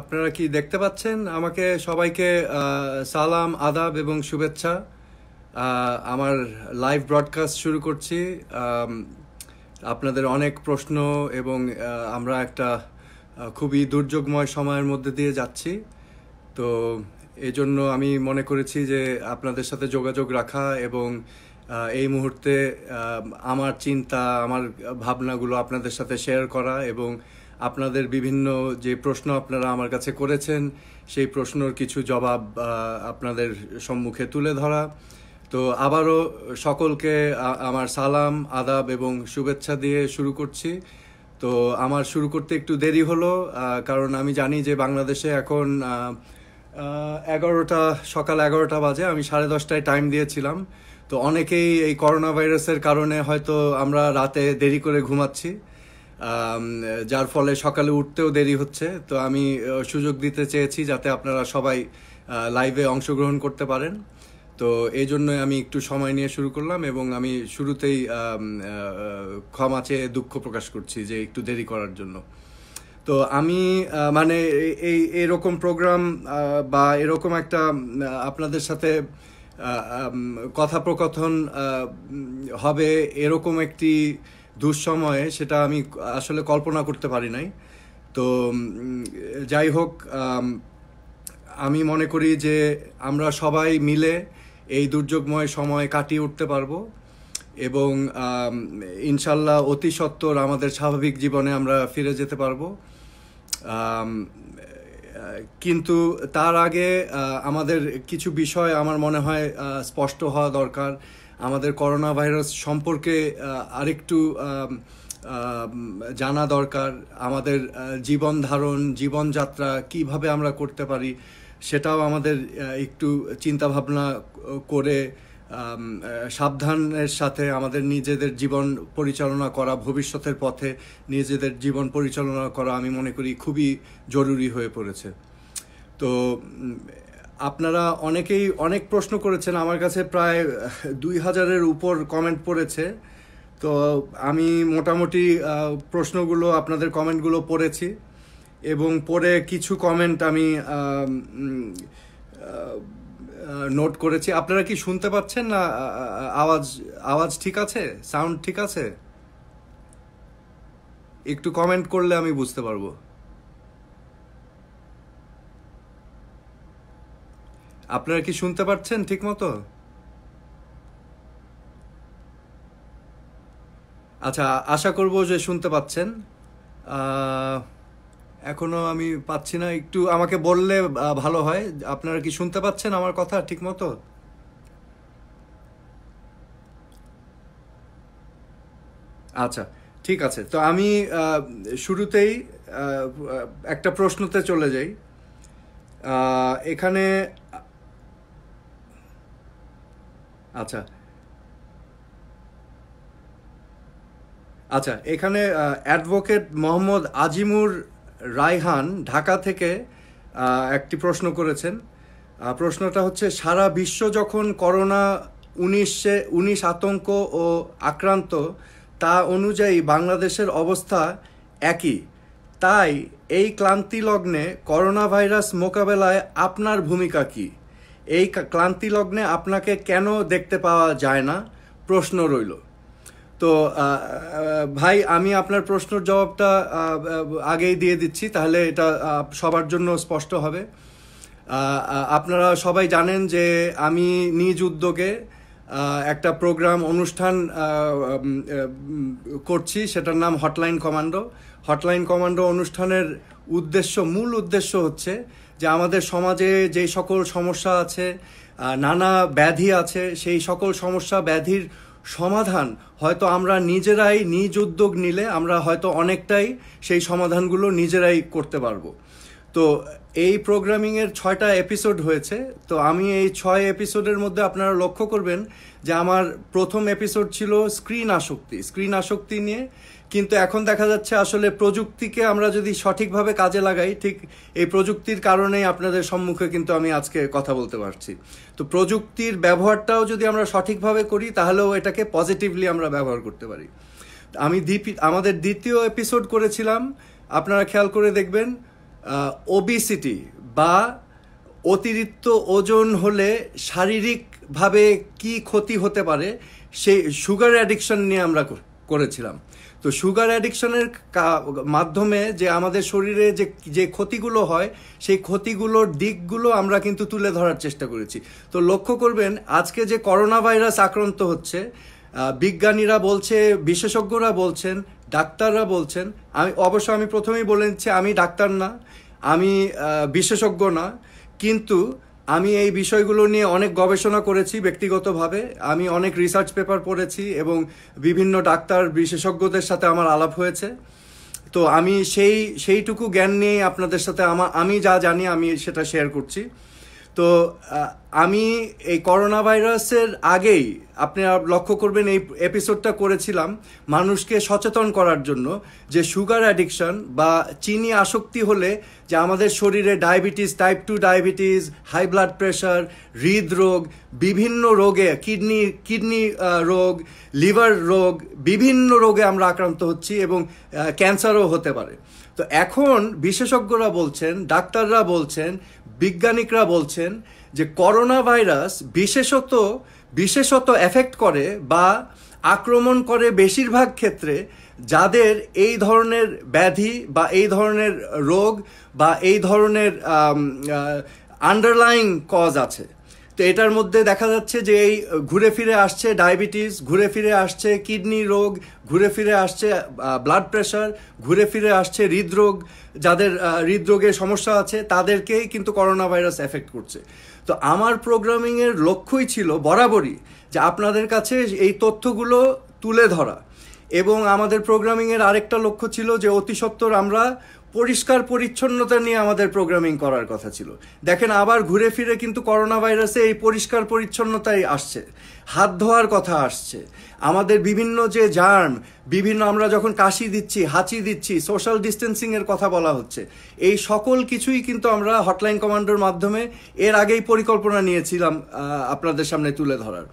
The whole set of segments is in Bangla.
আপনারা কি দেখতে পাচ্ছেন আমাকে সবাইকে সালাম আদাব এবং শুভেচ্ছা আমার লাইভ ব্রডকাস্ট শুরু করছি আপনাদের অনেক প্রশ্ন এবং আমরা একটা খুবই দুর্যোগময় সময়ের মধ্যে দিয়ে যাচ্ছি তো এজন্য আমি মনে করেছি যে আপনাদের সাথে যোগাযোগ রাখা এবং এই মুহূর্তে আমার চিন্তা আমার ভাবনাগুলো আপনাদের সাথে শেয়ার করা এবং আপনাদের বিভিন্ন যে প্রশ্ন আপনারা আমার কাছে করেছেন সেই প্রশ্নর কিছু জবাব আপনাদের সম্মুখে তুলে ধরা তো আবারও সকলকে আমার সালাম আদাব এবং শুভেচ্ছা দিয়ে শুরু করছি তো আমার শুরু করতে একটু দেরি হলো কারণ আমি জানি যে বাংলাদেশে এখন এগারোটা সকাল এগারোটা বাজে আমি সাড়ে দশটায় টাইম দিয়েছিলাম তো অনেকেই এই করোনা ভাইরাসের কারণে হয়তো আমরা রাতে দেরি করে ঘুমাচ্ছি যার ফলে সকালে উঠতেও দেরি হচ্ছে তো আমি সুযোগ দিতে চেয়েছি যাতে আপনারা সবাই লাইভে অংশগ্রহণ করতে পারেন তো এই জন্যই আমি একটু সময় নিয়ে শুরু করলাম এবং আমি শুরুতেই ক্ষমা চেয়ে দুঃখ প্রকাশ করছি যে একটু দেরি করার জন্য তো আমি মানে এই এরকম প্রোগ্রাম বা এরকম একটা আপনাদের সাথে কথা প্রকথন হবে এরকম একটি দুঃসময়ে সেটা আমি আসলে কল্পনা করতে পারি নাই তো যাই হোক আমি মনে করি যে আমরা সবাই মিলে এই দুর্যোগময় সময় কাটিয়ে উঠতে পারবো এবং ইনশাল্লাহ অতি সত্বর আমাদের স্বাভাবিক জীবনে আমরা ফিরে যেতে পারবো কিন্তু তার আগে আমাদের কিছু বিষয় আমার মনে হয় স্পষ্ট হওয়া দরকার আমাদের করোনা ভাইরাস সম্পর্কে আরেকটু জানা দরকার আমাদের জীবন ধারণ জীবনযাত্রা কিভাবে আমরা করতে পারি সেটাও আমাদের একটু চিন্তাভাবনা করে সাবধানের সাথে আমাদের নিজেদের জীবন পরিচালনা করা ভবিষ্যতের পথে নিজেদের জীবন পরিচালনা করা আমি মনে করি খুবই জরুরি হয়ে পড়েছে তো আপনারা অনেকেই অনেক প্রশ্ন করেছেন আমার কাছে প্রায় দুই হাজারের উপর কমেন্ট পড়েছে তো আমি মোটামুটি প্রশ্নগুলো আপনাদের কমেন্টগুলো পড়েছি এবং পরে কিছু কমেন্ট আমি নোট করেছি আপনারা কি শুনতে পাচ্ছেন না আওয়াজ আওয়াজ ঠিক আছে সাউন্ড ঠিক আছে একটু কমেন্ট করলে আমি বুঝতে পারবো আপনারা কি শুনতে পাচ্ছেন ঠিক মতো আচ্ছা আশা করব যে শুনতে পাচ্ছেন এখনো আমি পাচ্ছি না একটু আমাকে বললে ভালো হয় আপনারা কি শুনতে পাচ্ছেন আমার কথা ঠিক মতো আচ্ছা ঠিক আছে তো আমি শুরুতেই একটা প্রশ্নতে চলে যাই এখানে আচ্ছা আচ্ছা এখানে অ্যাডভোকেট মোহাম্মদ আজিমুর রায়হান ঢাকা থেকে একটি প্রশ্ন করেছেন প্রশ্নটা হচ্ছে সারা বিশ্ব যখন করোনা উনিশে উনিশ আতঙ্ক ও আক্রান্ত তা অনুযায়ী বাংলাদেশের অবস্থা একই তাই এই ক্লান্তি লগ্নে করোনা ভাইরাস মোকাবেলায় আপনার ভূমিকা কী এই ক্লান্তি লগ্নে আপনাকে কেন দেখতে পাওয়া যায় না প্রশ্ন রইল তো ভাই আমি আপনার প্রশ্নর জবাবটা আগেই দিয়ে দিচ্ছি তাহলে এটা সবার জন্য স্পষ্ট হবে আপনারা সবাই জানেন যে আমি নিজ উদ্যোগে একটা প্রোগ্রাম অনুষ্ঠান করছি সেটার নাম হটলাইন কমান্ডো হটলাইন কমান্ডো অনুষ্ঠানের উদ্দেশ্য মূল উদ্দেশ্য হচ্ছে যে আমাদের সমাজে যে সকল সমস্যা আছে নানা ব্যাধি আছে সেই সকল সমস্যা ব্যাধির সমাধান হয়তো আমরা নিজেরাই নিজ উদ্যোগ নিলে আমরা হয়তো অনেকটাই সেই সমাধানগুলো নিজেরাই করতে পারবো তো এই প্রোগ্রামিংয়ের ছয়টা এপিসোড হয়েছে তো আমি এই ছয় এপিসোডের মধ্যে আপনারা লক্ষ্য করবেন যে আমার প্রথম এপিসোড ছিল স্ক্রিন আসক্তি স্ক্রিন আসক্তি নিয়ে কিন্তু এখন দেখা যাচ্ছে আসলে প্রযুক্তিকে আমরা যদি সঠিকভাবে কাজে লাগাই ঠিক এই প্রযুক্তির কারণেই আপনাদের সম্মুখে কিন্তু আমি আজকে কথা বলতে পারছি তো প্রযুক্তির ব্যবহারটাও যদি আমরা সঠিকভাবে করি তাহলেও এটাকে পজিটিভলি আমরা ব্যবহার করতে পারি আমি আমাদের দ্বিতীয় এপিসোড করেছিলাম আপনারা খেয়াল করে দেখবেন ওবিসিটি বা অতিরিক্ত ওজন হলে শারীরিকভাবে কি ক্ষতি হতে পারে সেই সুগার অ্যাডিকশন নিয়ে আমরা করেছিলাম তো সুগার অ্যাডিকশনের মাধ্যমে যে আমাদের শরীরে যে যে ক্ষতিগুলো হয় সেই ক্ষতিগুলোর দিকগুলো আমরা কিন্তু তুলে ধরার চেষ্টা করেছি তো লক্ষ্য করবেন আজকে যে করোনা ভাইরাস আক্রান্ত হচ্ছে বিজ্ঞানীরা বলছে বিশেষজ্ঞরা বলছেন ডাক্তাররা বলছেন আমি অবশ্য আমি প্রথমেই বলে নিচ্ছি আমি ডাক্তার না আমি বিশেষজ্ঞ না কিন্তু আমি এই বিষয়গুলো নিয়ে অনেক গবেষণা করেছি ব্যক্তিগতভাবে আমি অনেক রিসার্চ পেপার পড়েছি এবং বিভিন্ন ডাক্তার বিশেষজ্ঞদের সাথে আমার আলাপ হয়েছে তো আমি সেই সেইটুকু জ্ঞান নিয়ে আপনাদের সাথে আমার আমি যা জানি আমি সেটা শেয়ার করছি তো আমি এই করোনা ভাইরাসের আগেই আপনারা লক্ষ্য করবেন এই এপিসোডটা করেছিলাম মানুষকে সচেতন করার জন্য যে সুগার অ্যাডিকশন বা চিনি আসক্তি হলে যে আমাদের শরীরে diabetes type two diabetes high blood pressure হৃদরোগ বিভিন্ন রোগে কিডনি কিডনি রোগ লিভার রোগ বিভিন্ন রোগে আমরা আক্রান্ত হচ্ছি এবং ক্যান্সারও হতে পারে তো এখন বিশেষজ্ঞরা বলছেন ডাক্তাররা বলছেন বিজ্ঞানিকরা বলছেন যে করোনা ভাইরাস বিশেষত বিশেষত এফেক্ট করে বা আক্রমণ করে বেশিরভাগ ক্ষেত্রে যাদের এই ধরনের ব্যাধি বা এই ধরনের রোগ বা এই ধরনের আন্ডারলাইং কজ আছে তো এটার মধ্যে দেখা যাচ্ছে যে এই ঘুরে ফিরে আসছে ডায়াবেটিস ঘুরে ফিরে আসছে কিডনি রোগ ঘুরে ফিরে আসছে ব্লাড প্রেশার ঘুরে ফিরে আসছে হৃদরোগ যাদের হৃদরোগের সমস্যা আছে তাদেরকেই কিন্তু করোনা ভাইরাস এফেক্ট করছে তো আমার প্রোগ্রামিংয়ের লক্ষ্যই ছিল বরাবরই যে আপনাদের কাছে এই তথ্যগুলো তুলে ধরা এবং আমাদের প্রোগ্রামিংয়ের আরেকটা লক্ষ্য ছিল যে অতি সত্বর আমরা পরিষ্কার পরিচ্ছন্নতা নিয়ে আমাদের প্রোগ্রামিং করার কথা ছিল দেখেন আবার ঘুরে ফিরে কিন্তু করোনা ভাইরাসে এই পরিষ্কার পরিচ্ছন্নতাই আসছে হাত ধোয়ার কথা আসছে আমাদের বিভিন্ন যে জার্ম বিভিন্ন আমরা যখন কাশি দিচ্ছি হাঁচি দিচ্ছি সোশ্যাল ডিস্টেন্সিংয়ের কথা বলা হচ্ছে এই সকল কিছুই কিন্তু আমরা হটলাইন কমান্ডোর মাধ্যমে এর আগেই পরিকল্পনা নিয়েছিলাম আপনাদের সামনে তুলে ধরার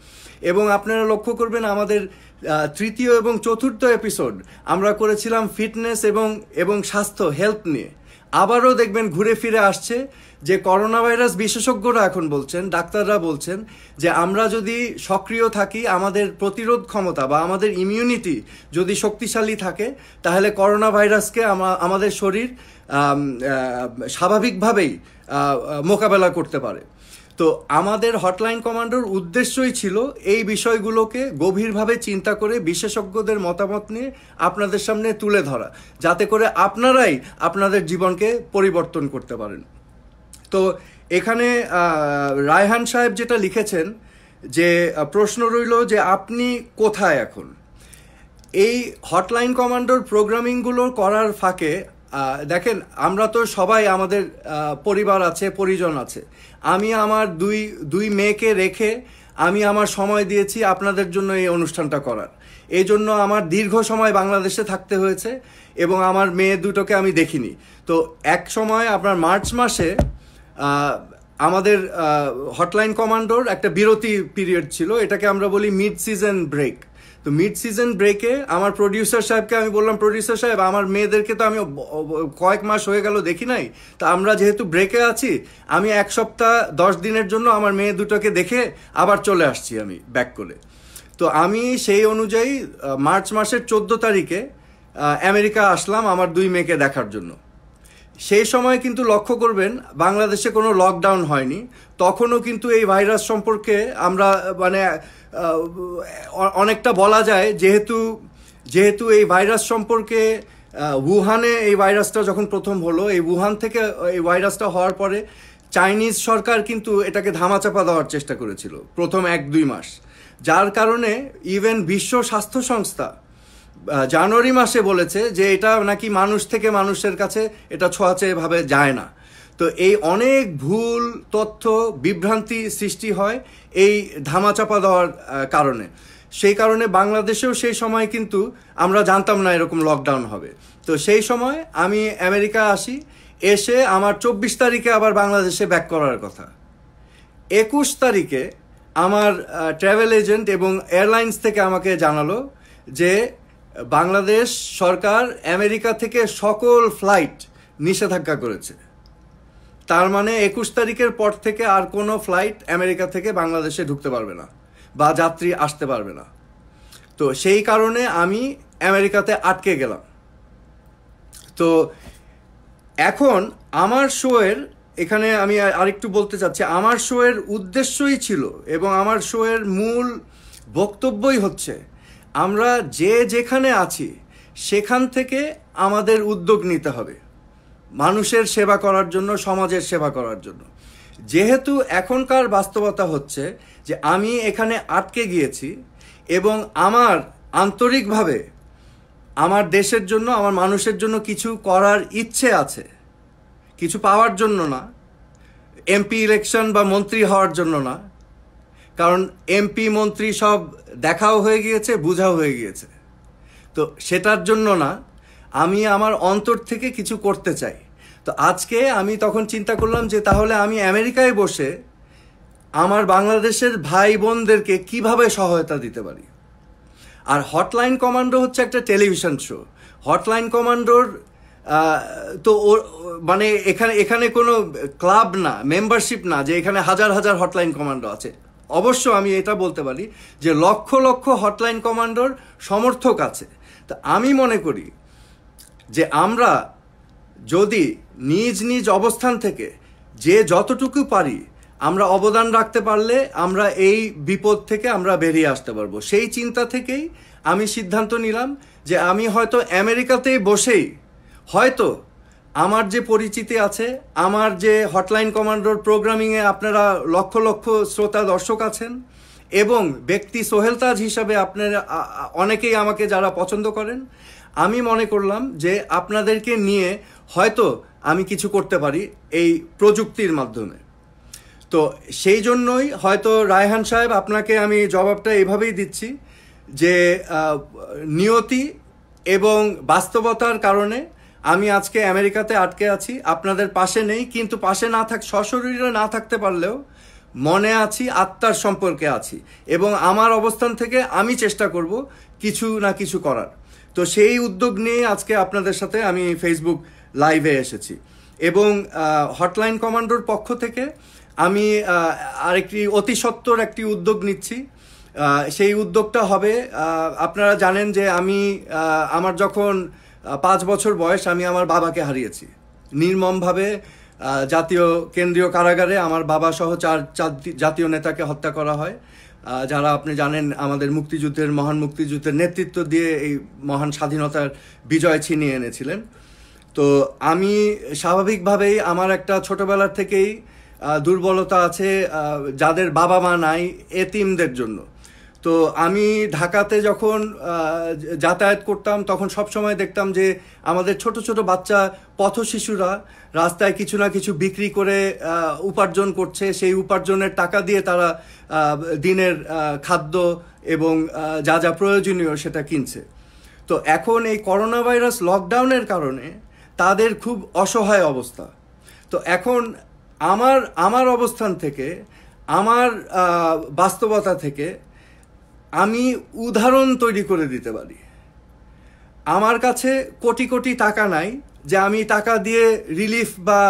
এবং আপনারা লক্ষ্য করবেন আমাদের তৃতীয় এবং চতুর্থ এপিসোড আমরা করেছিলাম ফিটনেস এবং এবং স্বাস্থ্য হেলথ নিয়ে আবারও দেখবেন ঘুরে ফিরে আসছে যে করোনা ভাইরাস বিশেষজ্ঞরা এখন বলছেন ডাক্তাররা বলছেন যে আমরা যদি সক্রিয় থাকি আমাদের প্রতিরোধ ক্ষমতা বা আমাদের ইমিউনিটি যদি শক্তিশালী থাকে তাহলে করোনা ভাইরাসকে আমাদের শরীর স্বাভাবিকভাবেই মোকাবেলা করতে পারে তো আমাদের হটলাইন কমান্ডোর উদ্দেশ্যই ছিল এই বিষয়গুলোকে গভীরভাবে চিন্তা করে বিশেষজ্ঞদের মতামত নিয়ে আপনাদের সামনে তুলে ধরা যাতে করে আপনারাই আপনাদের জীবনকে পরিবর্তন করতে পারেন তো এখানে রায়হান সাহেব যেটা লিখেছেন যে প্রশ্ন রইল যে আপনি কোথায় এখন এই হটলাইন কমান্ডোর প্রোগ্রামিংগুলো করার ফাঁকে দেখেন আমরা তো সবাই আমাদের পরিবার আছে পরিজন আছে আমি আমার দুই দুই মেয়েকে রেখে আমি আমার সময় দিয়েছি আপনাদের জন্য এই অনুষ্ঠানটা করার এই জন্য আমার দীর্ঘ সময় বাংলাদেশে থাকতে হয়েছে এবং আমার মেয়ে দুটোকে আমি দেখিনি তো এক সময় আপনার মার্চ মাসে আমাদের হটলাইন কমান্ডোর একটা বিরতি পিরিয়ড ছিল এটাকে আমরা বলি মিড সিজন ব্রেক তো মিড সিজন ব্রেকে আমার প্রডিউসার সাহেবকে আমি বললাম প্রডিউসার সাহেব আমার মেয়েদেরকে তো আমি কয়েক মাস হয়ে গেল দেখি নাই তা আমরা যেহেতু ব্রেকে আছি আমি এক সপ্তাহ দশ দিনের জন্য আমার মেয়ে দুটোকে দেখে আবার চলে আসছি আমি ব্যাক করে তো আমি সেই অনুযায়ী মার্চ মাসের চোদ্দ তারিখে আমেরিকা আসলাম আমার দুই মেয়েকে দেখার জন্য সেই সময় কিন্তু লক্ষ্য করবেন বাংলাদেশে কোনো লকডাউন হয়নি তখনও কিন্তু এই ভাইরাস সম্পর্কে আমরা মানে অনেকটা বলা যায় যেহেতু যেহেতু এই ভাইরাস সম্পর্কে উহানে এই ভাইরাসটা যখন প্রথম হলো এই উহান থেকে এই ভাইরাসটা হওয়ার পরে চাইনিজ সরকার কিন্তু এটাকে ধামাচাপা দেওয়ার চেষ্টা করেছিল প্রথম এক দুই মাস যার কারণে ইভেন বিশ্ব স্বাস্থ্য সংস্থা জানুয়ারি মাসে বলেছে যে এটা নাকি মানুষ থেকে মানুষের কাছে এটা এভাবে যায় না তো এই অনেক ভুল তথ্য বিভ্রান্তি সৃষ্টি হয় এই ধামাচাপা দেওয়ার কারণে সেই কারণে বাংলাদেশেও সেই সময় কিন্তু আমরা জানতাম না এরকম লকডাউন হবে তো সেই সময় আমি আমেরিকা আসি এসে আমার চব্বিশ তারিখে আবার বাংলাদেশে ব্যাক করার কথা একুশ তারিখে আমার ট্রাভেল এজেন্ট এবং এয়ারলাইন্স থেকে আমাকে জানালো যে বাংলাদেশ সরকার আমেরিকা থেকে সকল ফ্লাইট নিষেধাজ্ঞা করেছে তার মানে একুশ তারিখের পর থেকে আর কোনো ফ্লাইট আমেরিকা থেকে বাংলাদেশে ঢুকতে পারবে না বা যাত্রী আসতে পারবে না তো সেই কারণে আমি আমেরিকাতে আটকে গেলাম তো এখন আমার শোয়ের এখানে আমি আরেকটু বলতে চাচ্ছি আমার শোয়ের উদ্দেশ্যই ছিল এবং আমার শোয়ের মূল বক্তব্যই হচ্ছে আমরা যে যেখানে আছি সেখান থেকে আমাদের উদ্যোগ নিতে হবে মানুষের সেবা করার জন্য সমাজের সেবা করার জন্য যেহেতু এখনকার বাস্তবতা হচ্ছে যে আমি এখানে আটকে গিয়েছি এবং আমার আন্তরিকভাবে আমার দেশের জন্য আমার মানুষের জন্য কিছু করার ইচ্ছে আছে কিছু পাওয়ার জন্য না এমপি ইলেকশন বা মন্ত্রী হওয়ার জন্য না কারণ এমপি মন্ত্রী সব দেখাও হয়ে গিয়েছে বোঝাও হয়ে গিয়েছে তো সেটার জন্য না আমি আমার অন্তর থেকে কিছু করতে চাই তো আজকে আমি তখন চিন্তা করলাম যে তাহলে আমি আমেরিকায় বসে আমার বাংলাদেশের ভাই বোনদেরকে কীভাবে সহায়তা দিতে পারি আর হটলাইন কমান্ডো হচ্ছে একটা টেলিভিশন শো হটলাইন কমান্ডোর তো ও মানে এখানে এখানে কোনো ক্লাব না মেম্বারশিপ না যে এখানে হাজার হাজার হটলাইন কমান্ডো আছে অবশ্য আমি এটা বলতে পারি যে লক্ষ লক্ষ হটলাইন কমান্ডোর সমর্থক আছে তা আমি মনে করি যে আমরা যদি নিজ নিজ অবস্থান থেকে যে যতটুকু পারি আমরা অবদান রাখতে পারলে আমরা এই বিপদ থেকে আমরা বেরিয়ে আসতে পারবো সেই চিন্তা থেকেই আমি সিদ্ধান্ত নিলাম যে আমি হয়তো আমেরিকাতেই বসেই হয়তো আমার যে পরিচিতি আছে আমার যে হটলাইন কমান্ডোর প্রোগ্রামিংয়ে আপনারা লক্ষ লক্ষ শ্রোতা দর্শক আছেন এবং ব্যক্তি সোহেল তাজ হিসাবে আপনারা অনেকেই আমাকে যারা পছন্দ করেন আমি মনে করলাম যে আপনাদেরকে নিয়ে হয়তো আমি কিছু করতে পারি এই প্রযুক্তির মাধ্যমে তো সেই জন্যই হয়তো রায়হান সাহেব আপনাকে আমি জবাবটা এভাবেই দিচ্ছি যে নিয়তি এবং বাস্তবতার কারণে আমি আজকে আমেরিকাতে আটকে আছি আপনাদের পাশে নেই কিন্তু পাশে না থাক সশরীরে না থাকতে পারলেও মনে আছি আত্মার সম্পর্কে আছি এবং আমার অবস্থান থেকে আমি চেষ্টা করব কিছু না কিছু করার তো সেই উদ্যোগ নিয়ে আজকে আপনাদের সাথে আমি ফেসবুক লাইভে এসেছি এবং হটলাইন কমান্ডোর পক্ষ থেকে আমি আরেকটি অতি সত্তর একটি উদ্যোগ নিচ্ছি সেই উদ্যোগটা হবে আপনারা জানেন যে আমি আমার যখন পাঁচ বছর বয়স আমি আমার বাবাকে হারিয়েছি নির্মমভাবে জাতীয় কেন্দ্রীয় কারাগারে আমার বাবা সহ চার জাতীয় নেতাকে হত্যা করা হয় যারা আপনি জানেন আমাদের মুক্তিযুদ্ধের মহান মুক্তিযুদ্ধের নেতৃত্ব দিয়ে এই মহান স্বাধীনতার বিজয় ছিনিয়ে এনেছিলেন তো আমি স্বাভাবিকভাবেই আমার একটা ছোটবেলার থেকেই দুর্বলতা আছে যাদের বাবা মা নাই এতিমদের জন্য তো আমি ঢাকাতে যখন যাতায়াত করতাম তখন সব সময় দেখতাম যে আমাদের ছোট ছোট বাচ্চা পথ শিশুরা রাস্তায় কিছু না কিছু বিক্রি করে উপার্জন করছে সেই উপার্জনের টাকা দিয়ে তারা দিনের খাদ্য এবং যা যা প্রয়োজনীয় সেটা কিনছে তো এখন এই করোনা ভাইরাস লকডাউনের কারণে তাদের খুব অসহায় অবস্থা তো এখন আমার আমার অবস্থান থেকে আমার বাস্তবতা থেকে আমি উদাহরণ তৈরি করে দিতে পারি আমার কাছে কোটি কোটি টাকা নাই যে আমি টাকা দিয়ে রিলিফ বা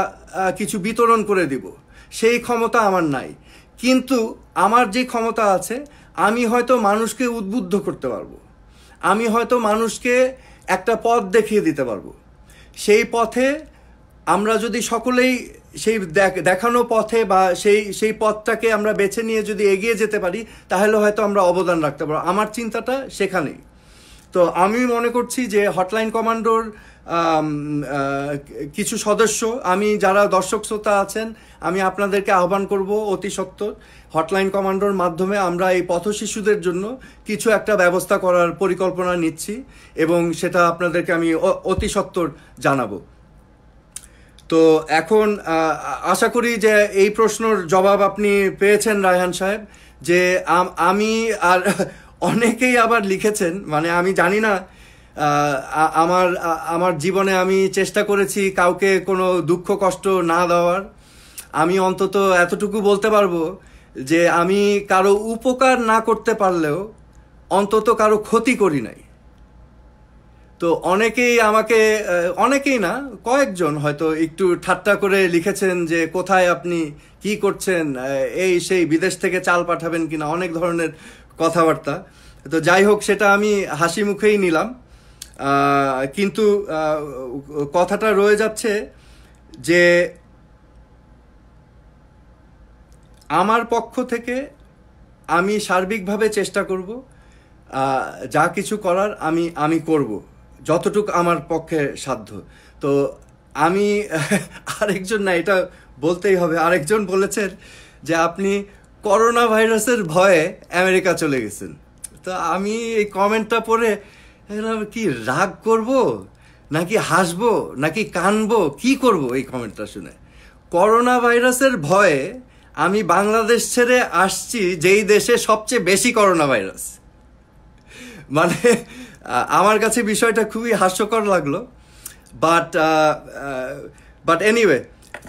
কিছু বিতরণ করে দিব সেই ক্ষমতা আমার নাই কিন্তু আমার যে ক্ষমতা আছে আমি হয়তো মানুষকে উদ্বুদ্ধ করতে পারবো আমি হয়তো মানুষকে একটা পথ দেখিয়ে দিতে পারবো সেই পথে আমরা যদি সকলেই সেই দেখানো পথে বা সেই সেই পথটাকে আমরা বেছে নিয়ে যদি এগিয়ে যেতে পারি তাহলে হয়তো আমরা অবদান রাখতে পারবো আমার চিন্তাটা সেখানেই তো আমি মনে করছি যে হটলাইন কমান্ডোর কিছু সদস্য আমি যারা দর্শক শ্রোতা আছেন আমি আপনাদেরকে আহ্বান করব অতি সত্বর হটলাইন কমান্ডোর মাধ্যমে আমরা এই পথ শিশুদের জন্য কিছু একটা ব্যবস্থা করার পরিকল্পনা নিচ্ছি এবং সেটা আপনাদেরকে আমি অতি সত্বর জানাবো তো এখন আশা করি যে এই প্রশ্নর জবাব আপনি পেয়েছেন রায়হান সাহেব যে আমি আর অনেকেই আবার লিখেছেন মানে আমি জানি না আমার আমার জীবনে আমি চেষ্টা করেছি কাউকে কোনো দুঃখ কষ্ট না দেওয়ার আমি অন্তত এতটুকু বলতে পারবো যে আমি কারো উপকার না করতে পারলেও অন্তত কারো ক্ষতি করি নাই তো অনেকেই আমাকে অনেকেই না কয়েকজন হয়তো একটু ঠাট্টা করে লিখেছেন যে কোথায় আপনি কি করছেন এই সেই বিদেশ থেকে চাল পাঠাবেন কিনা অনেক ধরনের কথাবার্তা তো যাই হোক সেটা আমি হাসি মুখেই নিলাম কিন্তু কথাটা রয়ে যাচ্ছে যে আমার পক্ষ থেকে আমি সার্বিকভাবে চেষ্টা করব যা কিছু করার আমি আমি করব যতটুক আমার পক্ষে সাধ্য তো আমি আরেকজন না এটা বলতেই হবে আরেকজন বলেছেন যে আপনি করোনা ভাইরাসের ভয়ে আমেরিকা চলে গেছেন তো আমি এই কমেন্টটা পড়ে কি রাগ করব নাকি হাসবো নাকি কানবো কি করব এই কমেন্টটা শুনে করোনা ভাইরাসের ভয়ে আমি বাংলাদেশ ছেড়ে আসছি যেই দেশে সবচেয়ে বেশি করোনা ভাইরাস মানে আমার কাছে বিষয়টা খুবই হাস্যকর লাগলো বাট বাট এনিওয়ে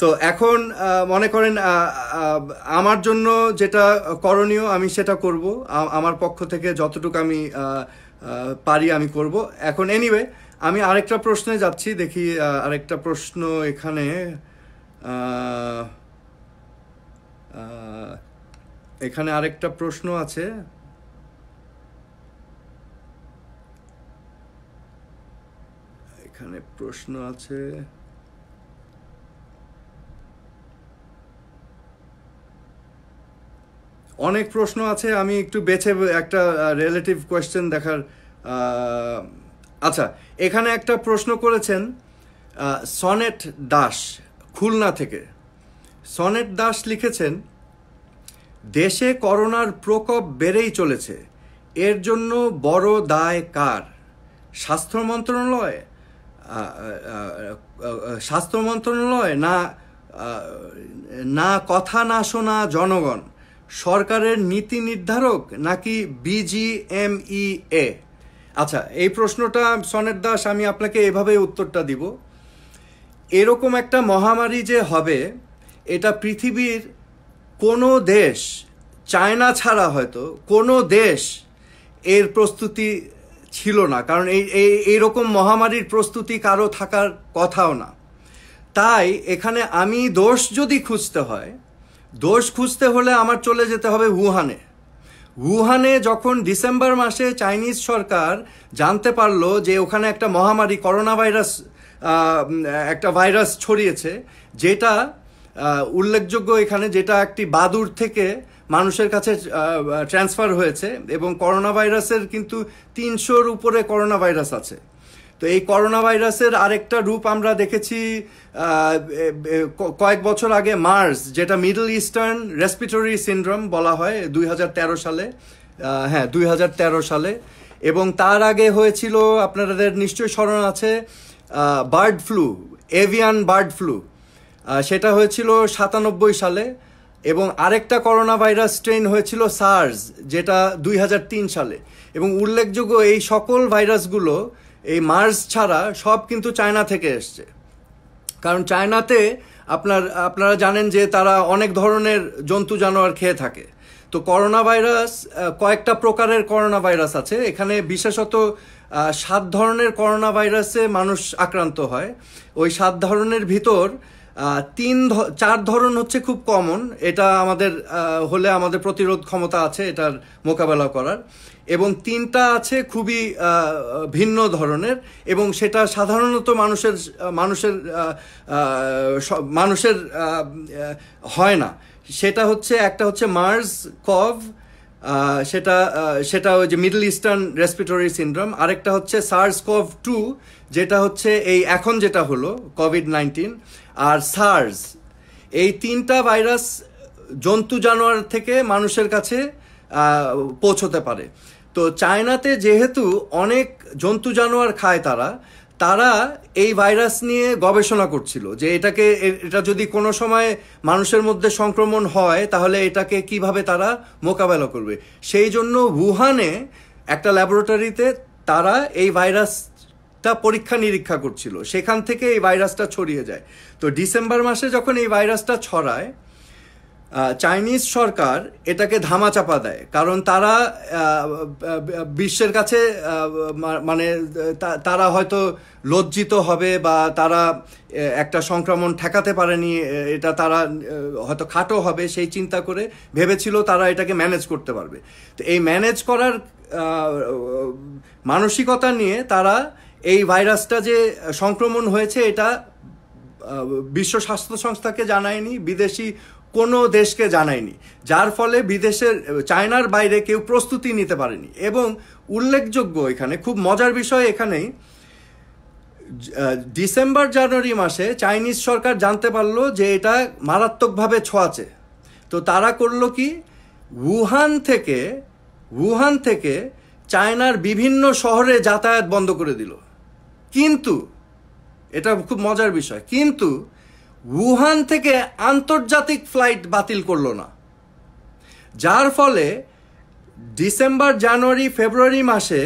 তো এখন মনে করেন আমার জন্য যেটা করণীয় আমি সেটা করব আমার পক্ষ থেকে যতটুকু আমি পারি আমি করব এখন এনিওয়ে আমি আরেকটা প্রশ্নে যাচ্ছি দেখি আরেকটা প্রশ্ন এখানে এখানে আরেকটা প্রশ্ন আছে এখানে প্রশ্ন আছে অনেক প্রশ্ন আছে আমি একটু বেছে একটা রিলেটিভ কোয়েশ্চেন দেখার আচ্ছা এখানে একটা প্রশ্ন করেছেন সনেট দাস খুলনা থেকে সনেট দাস লিখেছেন দেশে করোনার প্রকোপ বেড়েই চলেছে এর জন্য বড় দায় কার স্বাস্থ্য মন্ত্রণালয় স্বাস্থ্য মন্ত্রণালয় না না কথা না শোনা জনগণ সরকারের নীতি নির্ধারক নাকি বিজিএমইএ আচ্ছা এই প্রশ্নটা সনের দাস আমি আপনাকে এভাবে উত্তরটা দিব এরকম একটা মহামারী যে হবে এটা পৃথিবীর কোনো দেশ চায়না ছাড়া হয়তো কোনো দেশ এর প্রস্তুতি ছিল না কারণ এই এইরকম মহামারীর প্রস্তুতি কারো থাকার কথাও না তাই এখানে আমি দোষ যদি খুঁজতে হয় দোষ খুঁজতে হলে আমার চলে যেতে হবে উহানে উহানে যখন ডিসেম্বর মাসে চাইনিজ সরকার জানতে পারলো যে ওখানে একটা মহামারী করোনা ভাইরাস একটা ভাইরাস ছড়িয়েছে যেটা উল্লেখযোগ্য এখানে যেটা একটি বাদুর থেকে মানুষের কাছে ট্রান্সফার হয়েছে এবং করোনা ভাইরাসের কিন্তু তিনশোর উপরে করোনা ভাইরাস আছে তো এই করোনা ভাইরাসের আরেকটা রূপ আমরা দেখেছি কয়েক বছর আগে মার্স যেটা মিডল ইস্টার্ন রেসপিটরি সিন্ড্রোম বলা হয় দুই সালে হ্যাঁ দুই সালে এবং তার আগে হয়েছিল আপনাদের নিশ্চয়ই স্মরণ আছে bird flu avian bird flu সেটা হয়েছিল সাতানব্বই সালে এবং আরেকটা করোনা ভাইরাস স্ট্রেন হয়েছিল সার্স যেটা দুই সালে এবং উল্লেখযোগ্য এই সকল ভাইরাসগুলো এই মার্স ছাড়া সব কিন্তু চায়না থেকে এসছে কারণ চায়নাতে আপনার আপনারা জানেন যে তারা অনেক ধরনের জন্তু জানোয়ার খেয়ে থাকে তো করোনা ভাইরাস কয়েকটা প্রকারের করোনা ভাইরাস আছে এখানে বিশেষত সাত ধরনের করোনা ভাইরাসে মানুষ আক্রান্ত হয় ওই সাত ধরনের ভিতর তিন চার ধরন হচ্ছে খুব কমন এটা আমাদের হলে আমাদের প্রতিরোধ ক্ষমতা আছে এটার মোকাবেলা করার এবং তিনটা আছে খুবই ভিন্ন ধরনের এবং সেটা সাধারণত মানুষের মানুষের মানুষের হয় না সেটা হচ্ছে একটা হচ্ছে মার্স কভ সেটা সেটা ওই যে মিডল ইস্টার্ন রেসপিটরি সিন্ড্রোম আরেকটা হচ্ছে সার্স কভ টু যেটা হচ্ছে এই এখন যেটা হলো কোভিড নাইন্টিন আর সার্স এই তিনটা ভাইরাস জন্তু জানোয়ার থেকে মানুষের কাছে পৌঁছতে পারে তো চায়নাতে যেহেতু অনেক জন্তু জানোয়ার খায় তারা তারা এই ভাইরাস নিয়ে গবেষণা করছিল যে এটাকে এটা যদি কোনো সময় মানুষের মধ্যে সংক্রমণ হয় তাহলে এটাকে কিভাবে তারা মোকাবেলা করবে সেই জন্য হুহানে একটা ল্যাবরেটরিতে তারা এই ভাইরাস তা পরীক্ষা নিরীক্ষা করছিল সেখান থেকে এই ভাইরাসটা ছড়িয়ে যায় তো ডিসেম্বর মাসে যখন এই ভাইরাসটা ছড়ায় চাইনিজ সরকার এটাকে ধামাচাপা দেয় কারণ তারা বিশ্বের কাছে মানে তারা হয়তো লজ্জিত হবে বা তারা একটা সংক্রমণ ঠেকাতে পারেনি এটা তারা হয়তো খাটো হবে সেই চিন্তা করে ভেবেছিল তারা এটাকে ম্যানেজ করতে পারবে তো এই ম্যানেজ করার মানসিকতা নিয়ে তারা এই ভাইরাসটা যে সংক্রমণ হয়েছে এটা বিশ্ব স্বাস্থ্য সংস্থাকে জানায়নি বিদেশি কোনো দেশকে জানায়নি যার ফলে বিদেশের চায়নার বাইরে কেউ প্রস্তুতি নিতে পারেনি এবং উল্লেখযোগ্য এখানে খুব মজার বিষয় এখানেই ডিসেম্বর জানুয়ারি মাসে চাইনিজ সরকার জানতে পারলো যে এটা মারাত্মকভাবে ছোঁয়াচে তো তারা করলো কি উহান থেকে উহান থেকে চায়নার বিভিন্ন শহরে যাতায়াত বন্ধ করে দিল কিন্তু এটা খুব মজার বিষয় কিন্তু উহান থেকে আন্তর্জাতিক ফ্লাইট বাতিল করলো না যার ফলে ডিসেম্বর জানুয়ারি ফেব্রুয়ারি মাসে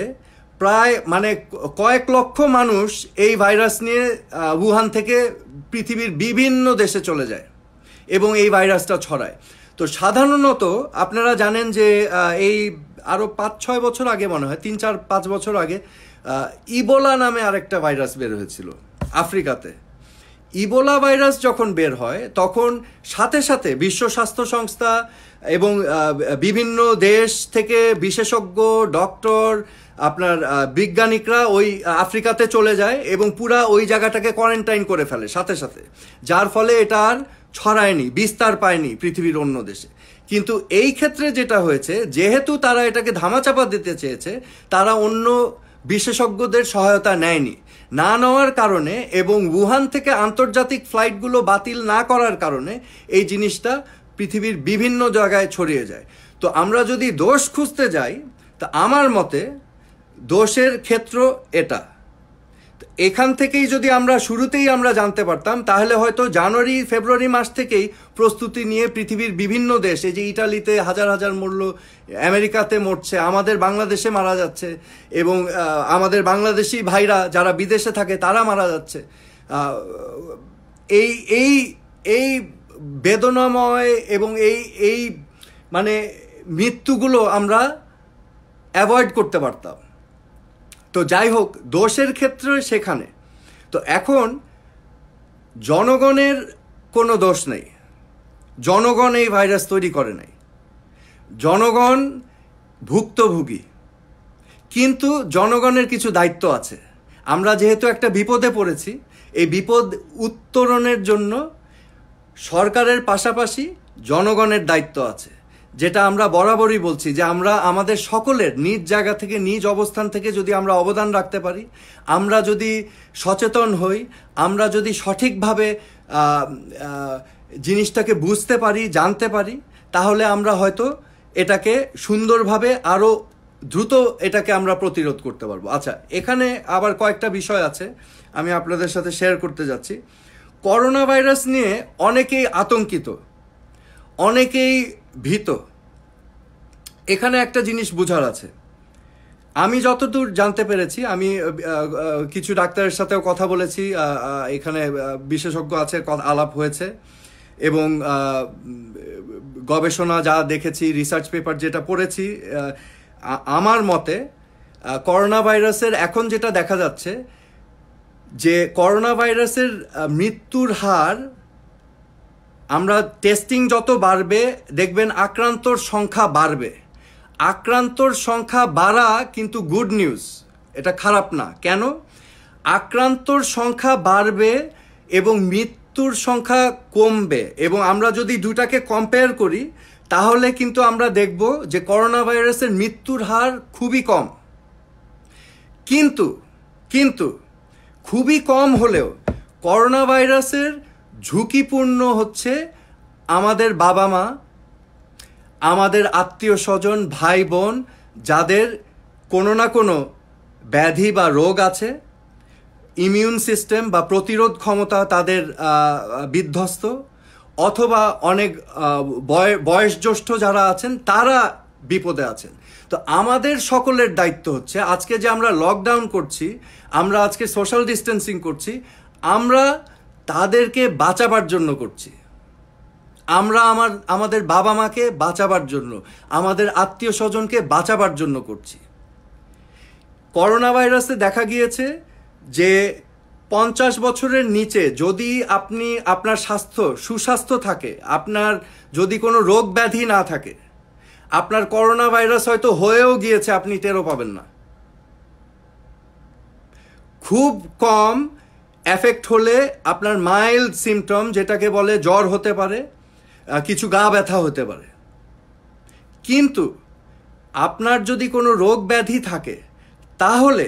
প্রায় মানে কয়েক লক্ষ মানুষ এই ভাইরাস নিয়ে উহান থেকে পৃথিবীর বিভিন্ন দেশে চলে যায় এবং এই ভাইরাসটা ছড়ায় তো সাধারণত আপনারা জানেন যে এই আরও পাঁচ ছয় বছর আগে মনে হয় তিন চার পাঁচ বছর আগে ইবোলা নামে আরেকটা ভাইরাস বের হয়েছিল আফ্রিকাতে ইবোলা ভাইরাস যখন বের হয় তখন সাথে সাথে বিশ্ব স্বাস্থ্য সংস্থা এবং বিভিন্ন দেশ থেকে বিশেষজ্ঞ ডক্টর আপনার বিজ্ঞানিকরা ওই আফ্রিকাতে চলে যায় এবং পুরা ওই জায়গাটাকে কোয়ারেন্টাইন করে ফেলে সাথে সাথে যার ফলে এটা আর ছড়ায়নি বিস্তার পায়নি পৃথিবীর অন্য দেশে কিন্তু এই ক্ষেত্রে যেটা হয়েছে যেহেতু তারা এটাকে ধামাচাপা দিতে চেয়েছে তারা অন্য বিশেষজ্ঞদের সহায়তা নেয়নি না নেওয়ার কারণে এবং উহান থেকে আন্তর্জাতিক ফ্লাইটগুলো বাতিল না করার কারণে এই জিনিসটা পৃথিবীর বিভিন্ন জায়গায় ছড়িয়ে যায় তো আমরা যদি দোষ খুঁজতে যাই তা আমার মতে দোষের ক্ষেত্র এটা এখান থেকেই যদি আমরা শুরুতেই আমরা জানতে পারতাম তাহলে হয়তো জানুয়ারি ফেব্রুয়ারি মাস থেকেই প্রস্তুতি নিয়ে পৃথিবীর বিভিন্ন দেশ এই যে ইটালিতে হাজার হাজার মূল্য আমেরিকাতে মরছে আমাদের বাংলাদেশে মারা যাচ্ছে এবং আমাদের বাংলাদেশি ভাইরা যারা বিদেশে থাকে তারা মারা যাচ্ছে এই এই এই বেদনাময় এবং এই এই মানে মৃত্যুগুলো আমরা অ্যাভয়েড করতে পারতাম তো যাই হোক দোষের ক্ষেত্রে সেখানে তো এখন জনগণের কোনো দোষ নেই জনগণ এই ভাইরাস তৈরি করে নাই জনগণ ভুক্তভোগী কিন্তু জনগণের কিছু দায়িত্ব আছে আমরা যেহেতু একটা বিপদে পড়েছি এই বিপদ উত্তরণের জন্য সরকারের পাশাপাশি জনগণের দায়িত্ব আছে যেটা আমরা বরাবরই বলছি যে আমরা আমাদের সকলের নিজ জায়গা থেকে নিজ অবস্থান থেকে যদি আমরা অবদান রাখতে পারি আমরা যদি সচেতন হই আমরা যদি সঠিকভাবে জিনিসটাকে বুঝতে পারি জানতে পারি তাহলে আমরা হয়তো এটাকে সুন্দরভাবে আরও দ্রুত এটাকে আমরা প্রতিরোধ করতে পারবো আচ্ছা এখানে আবার কয়েকটা বিষয় আছে আমি আপনাদের সাথে শেয়ার করতে যাচ্ছি করোনা ভাইরাস নিয়ে অনেকেই আতঙ্কিত অনেকেই ভীত এখানে একটা জিনিস বোঝার আছে আমি যতদূর জানতে পেরেছি আমি কিছু ডাক্তারের সাথেও কথা বলেছি এখানে বিশেষজ্ঞ আছে আলাপ হয়েছে এবং গবেষণা যা দেখেছি রিসার্চ পেপার যেটা পড়েছি আমার মতে করোনা ভাইরাসের এখন যেটা দেখা যাচ্ছে যে করোনা ভাইরাসের মৃত্যুর হার আমরা টেস্টিং যত বাড়বে দেখবেন আক্রান্তর সংখ্যা বাড়বে আক্রান্তর সংখ্যা বাড়া কিন্তু গুড নিউজ এটা খারাপ না কেন আক্রান্তর সংখ্যা বাড়বে এবং মৃত্যুর সংখ্যা কমবে এবং আমরা যদি দুটাকে কম্পেয়ার করি তাহলে কিন্তু আমরা দেখব যে করোনা ভাইরাসের মৃত্যুর হার খুবই কম কিন্তু কিন্তু খুবই কম হলেও করোনা ভাইরাসের ঝুঁকিপূর্ণ হচ্ছে আমাদের বাবা মা আমাদের আত্মীয় স্বজন ভাই বোন যাদের কোনো না কোনো ব্যাধি বা রোগ আছে ইমিউন সিস্টেম বা প্রতিরোধ ক্ষমতা তাদের বিধ্বস্ত অথবা অনেক বয়সজ্যেষ্ঠ যারা আছেন তারা বিপদে আছেন তো আমাদের সকলের দায়িত্ব হচ্ছে আজকে যে আমরা লকডাউন করছি আমরা আজকে সোশ্যাল ডিস্টেন্সিং করছি আমরা তাদেরকে বাঁচাবার জন্য করছি আমরা আমার আমাদের বাবা মাকে বাঁচাবার জন্য আমাদের আত্মীয় স্বজনকে বাঁচাবার জন্য করছি করোনা ভাইরাসে দেখা গিয়েছে যে পঞ্চাশ বছরের নিচে যদি আপনি আপনার স্বাস্থ্য সুস্বাস্থ্য থাকে আপনার যদি কোনো রোগ ব্যাধি না থাকে আপনার করোনা ভাইরাস হয়তো হয়েও গিয়েছে আপনি টেরও পাবেন না খুব কম অ্যাফেক্ট হলে আপনার মাইল্ড সিমটম যেটাকে বলে জ্বর হতে পারে কিছু গা ব্যথা হতে পারে কিন্তু আপনার যদি কোনো রোগ ব্যাধি থাকে তাহলে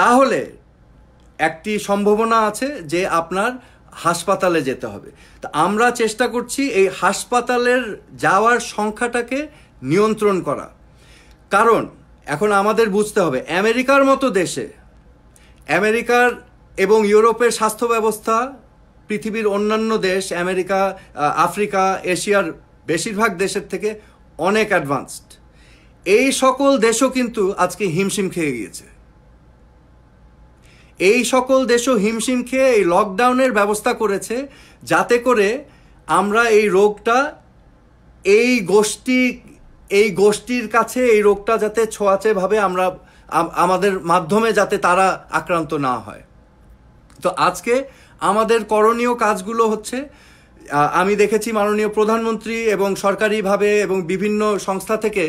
তাহলে একটি সম্ভাবনা আছে যে আপনার হাসপাতালে যেতে হবে তো আমরা চেষ্টা করছি এই হাসপাতালের যাওয়ার সংখ্যাটাকে নিয়ন্ত্রণ করা কারণ এখন আমাদের বুঝতে হবে আমেরিকার মতো দেশে আমেরিকার এবং ইউরোপের স্বাস্থ্য ব্যবস্থা পৃথিবীর অন্যান্য দেশ আমেরিকা আফ্রিকা এশিয়ার বেশিরভাগ দেশের থেকে অনেক অ্যাডভান্সড এই সকল দেশও কিন্তু আজকে হিমশিম খেয়ে গিয়েছে এই সকল দেশও হিমশিম খেয়ে এই লকডাউনের ব্যবস্থা করেছে যাতে করে আমরা এই রোগটা এই গোষ্ঠী এই গোষ্ঠীর কাছে এই রোগটা যাতে ছোঁয়াচেভাবে আমরা আমাদের মাধ্যমে যাতে তারা আক্রান্ত না হয় তো আজকে আমাদের করণীয় কাজগুলো হচ্ছে আমি দেখেছি মাননীয় প্রধানমন্ত্রী এবং সরকারিভাবে এবং বিভিন্ন সংস্থা থেকে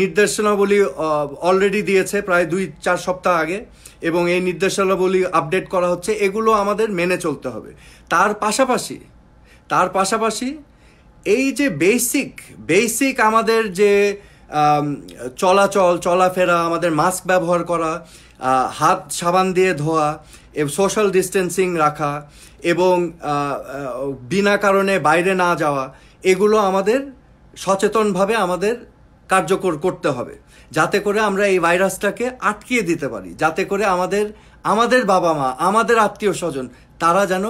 নির্দেশনাবলী অলরেডি দিয়েছে প্রায় দুই চার সপ্তাহ আগে এবং এই নির্দেশনাবলী আপডেট করা হচ্ছে এগুলো আমাদের মেনে চলতে হবে তার পাশাপাশি তার পাশাপাশি এই যে বেসিক বেসিক আমাদের যে চলাচল চলাফেরা আমাদের মাস্ক ব্যবহার করা হাত সাবান দিয়ে ধোয়া সোশ্যাল ডিস্টেন্সিং রাখা এবং বিনা কারণে বাইরে না যাওয়া এগুলো আমাদের সচেতনভাবে আমাদের কার্যকর করতে হবে যাতে করে আমরা এই ভাইরাসটাকে আটকিয়ে দিতে পারি যাতে করে আমাদের আমাদের বাবা মা আমাদের আত্মীয় স্বজন তারা যেন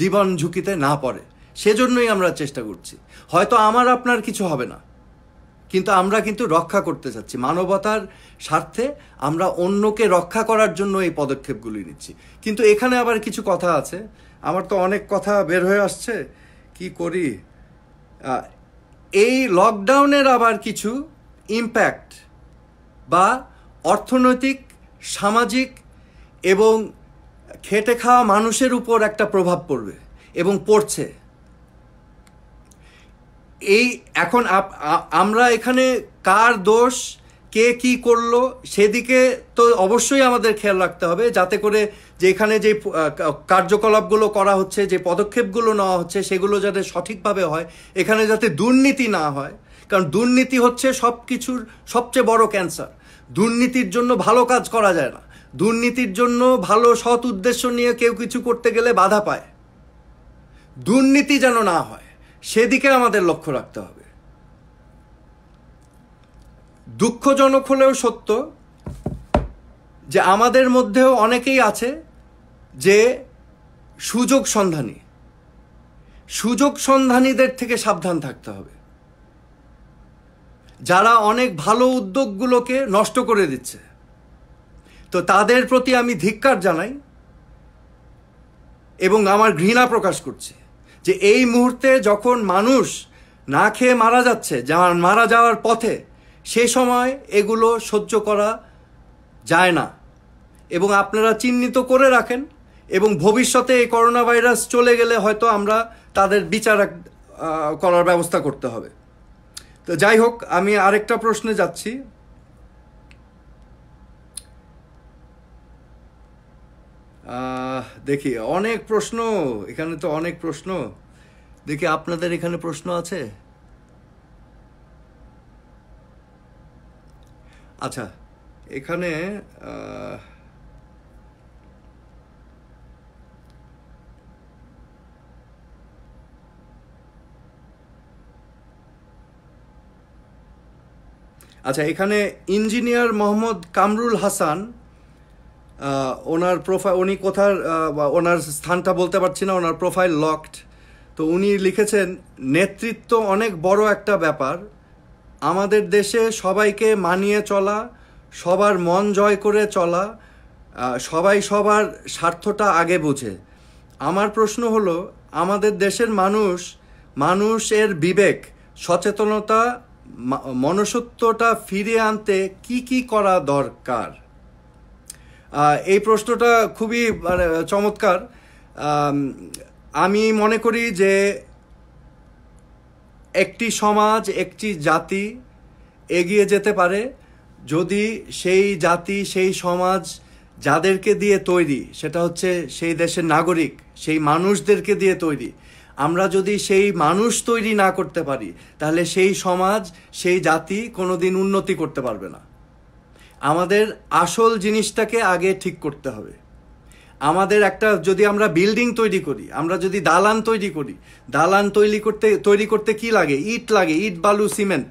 জীবন ঝুঁকিতে না পড়ে সেজন্যই আমরা চেষ্টা করছি হয়তো আমার আপনার কিছু হবে না কিন্তু আমরা কিন্তু রক্ষা করতে চাচ্ছি মানবতার স্বার্থে আমরা অন্যকে রক্ষা করার জন্য এই পদক্ষেপগুলি নিচ্ছি কিন্তু এখানে আবার কিছু কথা আছে আমার তো অনেক কথা বের হয়ে আসছে কি করি এই লকডাউনের আবার কিছু ইম্প্যাক্ট বা অর্থনৈতিক সামাজিক এবং খেটে খাওয়া মানুষের উপর একটা প্রভাব পড়বে এবং পড়ছে এই এখন আমরা এখানে কার দোষ কে কি করলো সেদিকে তো অবশ্যই আমাদের খেয়াল রাখতে হবে যাতে করে যে এখানে যে কার্যকলাপগুলো করা হচ্ছে যে পদক্ষেপগুলো নেওয়া হচ্ছে সেগুলো যাতে সঠিকভাবে হয় এখানে যাতে দুর্নীতি না হয় কারণ দুর্নীতি হচ্ছে সব কিছুর সবচেয়ে বড় ক্যান্সার দুর্নীতির জন্য ভালো কাজ করা যায় না দুর্নীতির জন্য ভালো সৎ উদ্দেশ্য নিয়ে কেউ কিছু করতে গেলে বাধা পায় দুর্নীতি যেন না হয় সেদিকে আমাদের লক্ষ্য রাখতে হবে দুঃখজনক হলেও সত্য যে আমাদের মধ্যেও অনেকেই আছে যে সুযোগ সন্ধানী সুযোগ সন্ধানীদের থেকে সাবধান থাকতে হবে যারা অনেক ভালো উদ্যোগগুলোকে নষ্ট করে দিচ্ছে তো তাদের প্রতি আমি ধিক্কার জানাই এবং আমার ঘৃণা প্রকাশ করছি যে এই মুহূর্তে যখন মানুষ না খেয়ে মারা যাচ্ছে যার মারা যাওয়ার পথে সে সময় এগুলো সহ্য করা যায় না এবং আপনারা চিহ্নিত করে রাখেন এবং ভবিষ্যতে এই করোনা ভাইরাস চলে গেলে হয়তো আমরা তাদের বিচার করার ব্যবস্থা করতে হবে তো যাই হোক আমি আরেকটা প্রশ্নে যাচ্ছি দেখি অনেক প্রশ্ন এখানে তো অনেক প্রশ্ন দেখি আপনাদের এখানে প্রশ্ন আছে আচ্ছা এখানে আচ্ছা এখানে ইঞ্জিনিয়ার মোহাম্মদ কামরুল হাসান ওনার প্রোফাইল উনি কোথার ওনার স্থানটা বলতে পারছি না ওনার প্রোফাইল লকড তো উনি লিখেছেন নেতৃত্ব অনেক বড় একটা ব্যাপার আমাদের দেশে সবাইকে মানিয়ে চলা সবার মন জয় করে চলা সবাই সবার স্বার্থটা আগে বোঝে আমার প্রশ্ন হলো আমাদের দেশের মানুষ মানুষের বিবেক সচেতনতা মনসত্বটা ফিরে আনতে কি কি করা দরকার এই প্রশ্নটা খুবই মানে চমৎকার আমি মনে করি যে একটি সমাজ একটি জাতি এগিয়ে যেতে পারে যদি সেই জাতি সেই সমাজ যাদেরকে দিয়ে তৈরি সেটা হচ্ছে সেই দেশের নাগরিক সেই মানুষদেরকে দিয়ে তৈরি আমরা যদি সেই মানুষ তৈরি না করতে পারি তাহলে সেই সমাজ সেই জাতি কোনোদিন উন্নতি করতে পারবে না আমাদের আসল জিনিসটাকে আগে ঠিক করতে হবে আমাদের একটা যদি আমরা বিল্ডিং তৈরি করি আমরা যদি দালান তৈরি করি দালান তৈরি করতে তৈরি করতে কি লাগে ইট লাগে ইট বালু সিমেন্ট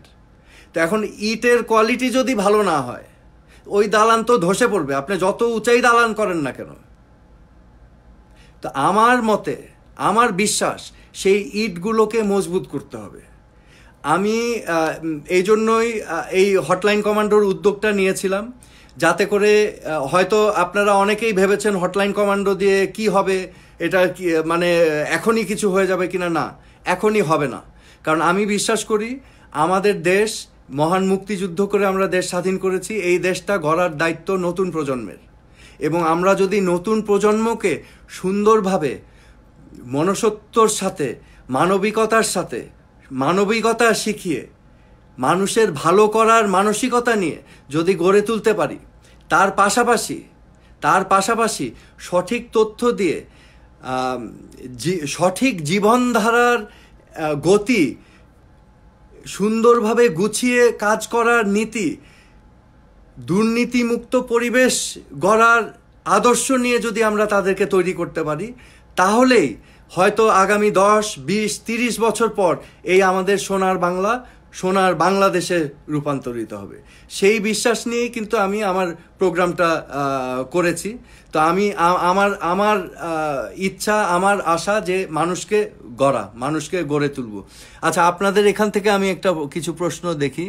তো এখন ইটের কোয়ালিটি যদি ভালো না হয় ওই দালান তো ধসে পড়বে আপনি যত উঁচাই দালান করেন না কেন তো আমার মতে আমার বিশ্বাস সেই ইটগুলোকে মজবুত করতে হবে আমি এই জন্যই এই হটলাইন কমান্ডোর উদ্যোগটা নিয়েছিলাম যাতে করে হয়তো আপনারা অনেকেই ভেবেছেন হটলাইন কমান্ডো দিয়ে কি হবে এটা কি মানে এখনই কিছু হয়ে যাবে কিনা না এখনই হবে না কারণ আমি বিশ্বাস করি আমাদের দেশ মহান মুক্তিযুদ্ধ করে আমরা দেশ স্বাধীন করেছি এই দেশটা গড়ার দায়িত্ব নতুন প্রজন্মের এবং আমরা যদি নতুন প্রজন্মকে সুন্দরভাবে মনসত্বর সাথে মানবিকতার সাথে মানবিকতা শিখিয়ে মানুষের ভালো করার মানসিকতা নিয়ে যদি গড়ে তুলতে পারি তার পাশাপাশি তার পাশাপাশি সঠিক তথ্য দিয়ে সঠিক জীবনধারার গতি সুন্দরভাবে গুছিয়ে কাজ করার নীতি দুর্নীতিমুক্ত পরিবেশ গড়ার আদর্শ নিয়ে যদি আমরা তাদেরকে তৈরি করতে পারি তাহলেই হয়তো আগামী দশ বিশ তিরিশ বছর পর এই আমাদের সোনার বাংলা সোনার বাংলাদেশে রূপান্তরিত হবে সেই বিশ্বাস নিয়েই কিন্তু আমি আমার প্রোগ্রামটা করেছি তো আমি আমার আমার ইচ্ছা আমার আশা যে মানুষকে গড়া মানুষকে গড়ে তুলব আচ্ছা আপনাদের এখান থেকে আমি একটা কিছু প্রশ্ন দেখি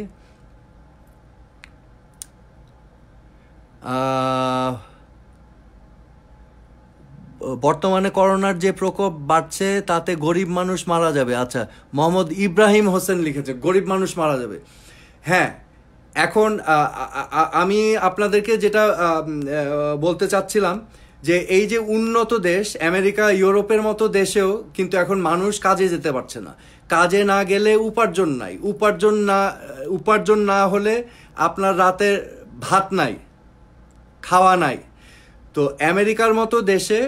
আহ বর্তমানে করোনার যে প্রকোপ বাড়ছে তাতে গরিব মানুষ মারা যাবে আচ্ছা মোহাম্মদ ইব্রাহিম হোসেন লিখেছে গরিব মানুষ মারা যাবে হ্যাঁ এখন আমি আপনাদেরকে যেটা বলতে চাচ্ছিলাম যে এই যে উন্নত দেশ আমেরিকা ইউরোপের মতো দেশেও কিন্তু এখন মানুষ কাজে যেতে পারছে না কাজে না গেলে উপার্জন নাই উপার্জন না উপার্জন না হলে আপনার রাতে ভাত নাই খাওয়া নাই তো আমেরিকার মতো দেশে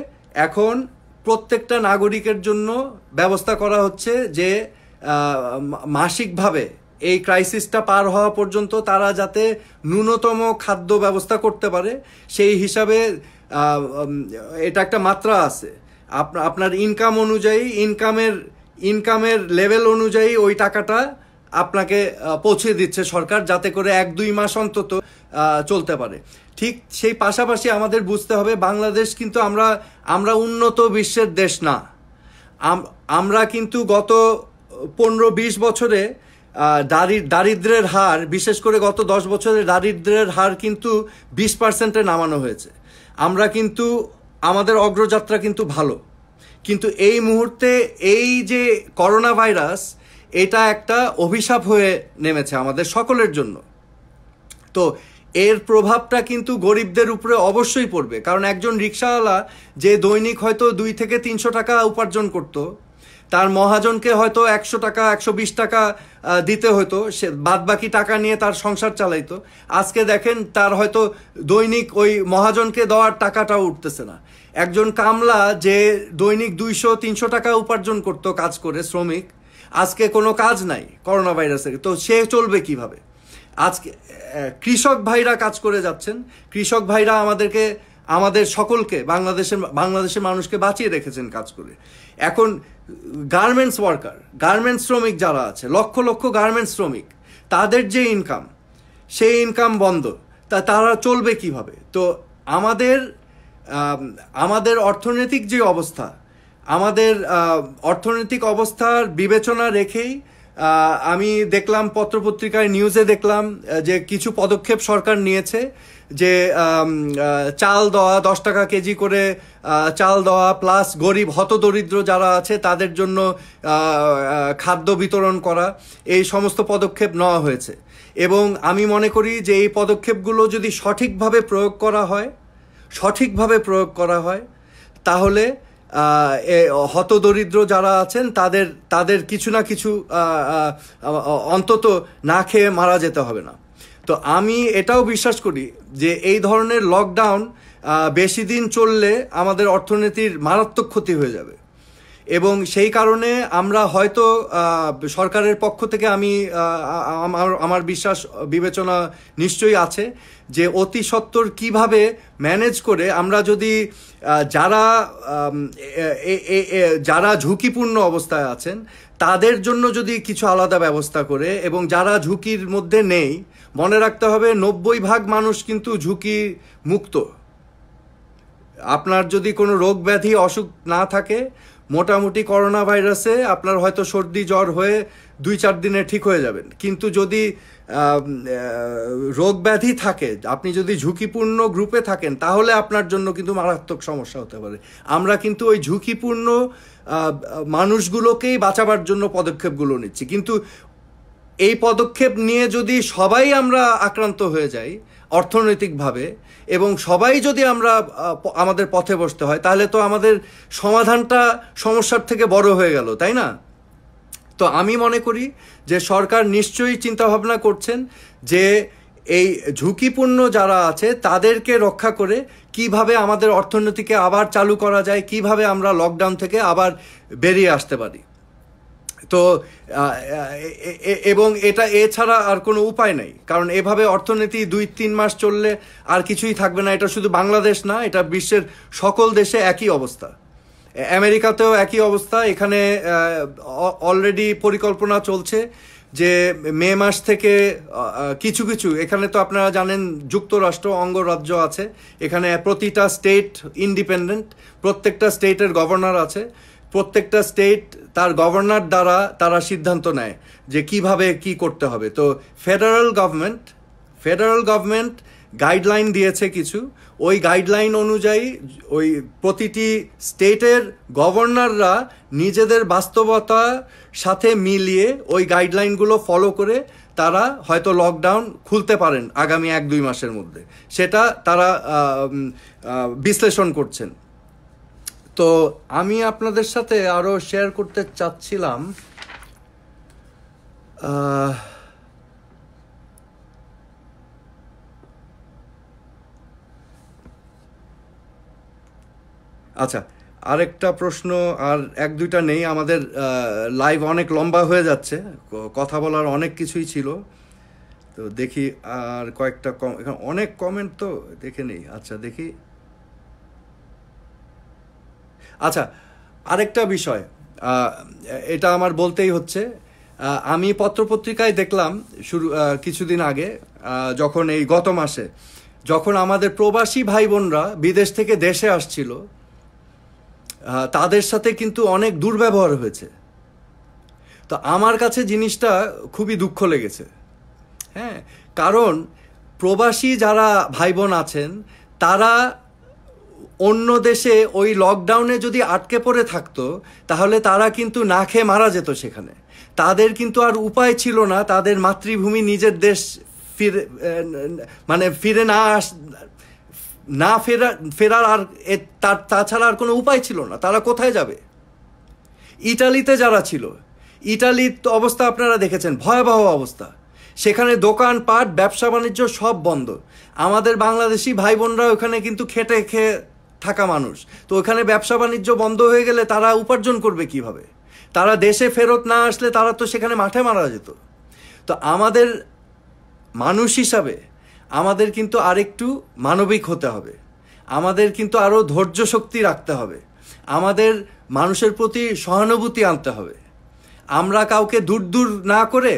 এখন প্রত্যেকটা নাগরিকের জন্য ব্যবস্থা করা হচ্ছে যে মাসিকভাবে এই ক্রাইসিসটা পার হওয়া পর্যন্ত তারা যাতে ন্যূনতম খাদ্য ব্যবস্থা করতে পারে সেই হিসাবে এটা একটা মাত্রা আছে আপনার ইনকাম অনুযায়ী ইনকামের ইনকামের লেভেল অনুযায়ী ওই টাকাটা আপনাকে পৌঁছে দিচ্ছে সরকার যাতে করে এক দুই মাস অন্তত চলতে পারে ঠিক সেই পাশাপাশি আমাদের বুঝতে হবে বাংলাদেশ কিন্তু আমরা আমরা উন্নত বিশ্বের দেশ না আমরা কিন্তু গত পনেরো বিশ বছরে দারি দারিদ্রের হার বিশেষ করে গত দশ বছরে দারিদ্রের হার কিন্তু বিশ পার্সেন্টে নামানো হয়েছে আমরা কিন্তু আমাদের অগ্রযাত্রা কিন্তু ভালো কিন্তু এই মুহূর্তে এই যে করোনা ভাইরাস এটা একটা অভিশাপ হয়ে নেমেছে আমাদের সকলের জন্য তো এর প্রভাবটা কিন্তু গরিবদের উপরে অবশ্যই পড়বে কারণ একজন রিক্সাওয়ালা যে দৈনিক হয়তো দুই থেকে তিনশো টাকা উপার্জন করত তার মহাজনকে হয়তো একশো টাকা একশো বিশ টাকা দিতে হতো সে বাদ বাকি টাকা নিয়ে তার সংসার চালাইতো আজকে দেখেন তার হয়তো দৈনিক ওই মহাজনকে দেওয়ার টাকাটাও উঠতেছে না একজন কামলা যে দৈনিক দুইশো তিনশো টাকা উপার্জন করতো কাজ করে শ্রমিক আজকে কোনো কাজ নাই করোনা ভাইরাসের তো সে চলবে কিভাবে আজকে কৃষক ভাইরা কাজ করে যাচ্ছেন কৃষক ভাইরা আমাদেরকে আমাদের সকলকে বাংলাদেশের বাংলাদেশের মানুষকে বাঁচিয়ে রেখেছেন কাজ করে এখন গার্মেন্টস ওয়ার্কার গার্মেন্টস শ্রমিক যারা আছে লক্ষ লক্ষ গার্মেন্টস শ্রমিক তাদের যে ইনকাম সেই ইনকাম বন্ধ তা তারা চলবে কিভাবে তো আমাদের আমাদের অর্থনৈতিক যে অবস্থা আমাদের অর্থনৈতিক অবস্থার বিবেচনা রেখেই আমি দেখলাম পত্রপত্রিকায় নিউজে দেখলাম যে কিছু পদক্ষেপ সরকার নিয়েছে যে চাল দেওয়া দশ টাকা কেজি করে চাল দেওয়া প্লাস গরিব হতদরিদ্র যারা আছে তাদের জন্য খাদ্য বিতরণ করা এই সমস্ত পদক্ষেপ নেওয়া হয়েছে এবং আমি মনে করি যে এই পদক্ষেপগুলো যদি সঠিকভাবে প্রয়োগ করা হয় সঠিকভাবে প্রয়োগ করা হয় তাহলে হতদরিদ্র যারা আছেন তাদের তাদের কিছু না কিছু অন্তত না খেয়ে মারা যেতে হবে না তো আমি এটাও বিশ্বাস করি যে এই ধরনের লকডাউন বেশি দিন চললে আমাদের অর্থনীতির মারাত্মক ক্ষতি হয়ে যাবে এবং সেই কারণে আমরা হয়তো সরকারের পক্ষ থেকে আমি আমার আমার বিশ্বাস বিবেচনা নিশ্চয়ই আছে যে অতি সত্তর কীভাবে ম্যানেজ করে আমরা যদি যারা যারা ঝুঁকিপূর্ণ অবস্থায় আছেন তাদের জন্য যদি কিছু আলাদা ব্যবস্থা করে এবং যারা ঝুঁকির মধ্যে নেই মনে রাখতে হবে নব্বই ভাগ মানুষ কিন্তু ঝুঁকি মুক্ত আপনার যদি কোনো রোগ ব্যাধি অসুখ না থাকে মোটামুটি করোনা ভাইরাসে আপনার হয়তো সর্দি জ্বর হয়ে দুই চার দিনে ঠিক হয়ে যাবেন কিন্তু যদি রোগ ব্যাধি থাকে আপনি যদি ঝুঁকিপূর্ণ গ্রুপে থাকেন তাহলে আপনার জন্য কিন্তু মারাত্মক সমস্যা হতে পারে আমরা কিন্তু ওই ঝুঁকিপূর্ণ মানুষগুলোকেই বাঁচাবার জন্য পদক্ষেপগুলো নিচ্ছি কিন্তু এই পদক্ষেপ নিয়ে যদি সবাই আমরা আক্রান্ত হয়ে যাই অর্থনৈতিকভাবে এবং সবাই যদি আমরা আমাদের পথে বসতে হয় তাহলে তো আমাদের সমাধানটা সমস্যার থেকে বড় হয়ে গেল তাই না তো আমি মনে করি যে সরকার নিশ্চয়ই চিন্তাভাবনা করছেন যে এই ঝুঁকিপূর্ণ যারা আছে তাদেরকে রক্ষা করে কিভাবে আমাদের অর্থনীতিকে আবার চালু করা যায় কিভাবে আমরা লকডাউন থেকে আবার বেরিয়ে আসতে পারি তো এবং এটা এছাড়া আর কোনো উপায় নেই কারণ এভাবে অর্থনীতি দুই তিন মাস চললে আর কিছুই থাকবে না এটা শুধু বাংলাদেশ না এটা বিশ্বের সকল দেশে একই অবস্থা আমেরিকাতেও একই অবস্থা এখানে অলরেডি পরিকল্পনা চলছে যে মে মাস থেকে কিছু কিছু এখানে তো আপনারা জানেন যুক্তরাষ্ট্র অঙ্গরাজ্য আছে এখানে প্রতিটা স্টেট ইন্ডিপেন্ডেন্ট প্রত্যেকটা স্টেটের গভর্নর আছে প্রত্যেকটা স্টেট তার গভর্নর দ্বারা তারা সিদ্ধান্ত নেয় যে কিভাবে কি করতে হবে তো federal government federal government guideline দিয়েছে কিছু ওই গাইডলাইন অনুযায়ী ওই প্রতিটি স্টেটের গভর্নররা নিজেদের বাস্তবতার সাথে মিলিয়ে ওই গাইডলাইনগুলো ফলো করে তারা হয়তো লকডাউন খুলতে পারেন আগামী এক দুই মাসের মধ্যে সেটা তারা বিশ্লেষণ করছেন তো আমি আপনাদের সাথে আরও শেয়ার করতে চাচ্ছিলাম আচ্ছা আরেকটা প্রশ্ন আর এক দুইটা নেই আমাদের লাইভ অনেক লম্বা হয়ে যাচ্ছে কথা বলার অনেক কিছুই ছিল তো দেখি আর কয়েকটা কম অনেক কমেন্ট তো দেখে নেই আচ্ছা দেখি আচ্ছা আরেকটা বিষয় এটা আমার বলতেই হচ্ছে আমি পত্রপত্রিকায় দেখলাম শুরু কিছুদিন আগে যখন এই গত মাসে যখন আমাদের প্রবাসী ভাই বোনরা বিদেশ থেকে দেশে আসছিল তাদের সাথে কিন্তু অনেক দুর্ব্যবহার হয়েছে তো আমার কাছে জিনিসটা খুবই দুঃখ লেগেছে হ্যাঁ কারণ প্রবাসী যারা ভাই বোন আছেন তারা অন্য দেশে ওই লকডাউনে যদি আটকে পড়ে থাকতো তাহলে তারা কিন্তু না খেয়ে মারা যেত সেখানে তাদের কিন্তু আর উপায় ছিল না তাদের মাতৃভূমি নিজের দেশ ফিরে মানে ফিরে না আস না ফেরা ফেরার আর তার তাছাড়া আর কোনো উপায় ছিল না তারা কোথায় যাবে ইটালিতে যারা ছিল ইটালির অবস্থা আপনারা দেখেছেন ভয়াবহ অবস্থা সেখানে দোকানপাট ব্যবসা বাণিজ্য সব বন্ধ আমাদের বাংলাদেশি ভাই বোনরা ওখানে কিন্তু খেটে খেয়ে থাকা মানুষ তো ওখানে ব্যবসা বাণিজ্য বন্ধ হয়ে গেলে তারা উপার্জন করবে কিভাবে তারা দেশে ফেরত না আসলে তারা তো সেখানে মাঠে মারা যেত তো আমাদের মানুষ হিসাবে আমাদের কিন্তু আরেকটু মানবিক হতে হবে আমাদের কিন্তু আরও ধৈর্য শক্তি রাখতে হবে আমাদের মানুষের প্রতি সহানুভূতি আনতে হবে আমরা কাউকে দূর দূর না করে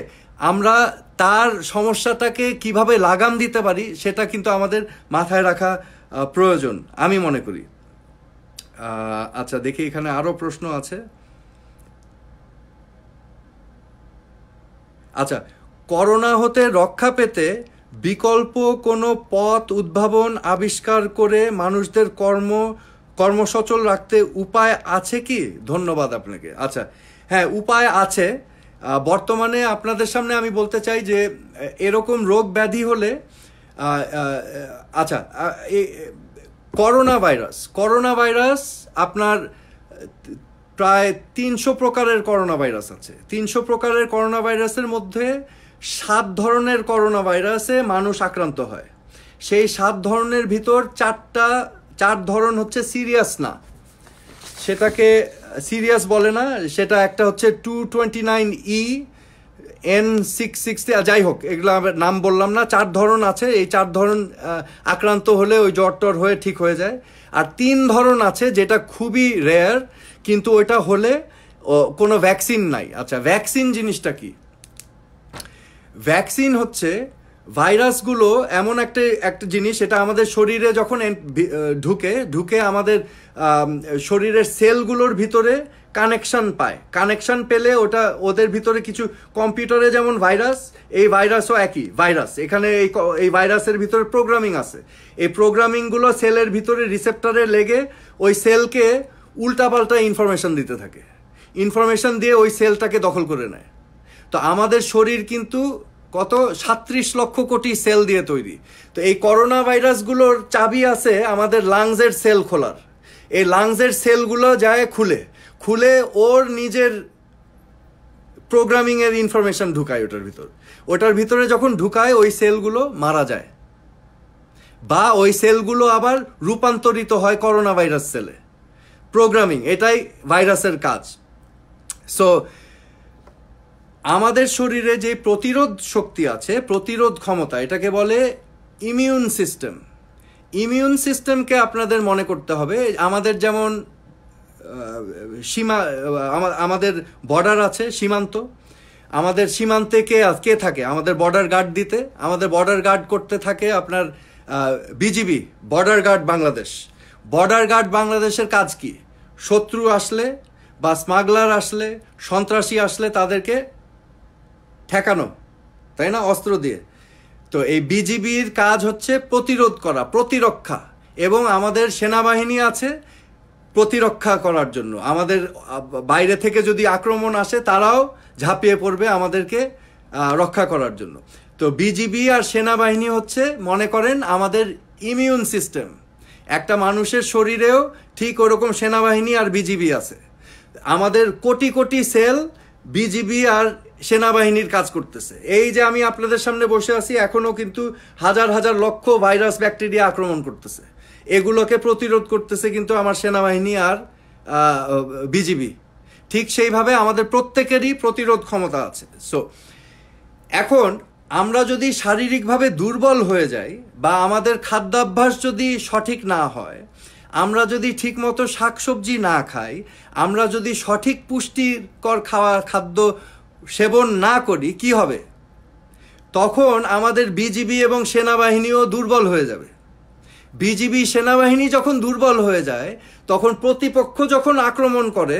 আমরা তার সমস্যাটাকে কিভাবে লাগাম দিতে পারি সেটা কিন্তু আমাদের মাথায় রাখা প্রয়োজন আমি মনে করি আচ্ছা দেখি এখানে আরও প্রশ্ন আছে আচ্ছা করোনা হতে রক্ষা পেতে বিকল্প কোনো পথ উদ্ভাবন আবিষ্কার করে মানুষদের কর্ম কর্মসচল রাখতে উপায় আছে কি ধন্যবাদ আপনাকে আচ্ছা হ্যাঁ উপায় আছে বর্তমানে আপনাদের সামনে আমি বলতে চাই যে এরকম রোগ ব্যাধি হলে আচ্ছা করোনা ভাইরাস করোনা ভাইরাস আপনার প্রায় তিনশো প্রকারের করোনা ভাইরাস আছে তিনশো প্রকারের করোনা ভাইরাসের মধ্যে সাত ধরনের করোনা ভাইরাসে মানুষ আক্রান্ত হয় সেই সাত ধরনের ভিতর চারটা চার ধরন হচ্ছে সিরিয়াস না সেটাকে সিরিয়াস বলে না সেটা একটা হচ্ছে two twenty nine E N six sixty যাই হোক এগুলো নাম বললাম না চার ধরন আছে এই চার ধরন আক্রান্ত হলে ওই জ্বর টর হয়ে ঠিক হয়ে যায় আর তিন ধরন আছে যেটা খুবই রেয়ার কিন্তু ওইটা হলে কোনো ভ্যাকসিন নাই আচ্ছা ভ্যাকসিন জিনিসটা কি ভ্যাকসিন হচ্ছে ভাইরাসগুলো এমন একটা একটা জিনিস এটা আমাদের শরীরে যখন ঢুকে ঢুকে আমাদের শরীরের সেলগুলোর ভিতরে কানেকশান পায় কানেকশান পেলে ওটা ওদের ভিতরে কিছু কম্পিউটারে যেমন ভাইরাস এই ভাইরাসও একই ভাইরাস এখানে এই এই ভাইরাসের ভিতরে প্রোগ্রামিং আছে এই প্রোগ্রামিংগুলো সেলের ভিতরে রিসেপ্টারে লেগে ওই সেলকে উল্টাপাল্টা ইনফরমেশান দিতে থাকে ইনফরমেশান দিয়ে ওই সেলটাকে দখল করে নেয় তো আমাদের শরীর কিন্তু কত সাত্রিশ লক্ষ কোটি সেল দিয়ে তৈরি তো এই করোনা ভাইরাসগুলোর চাবি আছে আমাদের লাংসের সেল খোলার এই লাংসের সেলগুলো যায় খুলে খুলে ওর নিজের প্রোগ্রামিংয়ের ইনফরমেশান ঢুকায় ওটার ভিতর ওটার ভিতরে যখন ঢুকায় ওই সেলগুলো মারা যায় বা ওই সেলগুলো আবার রূপান্তরিত হয় করোনা ভাইরাস সেলে প্রোগ্রামিং এটাই ভাইরাসের কাজ সো আমাদের শরীরে যে প্রতিরোধ শক্তি আছে প্রতিরোধ ক্ষমতা এটাকে বলে ইমিউন সিস্টেম ইমিউন সিস্টেমকে আপনাদের মনে করতে হবে আমাদের যেমন সীমা আমাদের বর্ডার আছে সীমান্ত আমাদের সীমান্তে কে কে থাকে আমাদের বর্ডার গার্ড দিতে আমাদের বর্ডার গার্ড করতে থাকে আপনার BGB border guard Bangladesh border guard বাংলাদেশের কাজ কি শত্রু আসলে বা স্মাগলার আসলে সন্ত্রাসী আসলে তাদেরকে ঠেকানো তাই না অস্ত্র দিয়ে তো এই বিজিবির কাজ হচ্ছে প্রতিরোধ করা প্রতিরক্ষা এবং আমাদের সেনাবাহিনী আছে প্রতিরক্ষা করার জন্য আমাদের বাইরে থেকে যদি আক্রমণ আসে তারাও ঝাঁপিয়ে পড়বে আমাদেরকে রক্ষা করার জন্য তো বিজিবি আর সেনাবাহিনী হচ্ছে মনে করেন আমাদের ইমিউন সিস্টেম একটা মানুষের শরীরেও ঠিক ওরকম সেনাবাহিনী আর বিজিবি আছে আমাদের কোটি কোটি সেল বিজিবি আর সেনাবাহিনীর কাজ করতেছে এই যে আমি আপনাদের সামনে বসে আছি এখনও কিন্তু হাজার হাজার লক্ষ ভাইরাস ব্যাকটেরিয়া আক্রমণ করতেছে এগুলোকে প্রতিরোধ করতেছে কিন্তু আমার সেনাবাহিনী আর বিজিবি ঠিক সেইভাবে আমাদের প্রত্যেকেরই প্রতিরোধ ক্ষমতা আছে সো এখন আমরা যদি শারীরিকভাবে দুর্বল হয়ে যাই বা আমাদের খাদ্যাভ্যাস যদি সঠিক না হয় আমরা যদি ঠিকমতো শাকসবজি না খাই আমরা যদি সঠিক পুষ্টিকর খাওয়া খাদ্য সেবন না করি কি হবে তখন আমাদের বিজিবি এবং সেনাবাহিনীও দুর্বল হয়ে যাবে বিজিবি সেনাবাহিনী যখন দুর্বল হয়ে যায় তখন প্রতিপক্ষ যখন আক্রমণ করে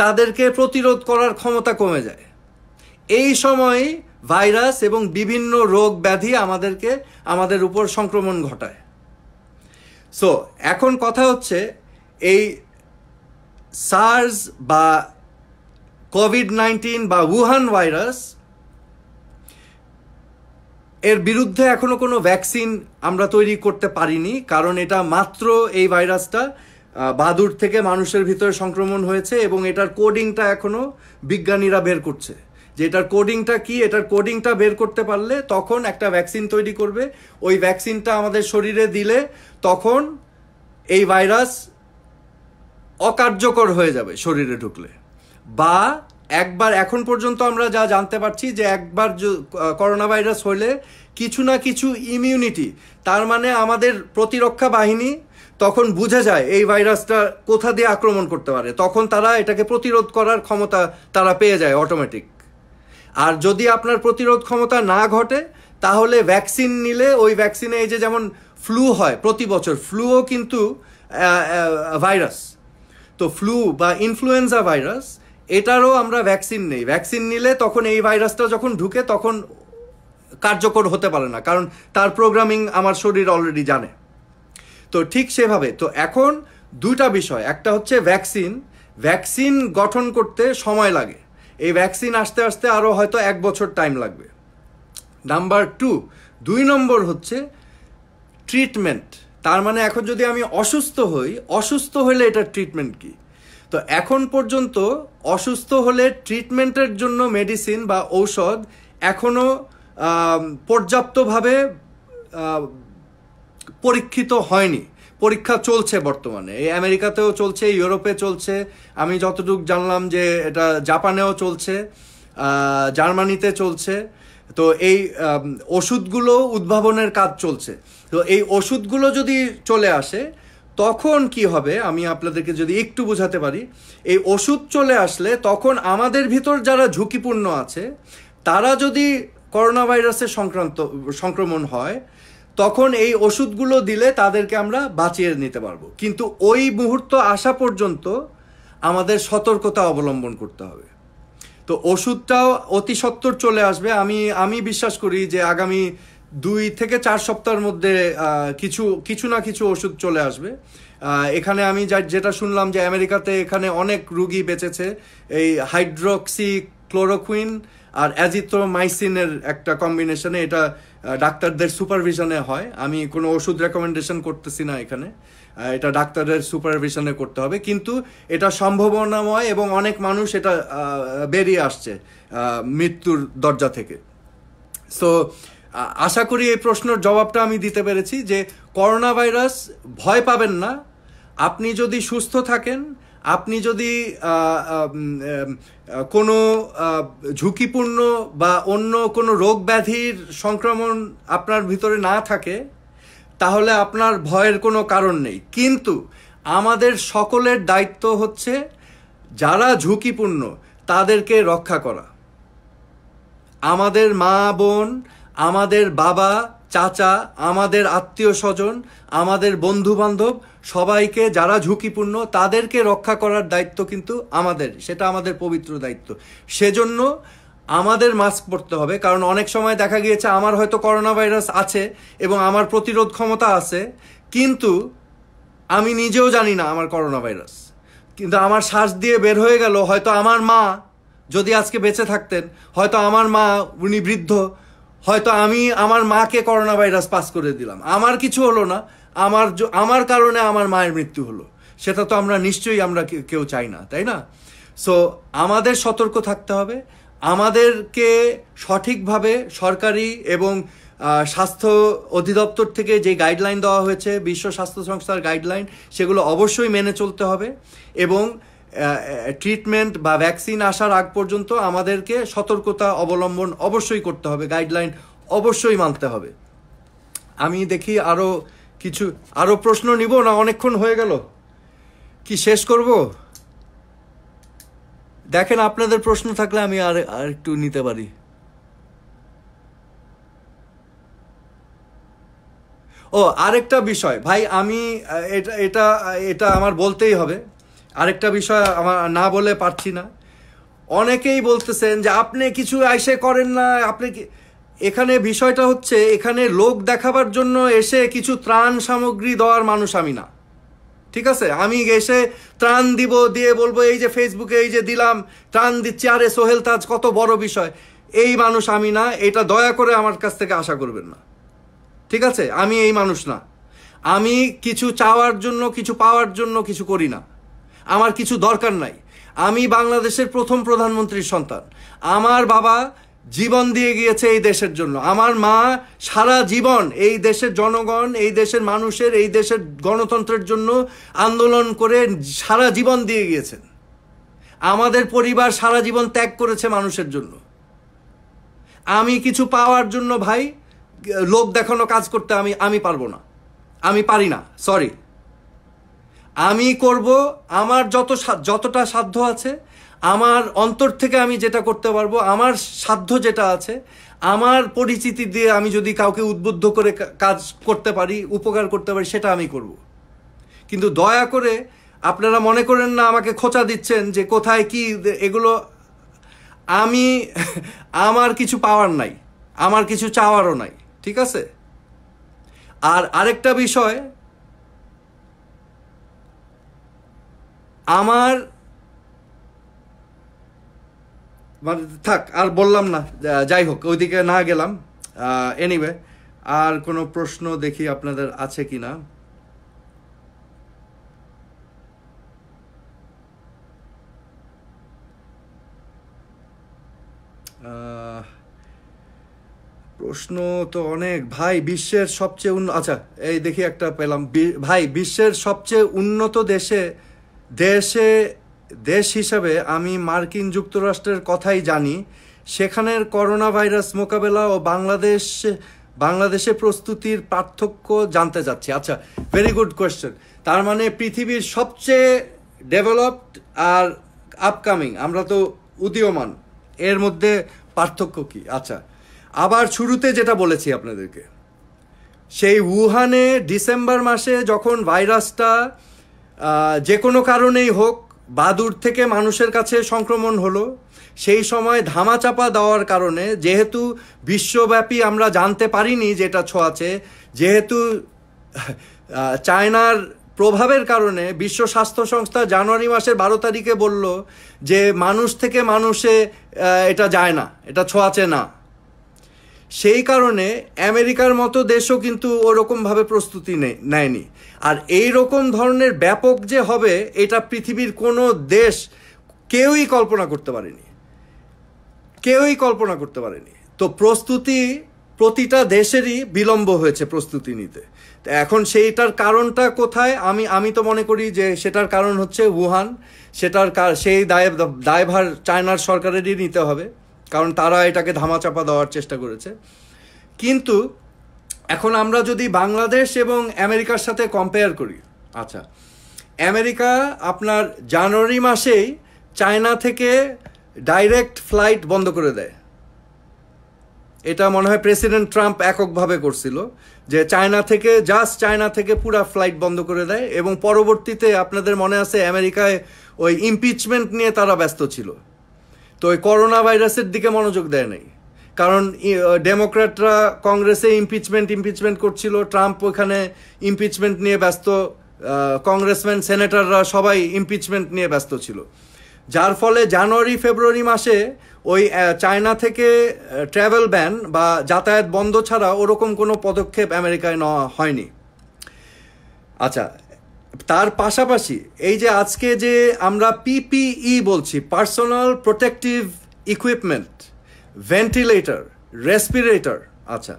তাদেরকে প্রতিরোধ করার ক্ষমতা কমে যায় এই সময় ভাইরাস এবং বিভিন্ন রোগ ব্যাধি আমাদেরকে আমাদের উপর সংক্রমণ ঘটায় সো এখন কথা হচ্ছে এই সার্স বা কোভিড নাইন্টিন বা উহান ভাইরাস এর বিরুদ্ধে এখনও কোনো ভ্যাকসিন আমরা তৈরি করতে পারিনি কারণ এটা মাত্র এই ভাইরাসটা বাদুর থেকে মানুষের ভিতরে সংক্রমণ হয়েছে এবং এটার কোডিংটা এখনও বিজ্ঞানীরা বের করছে যে এটার কোডিংটা কি এটার কোডিংটা বের করতে পারলে তখন একটা ভ্যাকসিন তৈরি করবে ওই ভ্যাকসিনটা আমাদের শরীরে দিলে তখন এই ভাইরাস অকার্যকর হয়ে যাবে শরীরে ঢুকলে বা একবার এখন পর্যন্ত আমরা যা জানতে পারছি যে একবার করোনা ভাইরাস হলে কিছু না কিছু ইমিউনিটি তার মানে আমাদের প্রতিরক্ষা বাহিনী তখন বুঝে যায় এই ভাইরাসটা কোথা দিয়ে আক্রমণ করতে পারে তখন তারা এটাকে প্রতিরোধ করার ক্ষমতা তারা পেয়ে যায় অটোমেটিক আর যদি আপনার প্রতিরোধ ক্ষমতা না ঘটে তাহলে ভ্যাকসিন নিলে ওই ভ্যাকসিনে এই যে যেমন ফ্লু হয় প্রতি বছর ফ্লুও কিন্তু ভাইরাস তো ফ্লু বা ইনফ্লুয়েঞ্জা ভাইরাস এটারও আমরা ভ্যাকসিন নেই ভ্যাকসিন নিলে তখন এই ভাইরাসটা যখন ঢুকে তখন কার্যকর হতে পারে না কারণ তার প্রোগ্রামিং আমার শরীর অলরেডি জানে তো ঠিক সেভাবে তো এখন দুইটা বিষয় একটা হচ্ছে ভ্যাকসিন ভ্যাকসিন গঠন করতে সময় লাগে এই ভ্যাকসিন আসতে আসতে আরও হয়তো এক বছর টাইম লাগবে নাম্বার টু দুই নম্বর হচ্ছে ট্রিটমেন্ট তার মানে এখন যদি আমি অসুস্থ হই অসুস্থ হলে এটার ট্রিটমেন্ট কি তো এখন পর্যন্ত অসুস্থ হলে ট্রিটমেন্টের জন্য মেডিসিন বা ঔষধ এখনও পর্যাপ্তভাবে পরীক্ষিত হয়নি পরীক্ষা চলছে বর্তমানে এই আমেরিকাতেও চলছে ইউরোপে চলছে আমি যতটুকু জানলাম যে এটা জাপানেও চলছে জার্মানিতে চলছে তো এই ওষুধগুলো উদ্ভাবনের কাজ চলছে তো এই ওষুধগুলো যদি চলে আসে তখন কি হবে আমি আপনাদেরকে যদি একটু বোঝাতে পারি এই ওষুধ চলে আসলে তখন আমাদের ভিতর যারা ঝুঁকিপূর্ণ আছে তারা যদি করোনা ভাইরাসের সংক্রান্ত সংক্রমণ হয় তখন এই ওষুধগুলো দিলে তাদেরকে আমরা বাঁচিয়ে নিতে পারবো কিন্তু ওই মুহূর্ত আসা পর্যন্ত আমাদের সতর্কতা অবলম্বন করতে হবে তো ওষুধটাও অতি সত্তর চলে আসবে আমি আমি বিশ্বাস করি যে আগামী দুই থেকে চার সপ্তাহের মধ্যে কিছু কিছু না কিছু ওষুধ চলে আসবে এখানে আমি যেটা শুনলাম যে আমেরিকাতে এখানে অনেক রুগী বেঁচেছে এই হাইড্রোক্সি ক্লোরোকুইন আর অ্যাজিথ্রোমাইসিনের একটা কম্বিনেশনে এটা ডাক্তারদের সুপারভিশনে হয় আমি কোনো ওষুধ রেকমেন্ডেশন করতেছি না এখানে এটা ডাক্তারের সুপারভিশনে করতে হবে কিন্তু এটা সম্ভাবনাময় এবং অনেক মানুষ এটা বেরিয়ে আসছে মৃত্যুর দরজা থেকে সো আশা করি এই প্রশ্নের জবাবটা আমি দিতে পেরেছি যে করোনা ভাইরাস ভয় পাবেন না আপনি যদি সুস্থ থাকেন আপনি যদি কোনো ঝুঁকিপূর্ণ বা অন্য কোনো রোগ ব্যাধির সংক্রমণ আপনার ভিতরে না থাকে তাহলে আপনার ভয়ের কোনো কারণ নেই কিন্তু আমাদের সকলের দায়িত্ব হচ্ছে যারা ঝুঁকিপূর্ণ তাদেরকে রক্ষা করা আমাদের মা বোন আমাদের বাবা চাচা আমাদের আত্মীয় স্বজন আমাদের বন্ধু বান্ধব সবাইকে যারা ঝুঁকিপূর্ণ তাদেরকে রক্ষা করার দায়িত্ব কিন্তু আমাদের সেটা আমাদের পবিত্র দায়িত্ব সেজন্য আমাদের মাস্ক পরতে হবে কারণ অনেক সময় দেখা গিয়েছে আমার হয়তো করোনা ভাইরাস আছে এবং আমার প্রতিরোধ ক্ষমতা আছে কিন্তু আমি নিজেও জানি না আমার করোনা ভাইরাস কিন্তু আমার শ্বাস দিয়ে বের হয়ে গেল হয়তো আমার মা যদি আজকে বেঁচে থাকতেন হয়তো আমার মা উনি বৃদ্ধ হয়তো আমি আমার মাকে করোনা ভাইরাস পাস করে দিলাম আমার কিছু হলো না আমার আমার কারণে আমার মায়ের মৃত্যু হলো সেটা তো আমরা নিশ্চয়ই আমরা কেউ চাই না তাই না সো আমাদের সতর্ক থাকতে হবে আমাদেরকে সঠিকভাবে সরকারি এবং স্বাস্থ্য অধিদপ্তর থেকে যে গাইডলাইন দেওয়া হয়েছে বিশ্ব স্বাস্থ্য সংস্থার গাইডলাইন সেগুলো অবশ্যই মেনে চলতে হবে এবং ট্রিটমেন্ট বা ভ্যাকসিন আসার আগ পর্যন্ত আমাদেরকে সতর্কতা অবলম্বন অবশ্যই করতে হবে গাইডলাইন অবশ্যই মানতে হবে আমি দেখি আরও কিছু আরও প্রশ্ন নিব না অনেকক্ষণ হয়ে গেল কি শেষ করব দেখেন আপনাদের প্রশ্ন থাকলে আমি আর আর একটু নিতে পারি ও আরেকটা বিষয় ভাই আমি এটা এটা এটা আমার বলতেই হবে আরেকটা বিষয় আমার না বলে পারছি না অনেকেই বলতেছেন যে আপনি কিছু আইসে করেন না আপনি কি এখানে বিষয়টা হচ্ছে এখানে লোক দেখাবার জন্য এসে কিছু ত্রাণ সামগ্রী দেওয়ার মানুষ আমি না ঠিক আছে আমি এসে ত্রাণ দিব দিয়ে বলবো এই যে ফেসবুকে এই যে দিলাম ত্রাণ দিচ্ছি আরে সোহেল তাজ কত বড় বিষয় এই মানুষ আমি না এটা দয়া করে আমার কাছ থেকে আশা করবেন না ঠিক আছে আমি এই মানুষ না আমি কিছু চাওয়ার জন্য কিছু পাওয়ার জন্য কিছু করি না আমার কিছু দরকার নাই আমি বাংলাদেশের প্রথম প্রধানমন্ত্রীর সন্তান আমার বাবা জীবন দিয়ে গিয়েছে এই দেশের জন্য আমার মা সারা জীবন এই দেশের জনগণ এই দেশের মানুষের এই দেশের গণতন্ত্রের জন্য আন্দোলন করে সারা জীবন দিয়ে গিয়েছেন আমাদের পরিবার সারা জীবন ত্যাগ করেছে মানুষের জন্য আমি কিছু পাওয়ার জন্য ভাই লোক দেখানো কাজ করতে আমি আমি পারবো না আমি পারি না সরি আমি করব আমার যত যতটা সাধ্য আছে আমার অন্তর থেকে আমি যেটা করতে পারবো আমার সাধ্য যেটা আছে আমার পরিচিতি দিয়ে আমি যদি কাউকে উদ্বুদ্ধ করে কাজ করতে পারি উপকার করতে পারি সেটা আমি করব কিন্তু দয়া করে আপনারা মনে করেন না আমাকে খোঁচা দিচ্ছেন যে কোথায় কি এগুলো আমি আমার কিছু পাওয়ার নাই আমার কিছু চাওয়ারও নাই ঠিক আছে আর আরেকটা বিষয় আমার মানে থাক আর বললাম না যাই হোক ওইদিকে না গেলাম এনিওয়ে আর কোনো প্রশ্ন দেখি আপনাদের আছে কি না প্রশ্ন তো অনেক ভাই বিশ্বের সবচেয়ে উন্নত আচ্ছা এই দেখি একটা পেলাম ভাই বিশ্বের সবচেয়ে উন্নত দেশে দেশে দেশ হিসাবে আমি মার্কিন যুক্তরাষ্ট্রের কথাই জানি সেখানের করোনা ভাইরাস মোকাবেলা ও বাংলাদেশ বাংলাদেশে প্রস্তুতির পার্থক্য জানতে চাচ্ছি আচ্ছা ভেরি গুড কোয়েশ্চেন তার মানে পৃথিবীর সবচেয়ে ডেভেলপড আর আপকামিং আমরা তো উদীয়মান এর মধ্যে পার্থক্য কি আচ্ছা আবার শুরুতে যেটা বলেছি আপনাদেরকে সেই উহানে ডিসেম্বর মাসে যখন ভাইরাসটা যে কোনো কারণেই হোক বাদুর থেকে মানুষের কাছে সংক্রমণ হলো সেই সময় ধামাচাপা দেওয়ার কারণে যেহেতু বিশ্বব্যাপী আমরা জানতে পারিনি যেটা ছোঁয়াচে যেহেতু চায়নার প্রভাবের কারণে বিশ্ব স্বাস্থ্য সংস্থা জানুয়ারি মাসের বারো তারিখে বলল যে মানুষ থেকে মানুষে এটা যায় না এটা ছোঁয়াচে না সেই কারণে আমেরিকার মতো দেশও কিন্তু ওরকমভাবে প্রস্তুতি নেয়নি আর এই রকম ধরনের ব্যাপক যে হবে এটা পৃথিবীর কোনো দেশ কেউই কল্পনা করতে পারেনি কেউই কল্পনা করতে পারেনি তো প্রস্তুতি প্রতিটা দেশেরই বিলম্ব হয়েছে প্রস্তুতি নিতে তো এখন সেইটার কারণটা কোথায় আমি আমি তো মনে করি যে সেটার কারণ হচ্ছে উহান সেটার সেই দায় দায়ভার চায়নার সরকারেরই নিতে হবে কারণ তারা এটাকে ধামাচাপা দেওয়ার চেষ্টা করেছে কিন্তু এখন আমরা যদি বাংলাদেশ এবং আমেরিকার সাথে কম্পেয়ার করি আচ্ছা আমেরিকা আপনার জানুয়ারি মাসেই চায়না থেকে ডাইরেক্ট ফ্লাইট বন্ধ করে দেয় এটা মনে হয় প্রেসিডেন্ট ট্রাম্প এককভাবে করছিল যে চায়না থেকে জাস্ট চায়না থেকে পুরা ফ্লাইট বন্ধ করে দেয় এবং পরবর্তীতে আপনাদের মনে আছে আমেরিকায় ওই ইমপিচমেন্ট নিয়ে তারা ব্যস্ত ছিল তো এই করোনা ভাইরাসের দিকে মনোযোগ দেয় নাই কারণ ডেমোক্র্যাটরা কংগ্রেসে ইমপিচমেন্ট ইমপিচমেন্ট করছিল ট্রাম্প ওখানে ইমপিচমেন্ট নিয়ে ব্যস্ত কংগ্রেসম্যান সেনেটাররা সবাই ইমপিচমেন্ট নিয়ে ব্যস্ত ছিল যার ফলে জানুয়ারি ফেব্রুয়ারি মাসে ওই চায়না থেকে ট্রাভেল ব্যান বা যাতায়াত বন্ধ ছাড়া ওরকম কোনো পদক্ষেপ আমেরিকায় নেওয়া হয়নি আচ্ছা তার পাশাপাশি এই যে আজকে যে আমরা পিপিই e বলছি personal protective equipment ventilator respirator আচ্ছা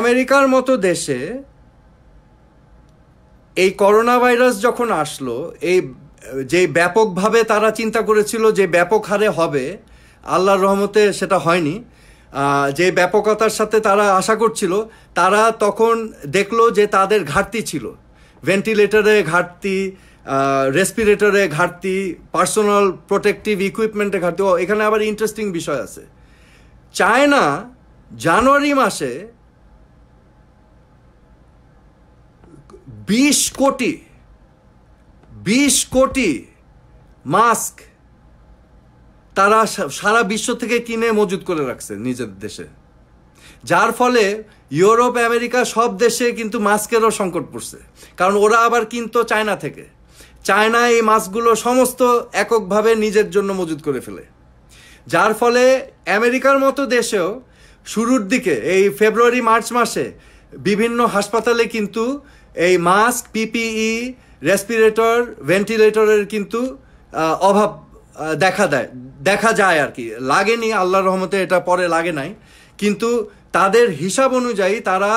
আমেরিকার মতো দেশে এই করোনা ভাইরাস যখন আসলো এই যে ব্যাপকভাবে তারা চিন্তা করেছিল যে ব্যাপক হারে হবে আল্লাহর রহমতে সেটা হয়নি যে ব্যাপকতার সাথে তারা আশা করছিল তারা তখন দেখলো যে তাদের ঘাটতি ছিল ভেন্টিলেটরে ঘাটতি রেসপিরেটরে ঘাটতি পার্সোনাল প্রোটেকটিভ ইকুইপমেন্টে ঘাটতি ও এখানে আবার ইন্টারেস্টিং বিষয় আছে চায়না জানুয়ারি মাসে বিশ কোটি বিশ কোটি মাস্ক তারা সারা বিশ্ব থেকে কিনে মজুত করে রাখছে নিজের দেশে যার ফলে ইউরোপ আমেরিকা সব দেশে কিন্তু মাস্কেরও সংকট পড়ছে কারণ ওরা আবার কিনতো চায়না থেকে চায়না এই মাস্কগুলো সমস্ত এককভাবে নিজের জন্য মজুদ করে ফেলে যার ফলে আমেরিকার মতো দেশেও শুরুর দিকে এই ফেব্রুয়ারি মার্চ মাসে বিভিন্ন হাসপাতালে কিন্তু এই মাস্ক পিপিই রেসপিরেটর ভেন্টিলেটরের কিন্তু অভাব দেখা দেয় দেখা যায় আর কি লাগেনি আল্লাহর রহমতে এটা পরে লাগে নাই কিন্তু তাদের হিসাব অনুযায়ী তারা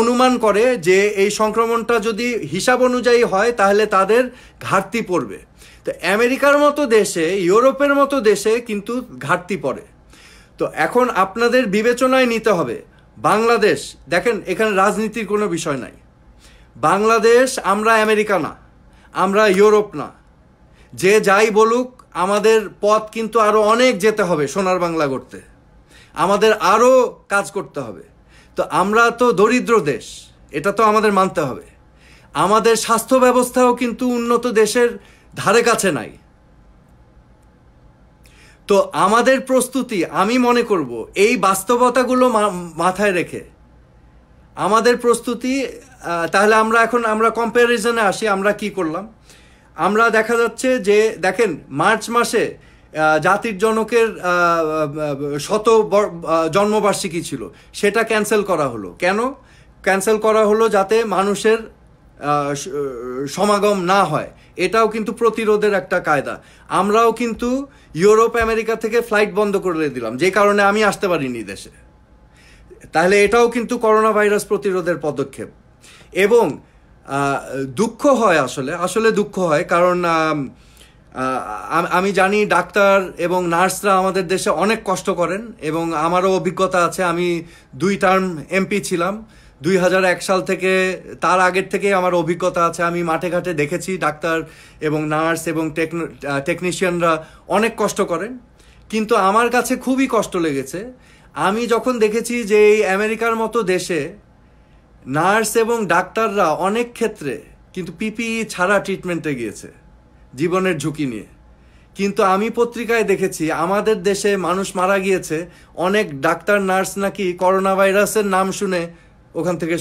অনুমান করে যে এই সংক্রমণটা যদি হিসাব অনুযায়ী হয় তাহলে তাদের ঘাটতি পড়বে তো আমেরিকার মতো দেশে ইউরোপের মতো দেশে কিন্তু ঘাটতি পড়ে তো এখন আপনাদের বিবেচনায় নিতে হবে বাংলাদেশ দেখেন এখানে রাজনীতির কোনো বিষয় নাই বাংলাদেশ আমরা আমেরিকা না আমরা ইউরোপ না যে যাই বলুক আমাদের পথ কিন্তু আরও অনেক যেতে হবে সোনার বাংলা করতে আমাদের আরও কাজ করতে হবে তো আমরা তো দরিদ্র দেশ এটা তো আমাদের মানতে হবে আমাদের স্বাস্থ্য ব্যবস্থাও কিন্তু উন্নত দেশের ধারে কাছে নাই তো আমাদের প্রস্তুতি আমি মনে করব এই বাস্তবতাগুলো মাথায় রেখে আমাদের প্রস্তুতি তাহলে আমরা এখন আমরা কম্প্যারিজনে আসি আমরা কি করলাম আমরা দেখা যাচ্ছে যে দেখেন মার্চ মাসে জাতির জনকের শত জন্মবার্ষিকী ছিল সেটা ক্যান্সেল করা হলো কেন ক্যান্সেল করা হলো যাতে মানুষের সমাগম না হয় এটাও কিন্তু প্রতিরোধের একটা কায়দা আমরাও কিন্তু ইউরোপ আমেরিকা থেকে ফ্লাইট বন্ধ করে দিলাম যে কারণে আমি আসতে পারিনি দেশে তাহলে এটাও কিন্তু করোনা ভাইরাস প্রতিরোধের পদক্ষেপ এবং দুঃখ হয় আসলে আসলে দুঃখ হয় কারণ আমি জানি ডাক্তার এবং নার্সরা আমাদের দেশে অনেক কষ্ট করেন এবং আমারও অভিজ্ঞতা আছে আমি দুই টার্ম এমপি ছিলাম দুই হাজার এক সাল থেকে তার আগের থেকে আমার অভিজ্ঞতা আছে আমি মাঠে ঘাটে দেখেছি ডাক্তার এবং নার্স এবং টেকনিশিয়ানরা অনেক কষ্ট করেন কিন্তু আমার কাছে খুবই কষ্ট লেগেছে আমি যখন দেখেছি যে এই আমেরিকার মতো দেশে নার্স এবং ডাক্তাররা অনেক ক্ষেত্রে কিন্তু পিপিই e ছাড়া ট্রিটমেন্টে গিয়েছে জীবনের ঝুঁকি নিয়ে কিন্তু আমি পত্রিকায় দেখেছি আমাদের দেশে মানুষ মারা গিয়েছে অনেক ডাক্তার নার্স নাকি করোনা ভাইরাসের নাম শুনে ওখান থেকে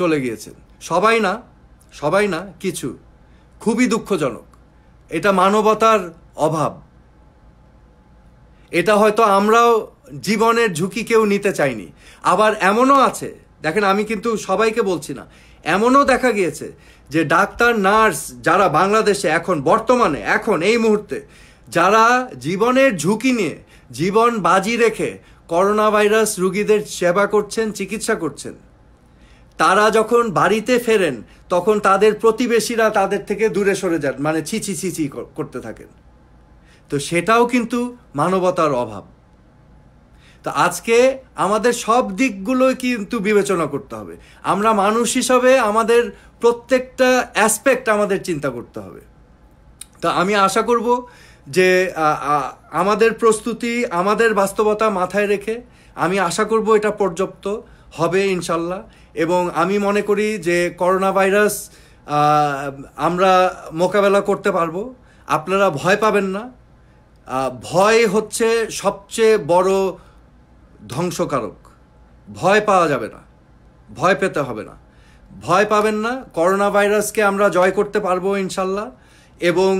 চলে গিয়েছেন সবাই না সবাই না কিছু খুবই দুঃখজনক এটা মানবতার অভাব এটা হয়তো আমরাও জীবনের ঝুঁকি কেউ নিতে চাইনি আবার এমনও আছে দেখেন আমি কিন্তু সবাইকে বলছি না এমনও দেখা গিয়েছে যে ডাক্তার নার্স যারা বাংলাদেশে এখন বর্তমানে এখন এই মুহূর্তে যারা জীবনের ঝুঁকি নিয়ে জীবন বাজি রেখে করোনা ভাইরাস রুগীদের সেবা করছেন চিকিৎসা করছেন তারা যখন বাড়িতে ফেরেন তখন তাদের প্রতিবেশীরা তাদের থেকে দূরে সরে যান মানে ছিছি ছিছি করতে থাকেন তো সেটাও কিন্তু মানবতার অভাব তো আজকে আমাদের সব দিকগুলো কিন্তু বিবেচনা করতে হবে আমরা মানুষ হিসাবে আমাদের প্রত্যেকটা অ্যাসপেক্ট আমাদের চিন্তা করতে হবে তো আমি আশা করব যে আমাদের প্রস্তুতি আমাদের বাস্তবতা মাথায় রেখে আমি আশা করব এটা পর্যাপ্ত হবে ইনশাল্লাহ এবং আমি মনে করি যে করোনা ভাইরাস আমরা মোকাবেলা করতে পারবো আপনারা ভয় পাবেন না ভয় হচ্ছে সবচেয়ে বড় ধ্বংসকারক ভয় পাওয়া যাবে না ভয় পেতে হবে না ভয় পাবেন না করোনা ভাইরাসকে আমরা জয় করতে পারবো ইনশাল্লাহ এবং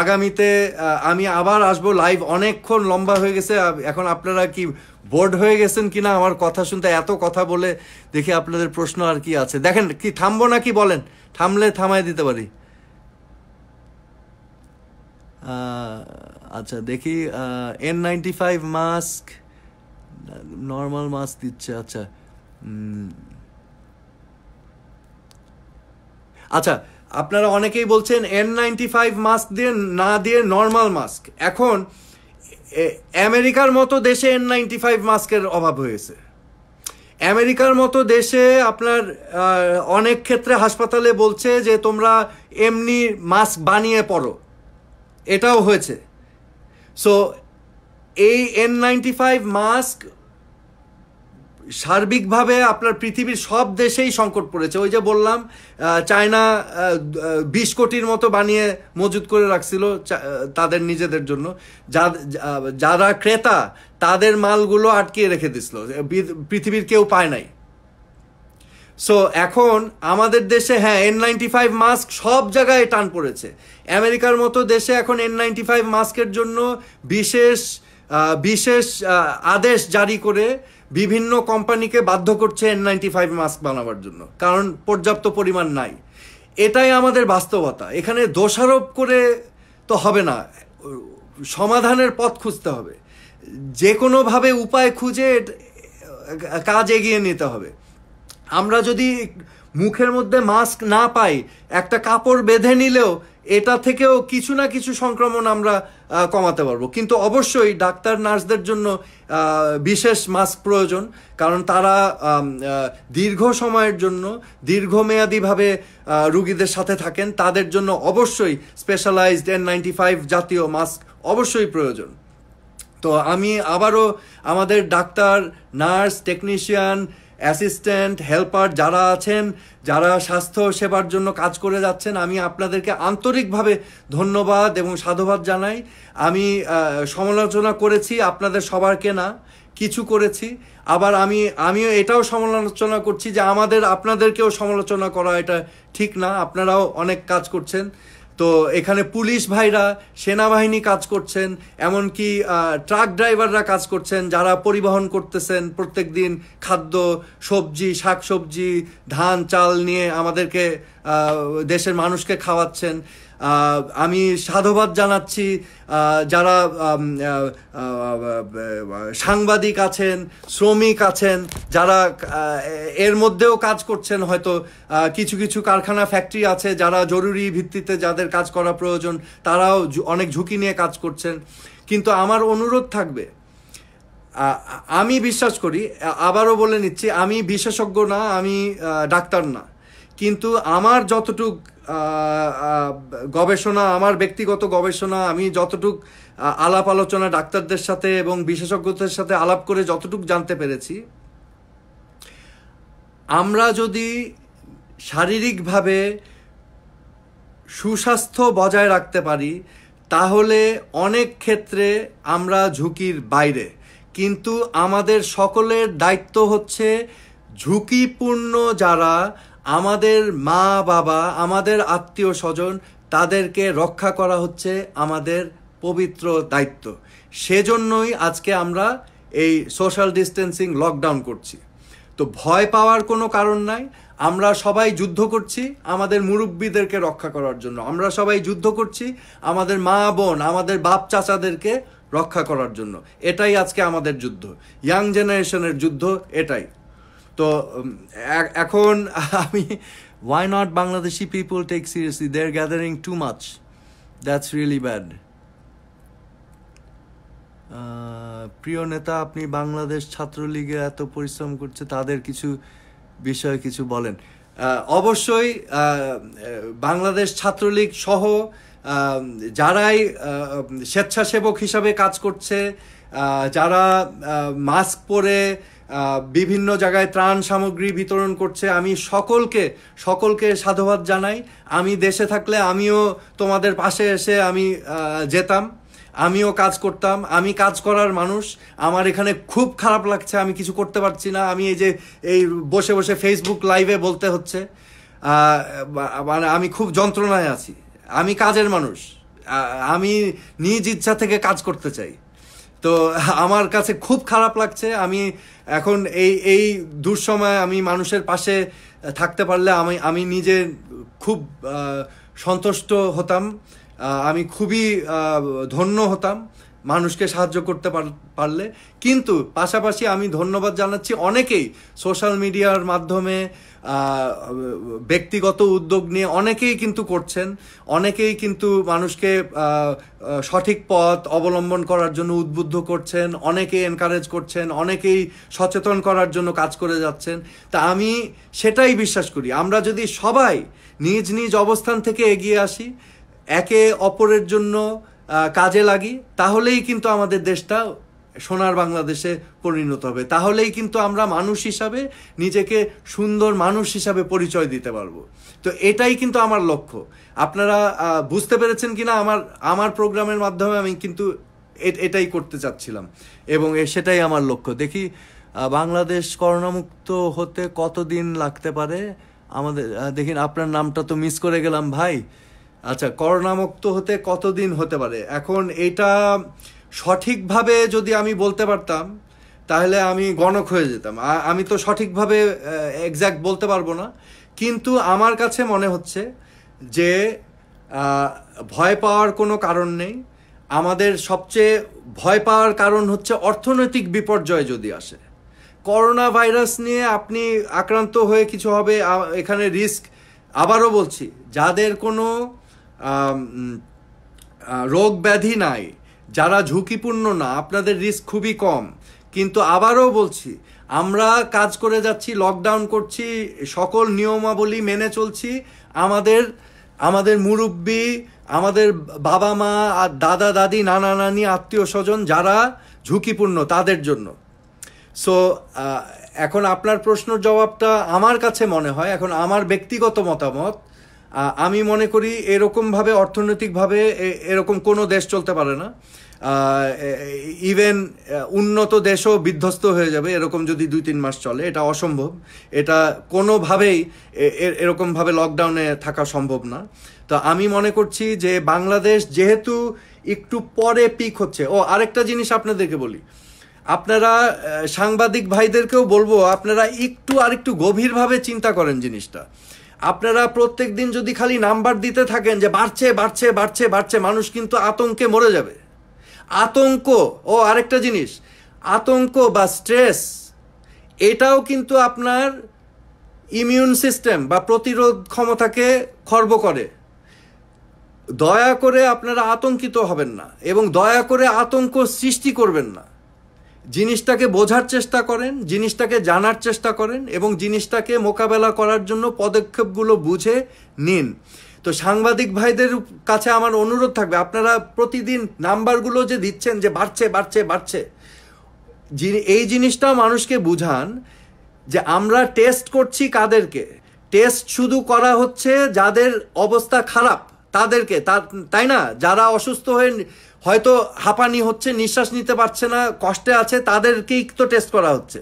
আগামীতে আমি আবার আসবো লাইভ অনেকক্ষণ লম্বা হয়ে গেছে এখন আপনারা কি বোর্ড হয়ে গেছেন কি না আমার কথা শুনতে এত কথা বলে দেখি আপনাদের প্রশ্ন আর কি আছে দেখেন কি থামবো না কি বলেন থামলে থামাই দিতে পারি আচ্ছা দেখি N ninety five mask normal mask দিচ্ছে আচ্ছা আচ্ছা আপনারা অনেকেই বলছেন এন নাইনটি ফাইভ মাস্ক দিয়ে না দিয়ে নর্মাল মাস্ক এখন আমেরিকার মতো দেশে এন নাইনটি ফাইভ মাস্কের অভাব হয়েছে আমেরিকার মতো দেশে আপনার অনেক ক্ষেত্রে হাসপাতালে বলছে যে তোমরা এমনি মাস্ক বানিয়ে পড়ো এটাও হয়েছে সো এই এন নাইনটি ফাইভ মাস্ক সার্বিকভাবে আপনার পৃথিবীর সব দেশেই সংকট পড়েছে ওই যে বললাম চায়না বিশ কোটির মতো বানিয়ে মজুত করে রাখছিল তাদের নিজেদের জন্য যারা ক্রেতা তাদের মালগুলো আটকিয়ে রেখে দিছিল পৃথিবীর কেউ পায় নাই সো এখন আমাদের দেশে হ্যাঁ এন নাইনটি ফাইভ মাস্ক সব জায়গায় টান পড়েছে আমেরিকার মতো দেশে এখন এন নাইনটি ফাইভ মাস্কের জন্য বিশেষ বিশেষ আদেশ জারি করে বিভিন্ন কোম্পানিকে বাধ্য করছে এন নাইনটি ফাইভ মাস্ক বানাবার জন্য কারণ পর্যাপ্ত পরিমাণ নাই এটাই আমাদের বাস্তবতা এখানে দোষারোপ করে তো হবে না সমাধানের পথ খুঁজতে হবে যে কোনোভাবে উপায় খুঁজে কাজ এগিয়ে নিতে হবে আমরা যদি মুখের মধ্যে মাস্ক না পাই একটা কাপড় বেঁধে নিলেও এটা থেকেও কিছু না কিছু সংক্রমণ আমরা কমাতে পারবো কিন্তু অবশ্যই ডাক্তার নার্সদের জন্য বিশেষ মাস্ক প্রয়োজন কারণ তারা দীর্ঘ সময়ের জন্য দীর্ঘমেয়াদীভাবে রুগীদের সাথে থাকেন তাদের জন্য অবশ্যই স্পেশালাইজড এন নাইনটি ফাইভ জাতীয় মাস্ক অবশ্যই প্রয়োজন তো আমি আবারও আমাদের doctor nurse technician assistant helper যারা আছেন যারা স্বাস্থ্য সেবার জন্য কাজ করে যাচ্ছেন আমি আপনাদেরকে আন্তরিকভাবে ধন্যবাদ এবং সাধুবাদ জানাই আমি সমালোচনা করেছি আপনাদের সবারকে না কিছু করেছি আবার আমি আমিও এটাও সমালোচনা করছি যে আমাদের আপনাদেরকেও সমালোচনা করা এটা ঠিক না আপনারাও অনেক কাজ করছেন তো এখানে পুলিশ ভাইরা সেনাবাহিনী কাজ করছেন এমনকি ট্রাক ড্রাইভাররা কাজ করছেন যারা পরিবহন করতেছেন প্রত্যেক দিন খাদ্য সবজি শাকসবজি ধান চাল নিয়ে আমাদেরকে দেশের মানুষকে খাওয়াচ্ছেন আমি সাধুবাদ জানাচ্ছি যারা সাংবাদিক আছেন শ্রমিক আছেন যারা এর মধ্যেও কাজ করছেন হয়তো কিছু কিছু কারখানা ফ্যাক্টরি আছে যারা জরুরি ভিত্তিতে যাদের কাজ করা প্রয়োজন তারাও অনেক ঝুঁকি নিয়ে কাজ করছেন কিন্তু আমার অনুরোধ থাকবে আমি বিশ্বাস করি আবারও বলে নিচ্ছি আমি বিশেষজ্ঞ না আমি ডাক্তার না কিন্তু আমার যতটুকু গবেষণা আমার ব্যক্তিগত গবেষণা আমি যতটুক আলাপ আলোচনা ডাক্তারদের সাথে এবং বিশেষজ্ঞদের সাথে আলাপ করে যতটুক জানতে পেরেছি আমরা যদি শারীরিকভাবে সুস্বাস্থ্য বজায় রাখতে পারি তাহলে অনেক ক্ষেত্রে আমরা ঝুঁকির বাইরে কিন্তু আমাদের সকলের দায়িত্ব হচ্ছে ঝুঁকিপূর্ণ যারা আমাদের মা বাবা আমাদের আত্মীয় স্বজন তাদেরকে রক্ষা করা হচ্ছে আমাদের পবিত্র দায়িত্ব সেজন্যই আজকে আমরা এই সোশ্যাল ডিস্টেন্সিং লকডাউন করছি তো ভয় পাওয়ার কোনো কারণ নাই আমরা সবাই যুদ্ধ করছি আমাদের মুরব্বীদেরকে রক্ষা করার জন্য আমরা সবাই যুদ্ধ করছি আমাদের মা বোন আমাদের বাপ চাচাদেরকে রক্ষা করার জন্য এটাই আজকে আমাদের যুদ্ধ ইয়াং জেনারেশনের যুদ্ধ এটাই তো এখন আমি not Bangladeshi people take seriously they are gathering too much that's really bad প্রিয় নেতা আপনি বাংলাদেশ ছাত্রলীগে এত পরিশ্রম করছে তাদের কিছু বিষয়ে কিছু বলেন অবশ্যই বাংলাদেশ ছাত্রলীগ সহ যারাই স্বেচ্ছাসেবক হিসাবে কাজ করছে যারা মাস্ক পরে বিভিন্ন জায়গায় ত্রাণ সামগ্রী বিতরণ করছে আমি সকলকে সকলকে সাধুবাদ জানাই আমি দেশে থাকলে আমিও তোমাদের পাশে এসে আমি যেতাম আমিও কাজ করতাম আমি কাজ করার মানুষ আমার এখানে খুব খারাপ লাগছে আমি কিছু করতে পারছি না আমি এই যে এই বসে বসে ফেসবুক লাইভে বলতে হচ্ছে মানে আমি খুব যন্ত্রণায় আছি আমি কাজের মানুষ আমি নিজ ইচ্ছা থেকে কাজ করতে চাই তো আমার কাছে খুব খারাপ লাগছে আমি এখন এই এই দুঃসময়ে আমি মানুষের পাশে থাকতে পারলে আমি আমি নিজে খুব সন্তুষ্ট হতাম আমি খুবই ধন্য হতাম মানুষকে সাহায্য করতে পারলে কিন্তু পাশাপাশি আমি ধন্যবাদ জানাচ্ছি অনেকেই সোশ্যাল মিডিয়ার মাধ্যমে ব্যক্তিগত উদ্যোগ নিয়ে অনেকেই কিন্তু করছেন অনেকেই কিন্তু মানুষকে সঠিক পথ অবলম্বন করার জন্য উদ্বুদ্ধ করছেন অনেকেই এনকারেজ করছেন অনেকেই সচেতন করার জন্য কাজ করে যাচ্ছেন তা আমি সেটাই বিশ্বাস করি আমরা যদি সবাই নিজ নিজ অবস্থান থেকে এগিয়ে আসি একে অপরের জন্য কাজে লাগি তাহলেই কিন্তু আমাদের দেশটা সোনার বাংলাদেশে পরিণত হবে তাহলেই কিন্তু আমরা মানুষ হিসাবে নিজেকে সুন্দর মানুষ হিসাবে পরিচয় দিতে পারবো তো এটাই কিন্তু আমার লক্ষ্য আপনারা বুঝতে পেরেছেন কি না আমার আমার প্রোগ্রামের মাধ্যমে আমি কিন্তু এটাই করতে চাচ্ছিলাম এবং সেটাই আমার লক্ষ্য দেখি বাংলাদেশ করোনামুক্ত হতে কতদিন লাগতে পারে আমাদের দেখিন আপনার নামটা তো মিস করে গেলাম ভাই আচ্ছা করোনামুক্ত হতে কতদিন হতে পারে এখন এটা সঠিকভাবে যদি আমি বলতে পারতাম তাহলে আমি গণক হয়ে যেতাম আমি তো সঠিকভাবে এক্স্যাক্ট বলতে পারবো না কিন্তু আমার কাছে মনে হচ্ছে যে ভয় পাওয়ার কোনো কারণ নেই আমাদের সবচেয়ে ভয় পাওয়ার কারণ হচ্ছে অর্থনৈতিক বিপর্যয় যদি আসে করোনা ভাইরাস নিয়ে আপনি আক্রান্ত হয়ে কিছু হবে এখানে রিস্ক আবারও বলছি যাদের কোনো রোগ ব্যাধি নাই যারা ঝুঁকিপূর্ণ না আপনাদের রিস্ক খুবই কম কিন্তু আবারও বলছি আমরা কাজ করে যাচ্ছি লকডাউন করছি সকল নিয়মাবলী মেনে চলছি আমাদের আমাদের মুরব্বী আমাদের বাবা মা আর দাদা দাদি নানা নানি আত্মীয় স্বজন যারা ঝুঁকিপূর্ণ তাদের জন্য সো এখন আপনার প্রশ্নর জবাবটা আমার কাছে মনে হয় এখন আমার ব্যক্তিগত মতামত আমি মনে করি এরকমভাবে অর্থনৈতিকভাবে এরকম কোনো দেশ চলতে পারে না ইভেন উন্নত দেশও বিধ্বস্ত হয়ে যাবে এরকম যদি দুই তিন মাস চলে এটা অসম্ভব এটা কোনোভাবেই এরকমভাবে লকডাউনে থাকা সম্ভব না তো আমি মনে করছি যে বাংলাদেশ যেহেতু একটু পরে পিক হচ্ছে ও আরেকটা জিনিস আপনাদেরকে বলি আপনারা সাংবাদিক ভাইদেরকেও বলবো আপনারা একটু আর একটু গভীরভাবে চিন্তা করেন জিনিসটা আপনারা প্রত্যেক দিন যদি খালি নাম্বার দিতে থাকেন যে বাড়ছে বাড়ছে বাড়ছে বাড়ছে মানুষ কিন্তু আতঙ্কে মরে যাবে আতঙ্ক ও আরেকটা জিনিস আতঙ্ক বা স্ট্রেস এটাও কিন্তু আপনার ইমিউন সিস্টেম বা প্রতিরোধ ক্ষমতাকে খর্ব করে দয়া করে আপনারা আতঙ্কিত হবেন না এবং দয়া করে আতঙ্ক সৃষ্টি করবেন না জিনিসটাকে বোঝার চেষ্টা করেন জিনিসটাকে জানার চেষ্টা করেন এবং জিনিসটাকে মোকাবেলা করার জন্য পদক্ষেপগুলো বুঝে নিন তো সাংবাদিক ভাইদের কাছে আমার অনুরোধ থাকবে আপনারা প্রতিদিন নাম্বারগুলো যে দিচ্ছেন যে বাড়ছে বাড়ছে বাড়ছে এই জিনিসটা মানুষকে বুঝান যে আমরা টেস্ট করছি কাদেরকে টেস্ট শুধু করা হচ্ছে যাদের অবস্থা খারাপ তাদেরকে তাই না যারা অসুস্থ হয়ে হয়তো হাঁপানি হচ্ছে নিঃশ্বাস নিতে পারছে না কষ্টে আছে তাদেরকেই তো টেস্ট করা হচ্ছে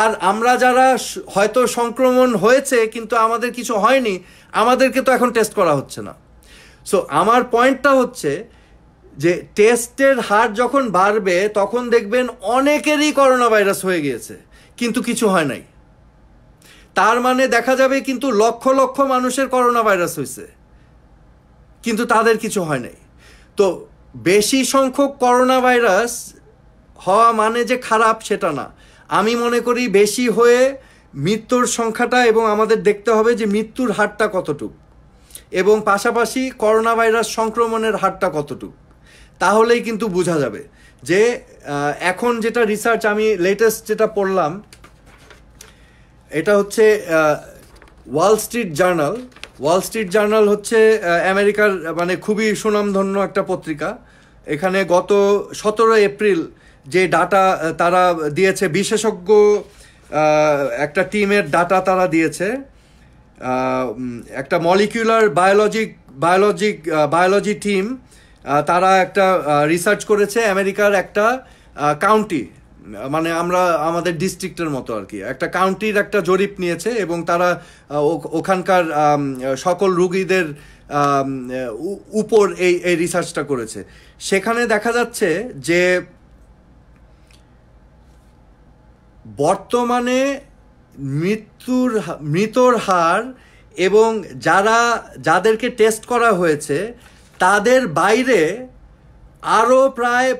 আর আমরা যারা হয়তো সংক্রমণ হয়েছে কিন্তু আমাদের কিছু হয়নি আমাদেরকে তো এখন টেস্ট করা হচ্ছে না সো আমার পয়েন্টটা হচ্ছে যে টেস্টের হার যখন বাড়বে তখন দেখবেন অনেকেরই করোনা ভাইরাস হয়ে গিয়েছে কিন্তু কিছু হয় নাই তার মানে দেখা যাবে কিন্তু লক্ষ লক্ষ মানুষের করোনা ভাইরাস হয়েছে কিন্তু তাদের কিছু হয় নাই তো বেশি সংখ্যক করোনা ভাইরাস হওয়া মানে যে খারাপ সেটা না আমি মনে করি বেশি হয়ে মৃত্যুর সংখ্যাটা এবং আমাদের দেখতে হবে যে মৃত্যুর হারটা কতটুক এবং পাশাপাশি করোনা ভাইরাস সংক্রমণের হারটা কতটুক তাহলেই কিন্তু বোঝা যাবে যে এখন যেটা রিসার্চ আমি লেটেস্ট যেটা পড়লাম এটা হচ্ছে Wall Street Journal Wall Street Journal হচ্ছে আমেরিকার মানে খুবই সুনামধন্য একটা পত্রিকা এখানে গত সতেরো এপ্রিল যে ডাটা তারা দিয়েছে বিশেষজ্ঞ একটা টিমের ডাটা তারা দিয়েছে একটা molecular biologic biologic biology team তারা একটা রিসার্চ করেছে আমেরিকার একটা কাউন্টি মানে আমরা আমাদের ডিস্ট্রিক্টের মতো আর কি একটা কাউন্টির একটা জরিপ নিয়েছে এবং তারা ওখানকার সকল রুগীদের উপর এই এই রিসার্চটা করেছে সেখানে দেখা যাচ্ছে যে বর্তমানে মৃত্যুর মৃতর হার এবং যারা যাদেরকে টেস্ট করা হয়েছে তাদের বাইরে আরও প্রায়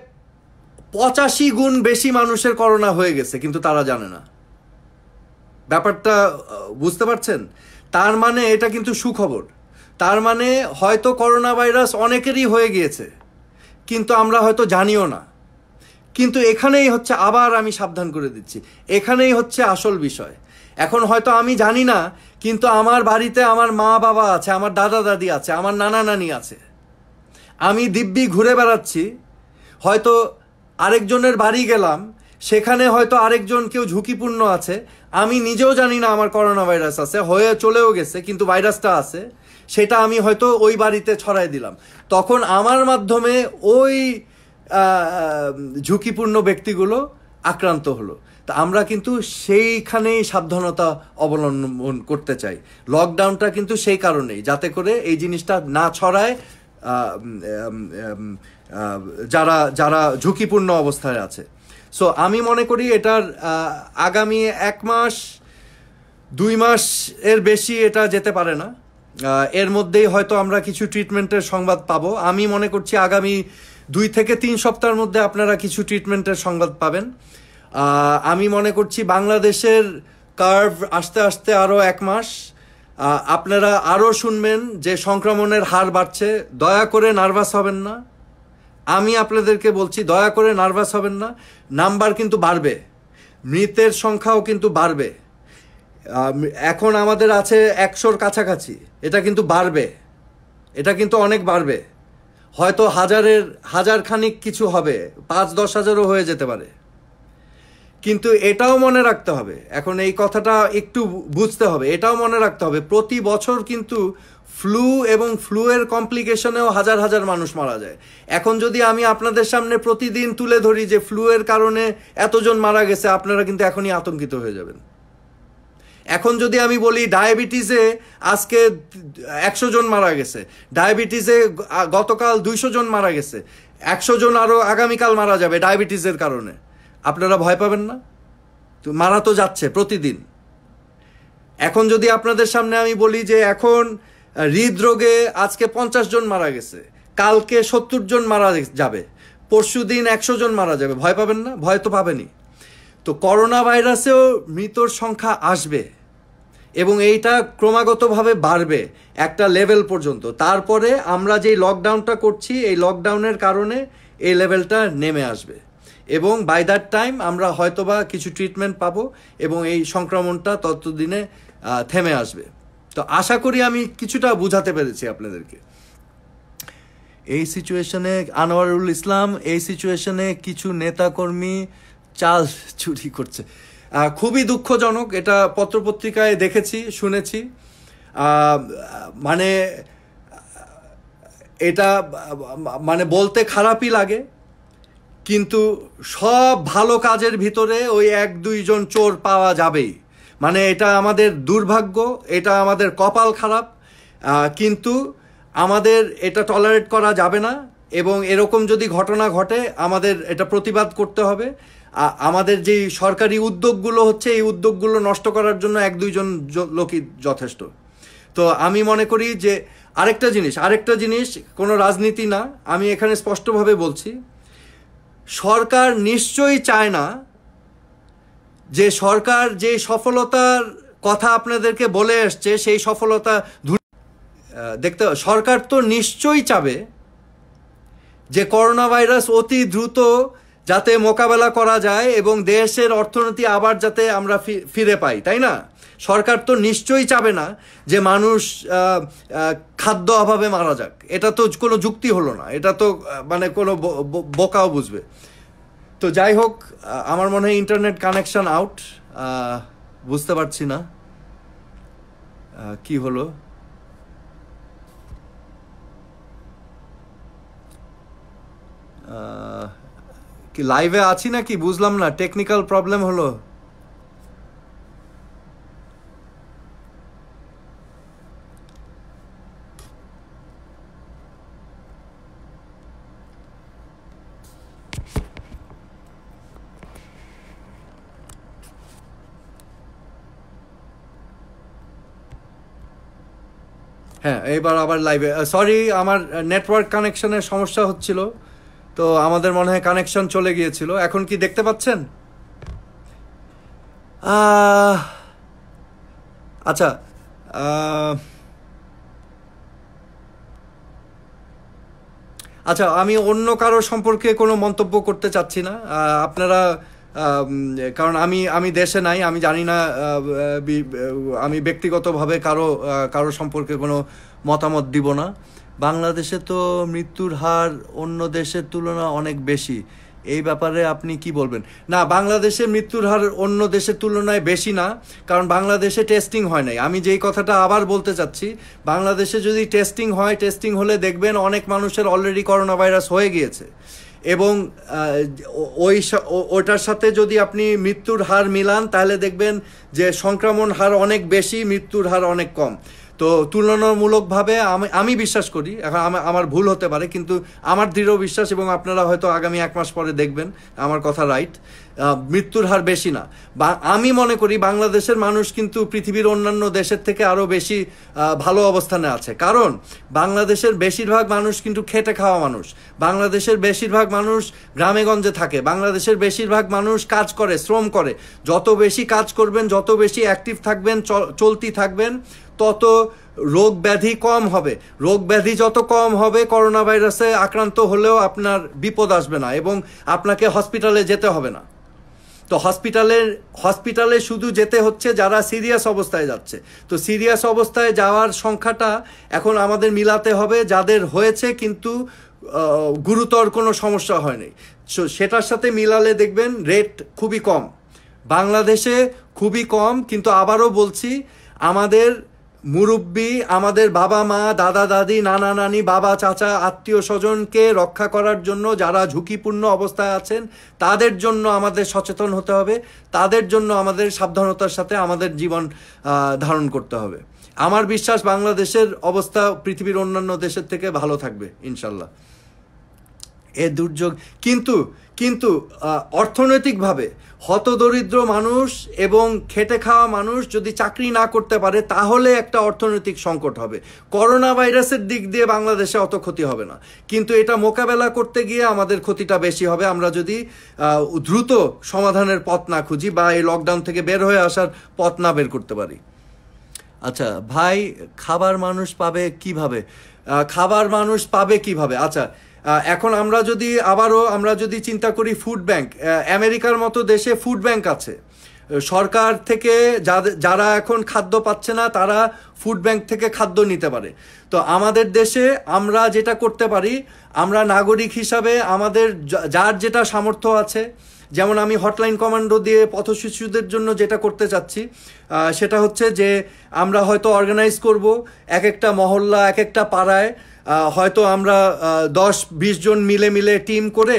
পঁচাশি গুণ বেশি মানুষের করোনা হয়ে গেছে কিন্তু তারা জানে না ব্যাপারটা বুঝতে পারছেন তার মানে এটা কিন্তু সুখবর তার মানে হয়তো করোনা ভাইরাস অনেকেরই হয়ে গিয়েছে কিন্তু আমরা হয়তো জানিও না কিন্তু এখানেই হচ্ছে আবার আমি সাবধান করে দিচ্ছি এখানেই হচ্ছে আসল বিষয় এখন হয়তো আমি জানি না কিন্তু আমার বাড়িতে আমার মা বাবা আছে আমার দাদা দাদি আছে আমার নানা নানি আছে আমি দিব্যি ঘুরে বেড়াচ্ছি হয়তো আরেকজনের বাড়ি গেলাম সেখানে হয়তো আরেকজন কেউ ঝুঁকিপূর্ণ আছে আমি নিজেও জানি না আমার করোনা ভাইরাস আছে হয়ে চলেও গেছে কিন্তু ভাইরাসটা আছে সেটা আমি হয়তো ওই বাড়িতে ছড়াই দিলাম তখন আমার মাধ্যমে ওই ঝুঁকিপূর্ণ ব্যক্তিগুলো আক্রান্ত হলো তা আমরা কিন্তু সেইখানেই সাবধানতা অবলম্বন করতে চাই লকডাউনটা কিন্তু সেই কারণেই যাতে করে এই জিনিসটা না ছড়ায় যারা যারা ঝুঁকিপূর্ণ অবস্থায় আছে সো আমি মনে করি এটার আগামী এক মাস দুই মাস এর বেশি এটা যেতে পারে না এর মধ্যেই হয়তো আমরা কিছু ট্রিটমেন্টের সংবাদ পাবো আমি মনে করছি আগামী দুই থেকে তিন সপ্তাহের মধ্যে আপনারা কিছু ট্রিটমেন্টের সংবাদ পাবেন আমি মনে করছি বাংলাদেশের কার্ভ আস্তে আস্তে আরও এক মাস আপনারা আরও শুনবেন যে সংক্রমণের হার বাড়ছে দয়া করে নার্ভাস হবেন না আমি আপনাদেরকে বলছি দয়া করে নার্ভাস হবেন না নাম্বার কিন্তু বাড়বে মৃতের সংখ্যাও কিন্তু বাড়বে এখন আমাদের আছে একশোর কাছাকাছি এটা কিন্তু বাড়বে এটা কিন্তু অনেক বাড়বে হয়তো হাজারের হাজারখানিক কিছু হবে পাঁচ দশ হাজারও হয়ে যেতে পারে কিন্তু এটাও মনে রাখতে হবে এখন এই কথাটা একটু বুঝতে হবে এটাও মনে রাখতে হবে প্রতি বছর কিন্তু ফ্লু এবং ফ্লুয়ের কমপ্লিকেশনেও হাজার হাজার মানুষ মারা যায় এখন যদি আমি আপনাদের সামনে প্রতিদিন তুলে ধরি যে ফ্লুয়ের কারণে এতজন মারা গেছে আপনারা কিন্তু এখনই আতঙ্কিত হয়ে যাবেন এখন যদি আমি বলি ডায়াবেটিসে আজকে একশো জন মারা গেছে ডায়াবেটিসে গতকাল দুইশো জন মারা গেছে একশো জন আরও আগামীকাল মারা যাবে ডায়াবেটিসের কারণে আপনারা ভয় পাবেন না তো মারা তো যাচ্ছে প্রতিদিন এখন যদি আপনাদের সামনে আমি বলি যে এখন হৃদরোগে আজকে পঞ্চাশ জন মারা গেছে কালকে সত্তর জন মারা যাবে পরশু দিন একশো জন মারা যাবে ভয় পাবেন না ভয় তো পাবেনি তো করোনা ভাইরাসেও মৃতর সংখ্যা আসবে এবং এইটা ক্রমাগতভাবে বাড়বে একটা লেভেল পর্যন্ত তারপরে আমরা যেই লকডাউনটা করছি এই লকডাউনের কারণে এই লেভেলটা নেমে আসবে এবং বাই দ্যাট টাইম আমরা হয়তোবা কিছু ট্রিটমেন্ট পাবো এবং এই সংক্রমণটা ততদিনে থেমে আসবে তো আশা করি আমি কিছুটা বুঝাতে পেরেছি আপনাদেরকে এই সিচুয়েশনে আনোয়ারুল ইসলাম এই সিচুয়েশনে কিছু নেতাকর্মী চাল চুরি করছে খুবই দুঃখজনক এটা পত্রপত্রিকায় দেখেছি শুনেছি মানে এটা মানে বলতে খারাপই লাগে কিন্তু সব ভালো কাজের ভিতরে ওই এক দুইজন চোর পাওয়া যাবেই মানে এটা আমাদের দুর্ভাগ্য এটা আমাদের কপাল খারাপ কিন্তু আমাদের এটা টলারেট করা যাবে না এবং এরকম যদি ঘটনা ঘটে আমাদের এটা প্রতিবাদ করতে হবে আমাদের যে সরকারি উদ্যোগগুলো হচ্ছে এই উদ্যোগগুলো নষ্ট করার জন্য এক দুইজন লোকই যথেষ্ট তো আমি মনে করি যে আরেকটা জিনিস আরেকটা জিনিস কোনো রাজনীতি না আমি এখানে স্পষ্টভাবে বলছি সরকার নিশ্চয়ই চায় না যে সরকার যে সফলতার কথা আপনাদেরকে বলে আসছে সেই সফলতা দেখতে সরকার তো নিশ্চয়ই চাবে যে করোনা ভাইরাস অতি দ্রুত যাতে মোকাবেলা করা যায় এবং দেশের অর্থনীতি আবার যাতে আমরা ফিরে পাই তাই না সরকার তো নিশ্চয়ই চাবে না যে মানুষ খাদ্য অভাবে মারা যাক এটা তো কোনো যুক্তি হলো না এটা তো মানে কোনো বোকাও বুঝবে তো যাই হোক আমার মনে হয় ইন্টারনেট কানেকশন আউট বুঝতে পারছি না কি হলো কি লাইভে আছি নাকি বুঝলাম না টেকনিক্যাল প্রবলেম হলো এবার আবার লাইভে সরি আমার নেটওয়ার্ক কানেকশনের সমস্যা হচ্ছিল তো আমাদের মনে হয় কানেকশন চলে গিয়েছিল এখন কি দেখতে পাচ্ছেন আচ্ছা আচ্ছা আমি অন্য কারো সম্পর্কে কোনো মন্তব্য করতে চাচ্ছি না আপনারা কারণ আমি আমি দেশে নাই আমি জানি না আমি ব্যক্তিগতভাবে কারো কারো সম্পর্কে কোনো মতামত দিব না বাংলাদেশে তো মৃত্যুর হার অন্য দেশের তুলনা অনেক বেশি এই ব্যাপারে আপনি কি বলবেন না বাংলাদেশে মৃত্যুর হার অন্য দেশের তুলনায় বেশি না কারণ বাংলাদেশে টেস্টিং হয় নাই আমি যেই কথাটা আবার বলতে চাচ্ছি বাংলাদেশে যদি টেস্টিং হয় টেস্টিং হলে দেখবেন অনেক মানুষের অলরেডি করোনা ভাইরাস হয়ে গিয়েছে এবং ওই ওটার সাথে যদি আপনি মৃত্যুর হার মিলান তাহলে দেখবেন যে সংক্রমণ হার অনেক বেশি মৃত্যুর হার অনেক কম তো তুলনামূলকভাবে আমি আমি বিশ্বাস করি এখন আমার ভুল হতে পারে কিন্তু আমার দৃঢ় বিশ্বাস এবং আপনারা হয়তো আগামী এক মাস পরে দেখবেন আমার কথা রাইট মৃত্যুর হার বেশি না বা আমি মনে করি বাংলাদেশের মানুষ কিন্তু পৃথিবীর অন্যান্য দেশের থেকে আরও বেশি ভালো অবস্থানে আছে কারণ বাংলাদেশের বেশিরভাগ মানুষ কিন্তু খেটে খাওয়া মানুষ বাংলাদেশের বেশিরভাগ মানুষ গ্রামেগঞ্জে থাকে বাংলাদেশের বেশিরভাগ মানুষ কাজ করে শ্রম করে যত বেশি কাজ করবেন যত বেশি অ্যাক্টিভ থাকবেন চলতি থাকবেন তত রোগ ব্যাধি কম হবে রোগ ব্যাধি যত কম হবে করোনা ভাইরাসে আক্রান্ত হলেও আপনার বিপদ আসবে না এবং আপনাকে হসপিটালে যেতে হবে না তো হসপিটালের হসপিটালে শুধু যেতে হচ্ছে যারা সিরিয়াস অবস্থায় যাচ্ছে তো সিরিয়াস অবস্থায় যাওয়ার সংখ্যাটা এখন আমাদের মিলাতে হবে যাদের হয়েছে কিন্তু গুরুতর কোনো সমস্যা হয়নি সেটার সাথে মিলালে দেখবেন রেট খুবই কম বাংলাদেশে খুবই কম কিন্তু আবারও বলছি আমাদের মুরব্বী আমাদের বাবা মা দাদা দাদি নানা নানি বাবা চাচা আত্মীয় স্বজনকে রক্ষা করার জন্য যারা ঝুঁকিপূর্ণ অবস্থায় আছেন তাদের জন্য আমাদের সচেতন হতে হবে তাদের জন্য আমাদের সাবধানতার সাথে আমাদের জীবন ধারণ করতে হবে আমার বিশ্বাস বাংলাদেশের অবস্থা পৃথিবীর অন্যান্য দেশের থেকে ভালো থাকবে ইনশাল্লাহ এ দুর্যোগ কিন্তু কিন্তু অর্থনৈতিকভাবে হতদরিদ্র মানুষ এবং খেটে খাওয়া মানুষ যদি চাকরি না করতে পারে তাহলে একটা অর্থনৈতিক সংকট হবে করোনা ভাইরাসের দিক দিয়ে বাংলাদেশে অত ক্ষতি হবে না কিন্তু এটা মোকাবেলা করতে গিয়ে আমাদের ক্ষতিটা বেশি হবে আমরা যদি দ্রুত সমাধানের পথ না খুঁজি বা এই লকডাউন থেকে বের হয়ে আসার পথ না বের করতে পারি আচ্ছা ভাই খাবার মানুষ পাবে কিভাবে খাবার মানুষ পাবে কিভাবে আচ্ছা এখন আমরা যদি আবারও আমরা যদি চিন্তা করি ফুড ব্যাংক আমেরিকার মতো দেশে ফুড ব্যাংক আছে সরকার থেকে যারা এখন খাদ্য পাচ্ছে না তারা ফুড ব্যাংক থেকে খাদ্য নিতে পারে তো আমাদের দেশে আমরা যেটা করতে পারি আমরা নাগরিক হিসাবে আমাদের যার যেটা সামর্থ্য আছে যেমন আমি হটলাইন কমান্ডো দিয়ে পথ শিশুদের জন্য যেটা করতে চাচ্ছি সেটা হচ্ছে যে আমরা হয়তো অর্গানাইজ করব এক একটা মহল্লা এক একটা পাড়ায় হয়তো আমরা দশ বিশ জন মিলে মিলে টিম করে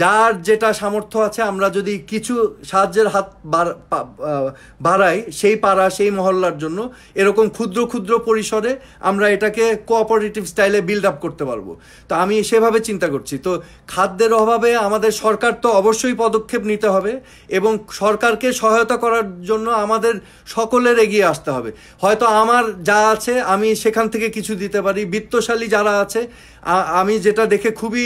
যার যেটা সামর্থ্য আছে আমরা যদি কিছু সাহায্যের হাত বাড়াই সেই পাড়া সেই মহল্লার জন্য এরকম ক্ষুদ্র ক্ষুদ্র পরিসরে আমরা এটাকে কোঅপারেটিভ স্টাইলে বিল্ড আপ করতে পারবো তো আমি সেভাবে চিন্তা করছি তো খাদ্যের অভাবে আমাদের সরকার তো অবশ্যই পদক্ষেপ নিতে হবে এবং সরকারকে সহায়তা করার জন্য আমাদের সকলের এগিয়ে আসতে হবে হয়তো আমার যা আছে আমি সেখান থেকে কিছু দিতে পারি বিত্তশালী যারা আছে আমি যেটা দেখে খুবই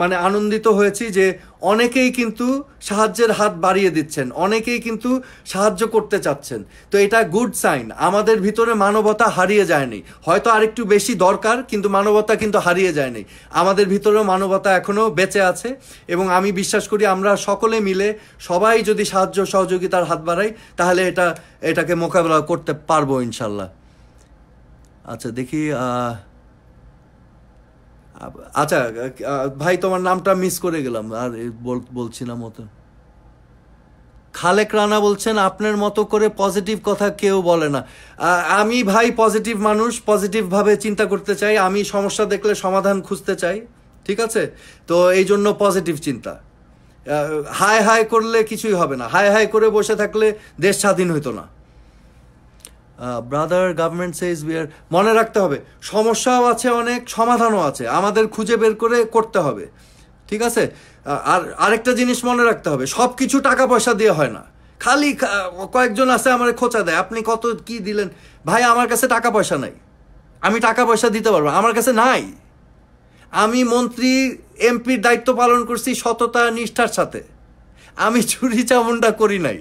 মানে আনন্দিত হয়েছি যে অনেকেই কিন্তু সাহায্যের হাত বাড়িয়ে দিচ্ছেন অনেকেই কিন্তু সাহায্য করতে চাচ্ছেন তো এটা গুড সাইন আমাদের ভিতরে মানবতা হারিয়ে যায়নি হয়তো আরেকটু বেশি দরকার কিন্তু মানবতা কিন্তু হারিয়ে যায়নি আমাদের ভিতরেও মানবতা এখনও বেঁচে আছে এবং আমি বিশ্বাস করি আমরা সকলে মিলে সবাই যদি সাহায্য সহযোগিতার হাত বাড়াই তাহলে এটা এটাকে মোকাবেলা করতে পারবো ইনশাল্লাহ আচ্ছা দেখি আচ্ছা ভাই তোমার নামটা মিস করে গেলাম আর বলছি না মতো খালেক রানা বলছেন আপনার মতো করে পজিটিভ কথা কেউ বলে না আমি ভাই পজিটিভ মানুষ পজিটিভভাবে চিন্তা করতে চাই আমি সমস্যা দেখলে সমাধান খুঁজতে চাই ঠিক আছে তো এই জন্য পজিটিভ চিন্তা হায় হায় করলে কিছুই হবে না হায় হায় করে বসে থাকলে দেশ স্বাধীন হইতো না ব্রাদার গভর্নমেন্ট সেইজ উইয়ার মনে রাখতে হবে সমস্যাও আছে অনেক সমাধানও আছে আমাদের খুঁজে বের করে করতে হবে ঠিক আছে আর আরেকটা জিনিস মনে রাখতে হবে সব কিছু টাকা পয়সা দিয়ে হয় না খালি কয়েকজন আছে আমার খোঁচা দেয় আপনি কত কি দিলেন ভাই আমার কাছে টাকা পয়সা নাই আমি টাকা পয়সা দিতে পারবো আমার কাছে নাই আমি মন্ত্রী এমপির দায়িত্ব পালন করছি সততা নিষ্ঠার সাথে আমি চুরি চামুন্ডা করি নাই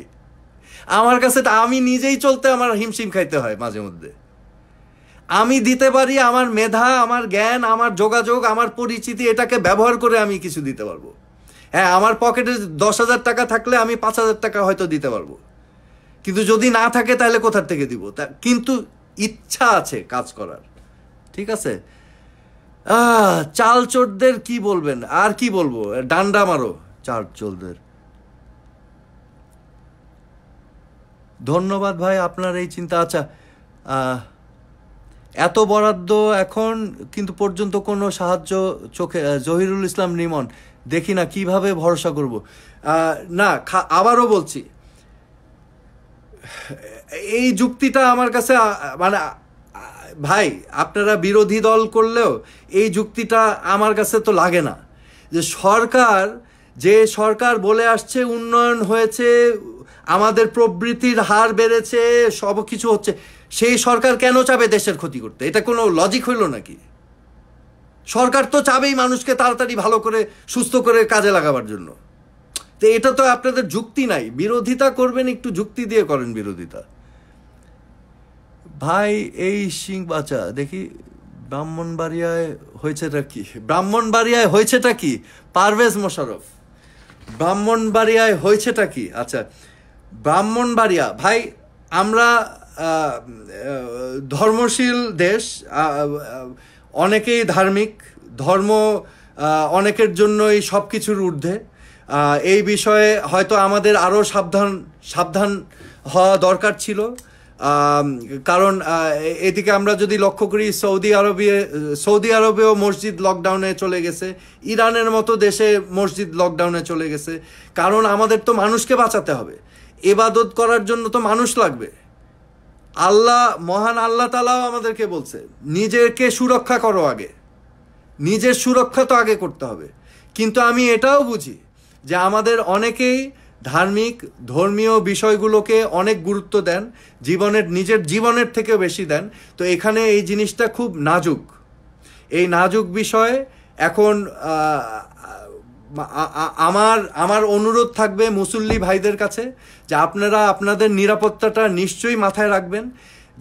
আমার কাছে তো আমি নিজেই চলতে আমার হিমশিম খাইতে হয় মাঝে মধ্যে আমি দিতে পারি আমার মেধা আমার জ্ঞান আমার যোগাযোগ আমার পরিচিতি এটাকে ব্যবহার করে আমি কিছু দিতে পারবো হ্যাঁ আমার পকেটে দশ হাজার টাকা থাকলে আমি পাঁচ হাজার টাকা হয়তো দিতে পারবো কিন্তু যদি না থাকে তাহলে কোথার থেকে দিব তা কিন্তু ইচ্ছা আছে কাজ করার ঠিক আছে চাল চোরদের কি বলবেন আর কি বলবো ডান্ডা মারো চাল চোরদের ধন্যবাদ ভাই আপনার এই চিন্তা আচ্ছা এত বরাদ্দ এখন কিন্তু পর্যন্ত কোনো সাহায্য চোখে জহিরুল ইসলাম নিমন দেখি না কীভাবে ভরসা করব না আবারও বলছি এই যুক্তিটা আমার কাছে মানে ভাই আপনারা বিরোধী দল করলেও এই যুক্তিটা আমার কাছে তো লাগে না যে সরকার যে সরকার বলে আসছে উন্নয়ন হয়েছে আমাদের প্রবৃত্তির হার বেড়েছে সব কিছু হচ্ছে সেই সরকার কেন চাবে দেশের ক্ষতি করতে এটা কোনো লজিক হইল নাকি সরকার তো চাবেই মানুষকে তাড়াতাড়ি ভালো করে সুস্থ করে কাজে লাগাবার জন্য তো এটা তো আপনাদের যুক্তি নাই বিরোধিতা করবেন একটু যুক্তি দিয়ে করেন বিরোধিতা ভাই এই সিং বাচা দেখি ব্রাহ্মণবাড়িয়ায় হয়েছেটা কি ব্রাহ্মণবাড়িয়ায় হয়েছেটা কি পারভেজ মোশারফ ব্রাহ্মণবাড়িয়ায় হয়েছেটা কি আচ্ছা ব্রাহ্মণবাড়িয়া ভাই আমরা ধর্মশীল দেশ অনেকেই ধার্মিক ধর্ম অনেকের জন্যই সব কিছুর ঊর্ধ্বে এই বিষয়ে হয়তো আমাদের আরও সাবধান সাবধান হওয়া দরকার ছিল কারণ এদিকে আমরা যদি লক্ষ্য করি সৌদি আরবে সৌদি আরবেও মসজিদ লকডাউনে চলে গেছে ইরানের মতো দেশে মসজিদ লকডাউনে চলে গেছে কারণ আমাদের তো মানুষকে বাঁচাতে হবে এবাদত করার জন্য তো মানুষ লাগবে আল্লাহ মহান আল্লাহ তালাও আমাদেরকে বলছে নিজেকে সুরক্ষা করো আগে নিজের সুরক্ষা তো আগে করতে হবে কিন্তু আমি এটাও বুঝি যে আমাদের অনেকেই ধার্মিক ধর্মীয় বিষয়গুলোকে অনেক গুরুত্ব দেন জীবনের নিজের জীবনের থেকেও বেশি দেন তো এখানে এই জিনিসটা খুব নাজুক এই নাজুক বিষয়ে এখন আমার আমার অনুরোধ থাকবে মুসল্লি ভাইদের কাছে যে আপনারা আপনাদের নিরাপত্তাটা নিশ্চয়ই মাথায় রাখবেন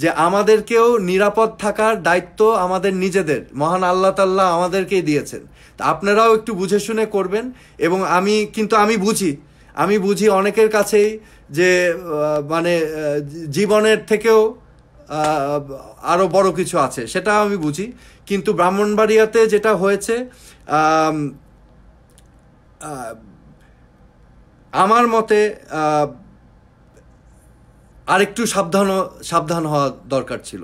যে আমাদেরকেও নিরাপদ থাকার দায়িত্ব আমাদের নিজেদের মহান আল্লাহ তাল্লাহ আমাদেরকেই দিয়েছেন তা আপনারাও একটু বুঝে শুনে করবেন এবং আমি কিন্তু আমি বুঝি আমি বুঝি অনেকের কাছেই যে মানে জীবনের থেকেও আরও বড় কিছু আছে সেটা আমি বুঝি কিন্তু ব্রাহ্মণবাড়িয়াতে যেটা হয়েছে আমার মতে আরেকটু সাবধান সাবধান হওয়া দরকার ছিল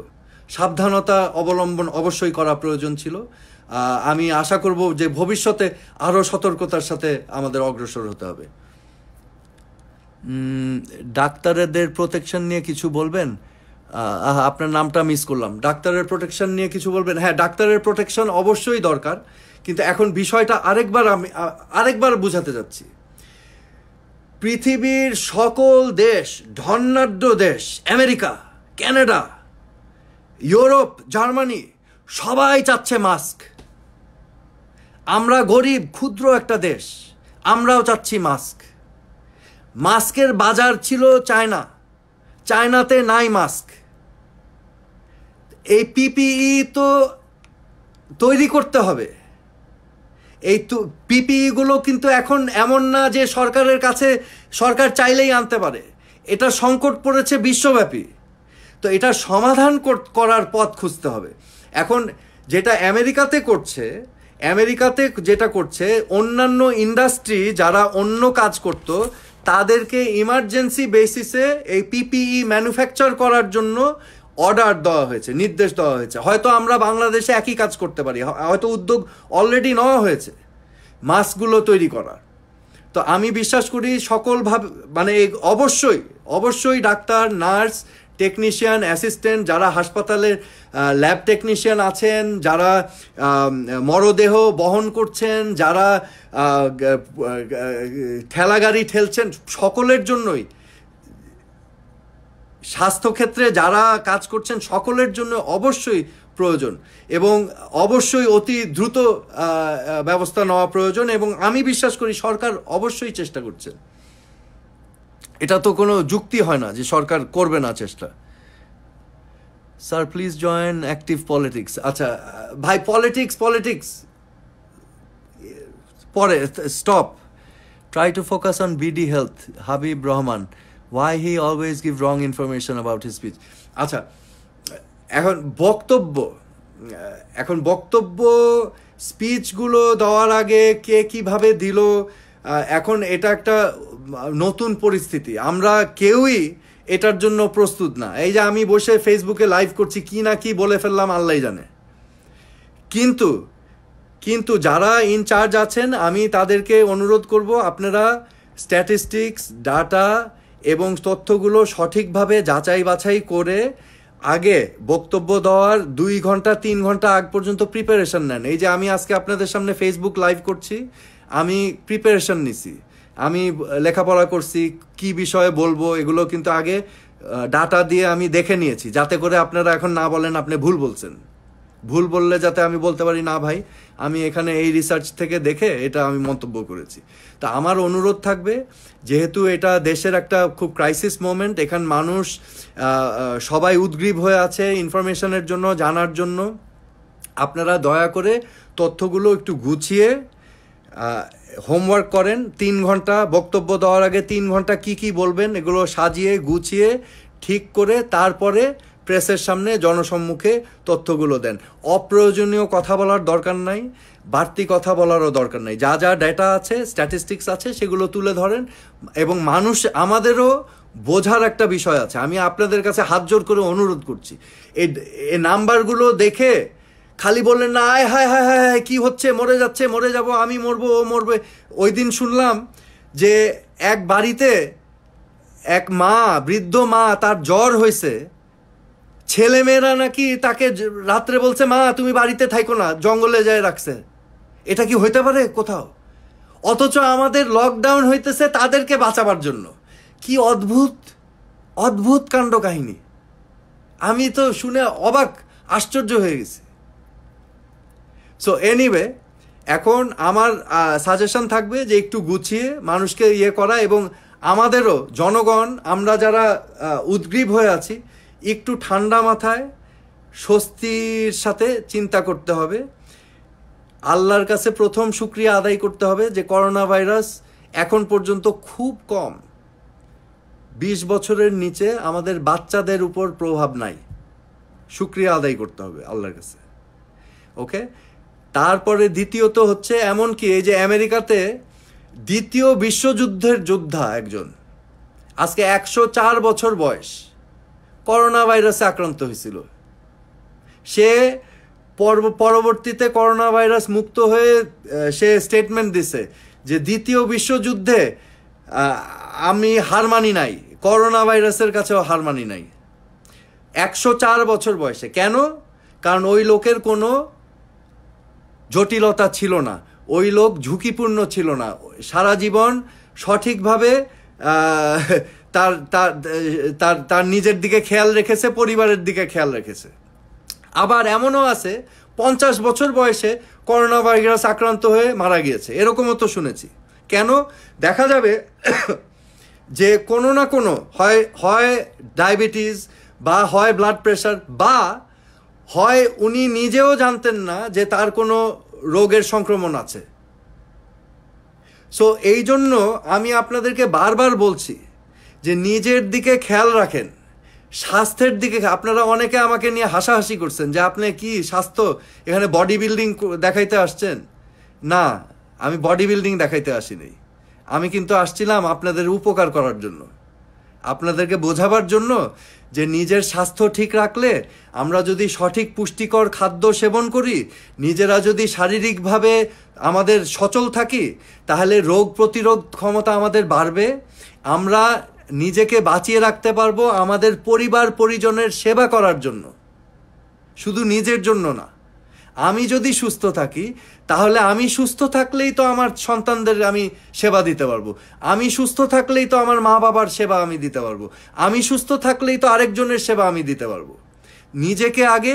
সাবধানতা অবলম্বন অবশ্যই করা প্রয়োজন ছিল আমি আশা করব যে ভবিষ্যতে আরও সতর্কতার সাথে আমাদের অগ্রসর হতে হবে ডাক্তারদের প্রোটেকশন নিয়ে কিছু বলবেন আপনার নামটা মিস করলাম ডাক্তারের প্রোটেকশন নিয়ে কিছু বলবেন হ্যাঁ ডাক্তারের প্রোটেকশন অবশ্যই দরকার কিন্তু এখন বিষয়টা আরেকবার আমি আরেকবার বুঝাতে যাচ্ছি পৃথিবীর সকল দেশ ধন্যাঢ্য দেশ আমেরিকা ক্যানাডা ইউরোপ জার্মানি সবাই চাচ্ছে মাস্ক আমরা গরিব ক্ষুদ্র একটা দেশ আমরাও চাচ্ছি মাস্ক মাস্কের বাজার ছিল চায়না চায়নাতে নাই মাস্ক এই পিপিই তো তৈরি করতে হবে এই তো পিপিইগুলো কিন্তু এখন এমন না যে সরকারের কাছে সরকার চাইলেই আনতে পারে এটা সংকট পড়েছে বিশ্বব্যাপী তো এটা সমাধান করার পথ খুঁজতে হবে এখন যেটা আমেরিকাতে করছে আমেরিকাতে যেটা করছে অন্যান্য ইন্ডাস্ট্রি যারা অন্য কাজ করত তাদেরকে ইমার্জেন্সি বেসিসে এই পিপিই ম্যানুফ্যাকচার করার জন্য অর্ডার দেওয়া হয়েছে নির্দেশ দেওয়া হয়েছে হয়তো আমরা বাংলাদেশে একই কাজ করতে পারি হয়তো উদ্যোগ অলরেডি নেওয়া হয়েছে মাস্কগুলো তৈরি করার তো আমি বিশ্বাস করি সকলভাবে মানে অবশ্যই অবশ্যই ডাক্তার নার্স টেকনিশিয়ান অ্যাসিস্ট্যান্ট যারা হাসপাতালের ল্যাব টেকনিশিয়ান আছেন যারা মরদেহ বহন করছেন যারা ঠেলাগাড়ি ঠেলছেন সকলের জন্যই স্বাস্থ্যক্ষেত্রে যারা কাজ করছেন সকলের জন্য অবশ্যই প্রয়োজন এবং অবশ্যই অতি দ্রুত ব্যবস্থা নেওয়া প্রয়োজন এবং আমি বিশ্বাস করি সরকার অবশ্যই চেষ্টা করছেন এটা তো কোনো যুক্তি হয় না যে সরকার করবে না চেষ্টা sir please join active politics আচ্ছা ভাই পলিটিক্স পলিটিক্স পরে stop try to focus on BD health Habib Rahman why he always give wrong information about his speech আচ্ছা এখন বক্তব্য এখন বক্তব্য স্পিচগুলো দেওয়ার আগে কে কিভাবে দিল এখন এটা একটা নতুন পরিস্থিতি আমরা কেউই এটার জন্য প্রস্তুত না এই যে আমি বসে ফেসবুকে লাইভ করছি কি না কি বলে ফেললাম আল্লাহ জানে কিন্তু কিন্তু যারা ইনচার্জ আছেন আমি তাদেরকে অনুরোধ করব আপনারা স্ট্যাটিস্টিক্স ডাটা এবং তথ্যগুলো সঠিকভাবে যাচাই বাছাই করে আগে বক্তব্য দেওয়ার দুই ঘন্টা তিন ঘন্টা আগ পর্যন্ত প্রিপারেশন নেন এই যে আমি আজকে আপনাদের সামনে ফেসবুক লাইভ করছি আমি প্রিপারেশন নিছি আমি লেখাপড়া করছি কি বিষয়ে বলবো এগুলো কিন্তু আগে ডাটা দিয়ে আমি দেখে নিয়েছি যাতে করে আপনারা এখন না বলেন আপনি ভুল বলছেন ভুল বললে যাতে আমি বলতে পারি না ভাই আমি এখানে এই রিসার্চ থেকে দেখে এটা আমি মন্তব্য করেছি তা আমার অনুরোধ থাকবে যেহেতু এটা দেশের একটা খুব ক্রাইসিস মোমেন্ট এখান মানুষ সবাই উদ্গ্রীব হয়ে আছে ইনফরমেশনের জন্য জানার জন্য আপনারা দয়া করে তথ্যগুলো একটু গুছিয়ে হোমওয়ার্ক করেন তিন ঘন্টা বক্তব্য দেওয়ার আগে তিন ঘন্টা কি কি বলবেন এগুলো সাজিয়ে গুছিয়ে ঠিক করে তারপরে প্রেসের সামনে জনসম্মুখে তথ্যগুলো দেন অপ্রয়োজনীয় কথা বলার দরকার নাই বাড়তি কথা বলারও দরকার নেই যা যা ডেটা আছে স্ট্যাটিস্টিক্স আছে সেগুলো তুলে ধরেন এবং মানুষ আমাদেরও বোঝার একটা বিষয় আছে আমি আপনাদের কাছে হাত জোর করে অনুরোধ করছি এই নাম্বারগুলো দেখে খালি বললেন না আয় হায় হায় হায় হায় কী হচ্ছে মরে যাচ্ছে মরে যাব আমি মরবো ও মরবে ওই দিন শুনলাম যে এক বাড়িতে এক মা বৃদ্ধ মা তার জ্বর হয়েছে ছেলেমেয়েরা নাকি তাকে রাত্রে বলছে মা তুমি বাড়িতে থাইকো না জঙ্গলে যায় রাখছে এটা কি হইতে পারে কোথাও অথচ আমাদের লকডাউন হইতেছে তাদেরকে বাঁচাবার জন্য কি অদ্ভুত অদ্ভুত কাণ্ড কাহিনী আমি তো শুনে অবাক আশ্চর্য হয়ে গেছি সো এনিওয়ে এখন আমার সাজেশন থাকবে যে একটু গুছিয়ে মানুষকে ইয়ে করা এবং আমাদেরও জনগণ আমরা যারা উদ্গ্রীব হয়ে আছি একটু ঠান্ডা মাথায় স্বস্তির সাথে চিন্তা করতে হবে আল্লাহর কাছে প্রথম সুক্রিয়া আদায় করতে হবে যে করোনা ভাইরাস এখন পর্যন্ত খুব কম বিশ বছরের নিচে আমাদের বাচ্চাদের উপর প্রভাব নাই সুক্রিয়া আদায় করতে হবে আল্লাহর কাছে ওকে তারপরে দ্বিতীয়ত হচ্ছে এমন কি এই যে আমেরিকাতে দ্বিতীয় বিশ্বযুদ্ধের যোদ্ধা একজন আজকে একশো চার বছর বয়স করোনা ভাইরাসে আক্রান্ত হয়েছিল সে পরবর্তীতে করোনা ভাইরাস মুক্ত হয়ে সে স্টেটমেন্ট দিছে যে দ্বিতীয় বিশ্বযুদ্ধে আমি হার মানি নাই করোনা ভাইরাসের কাছেও হার মানি নাই একশো চার বছর বয়সে কেন কারণ ওই লোকের কোনো জটিলতা ছিল না ওই লোক ঝুঁকিপূর্ণ ছিল না সারা জীবন সঠিকভাবে তার তার তার নিজের দিকে খেয়াল রেখেছে পরিবারের দিকে খেয়াল রেখেছে আবার এমনও আছে পঞ্চাশ বছর বয়সে করোনা ভাইরাস আক্রান্ত হয়ে মারা গিয়েছে এরকমও তো শুনেছি কেন দেখা যাবে যে কোনো না কোনো হয় হয় ডায়াবেটিস বা হয় ব্লাড প্রেশার বা হয় উনি নিজেও জানতেন না যে তার কোনো রোগের সংক্রমণ আছে সো এই জন্য আমি আপনাদেরকে বারবার বলছি যে নিজের দিকে খেয়াল রাখেন স্বাস্থ্যের দিকে আপনারা অনেকে আমাকে নিয়ে হাসাহাসি করছেন যে আপনি কি স্বাস্থ্য এখানে বডি বিল্ডিং দেখাইতে আসছেন না আমি বডি বিল্ডিং দেখাইতে আসিনি আমি কিন্তু আসছিলাম আপনাদের উপকার করার জন্য আপনাদেরকে বোঝাবার জন্য যে নিজের স্বাস্থ্য ঠিক রাখলে আমরা যদি সঠিক পুষ্টিকর খাদ্য সেবন করি নিজেরা যদি শারীরিকভাবে আমাদের সচল থাকি তাহলে রোগ প্রতিরোধ ক্ষমতা আমাদের বাড়বে আমরা নিজেকে বাঁচিয়ে রাখতে পারবো আমাদের পরিবার পরিজনের সেবা করার জন্য শুধু নিজের জন্য না আমি যদি সুস্থ থাকি তাহলে আমি সুস্থ থাকলেই তো আমার সন্তানদের আমি সেবা দিতে পারবো আমি সুস্থ থাকলেই তো আমার মা বাবার সেবা আমি দিতে পারবো আমি সুস্থ থাকলেই তো আরেকজনের সেবা আমি দিতে পারবো নিজেকে আগে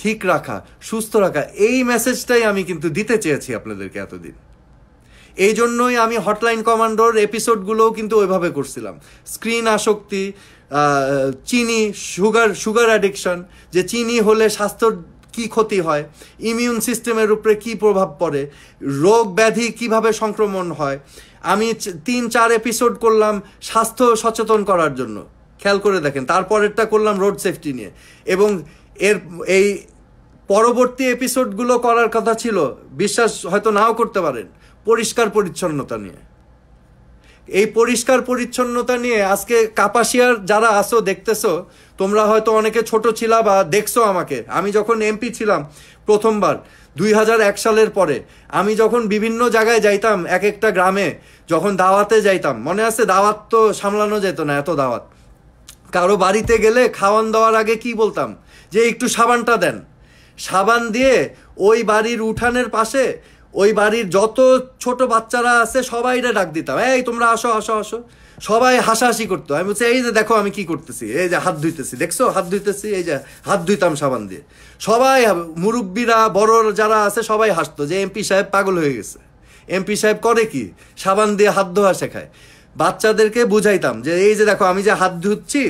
ঠিক রাখা সুস্থ রাখা এই মেসেজটাই আমি কিন্তু দিতে চেয়েছি আপনাদেরকে এতদিন এই জন্যই আমি হটলাইন কমান্ডোর এপিসোডগুলোও কিন্তু ওইভাবে করছিলাম স্ক্রিন আসক্তি চিনি সুগার সুগার অ্যাডিকশন যে চিনি হলে স্বাস্থ্যর কি ক্ষতি হয় ইমিউন সিস্টেমের উপরে কি প্রভাব পড়ে রোগ ব্যাধি কিভাবে সংক্রমণ হয় আমি তিন চার এপিসোড করলাম স্বাস্থ্য সচেতন করার জন্য খেয়াল করে দেখেন তারপরেরটা করলাম রোড সেফটি নিয়ে এবং এর এই পরবর্তী এপিসোডগুলো করার কথা ছিল বিশ্বাস হয়তো নাও করতে পারেন পরিষ্কার পরিচ্ছন্নতা নিয়ে এই পরিষ্কার পরিচ্ছন্নতা নিয়ে আজকে কাপাসিয়ার যারা আসো দেখতেছো তোমরা হয়তো অনেকে ছোট ছিলা বা দেখছো আমাকে আমি যখন এমপি ছিলাম প্রথমবার দুই সালের পরে আমি যখন বিভিন্ন জায়গায় যাইতাম এক একটা গ্রামে যখন দাওয়াতে যাইতাম মনে আছে দাওয়াত তো সামলানো যেত না এত দাওয়াত কারো বাড়িতে গেলে খাওয়ান দাওয়ার আগে কি বলতাম যে একটু সাবানটা দেন সাবান দিয়ে ওই বাড়ির উঠানের পাশে ওই বাড়ির যত ছোট বাচ্চারা আছে সবাইরা ডাক দিতাম এই তোমরা আসো আসো আসো সবাই হাসাহাসি করতো আমি বলছি এই যে দেখো আমি কি করতেছি এই যে হাত ধুইতেছি দেখছো হাত ধুইতেছি এই যে হাত ধুইতাম সাবান দিয়ে সবাই মুরব্বীরা বড় যারা আছে সবাই হাসতো যে এমপি সাহেব পাগল হয়ে গেছে এমপি সাহেব করে কি সাবান দিয়ে হাত ধোয়া শেখায় বাচ্চাদেরকে বুঝাইতাম যে এই যে দেখো আমি যে হাত ধুচ্ছি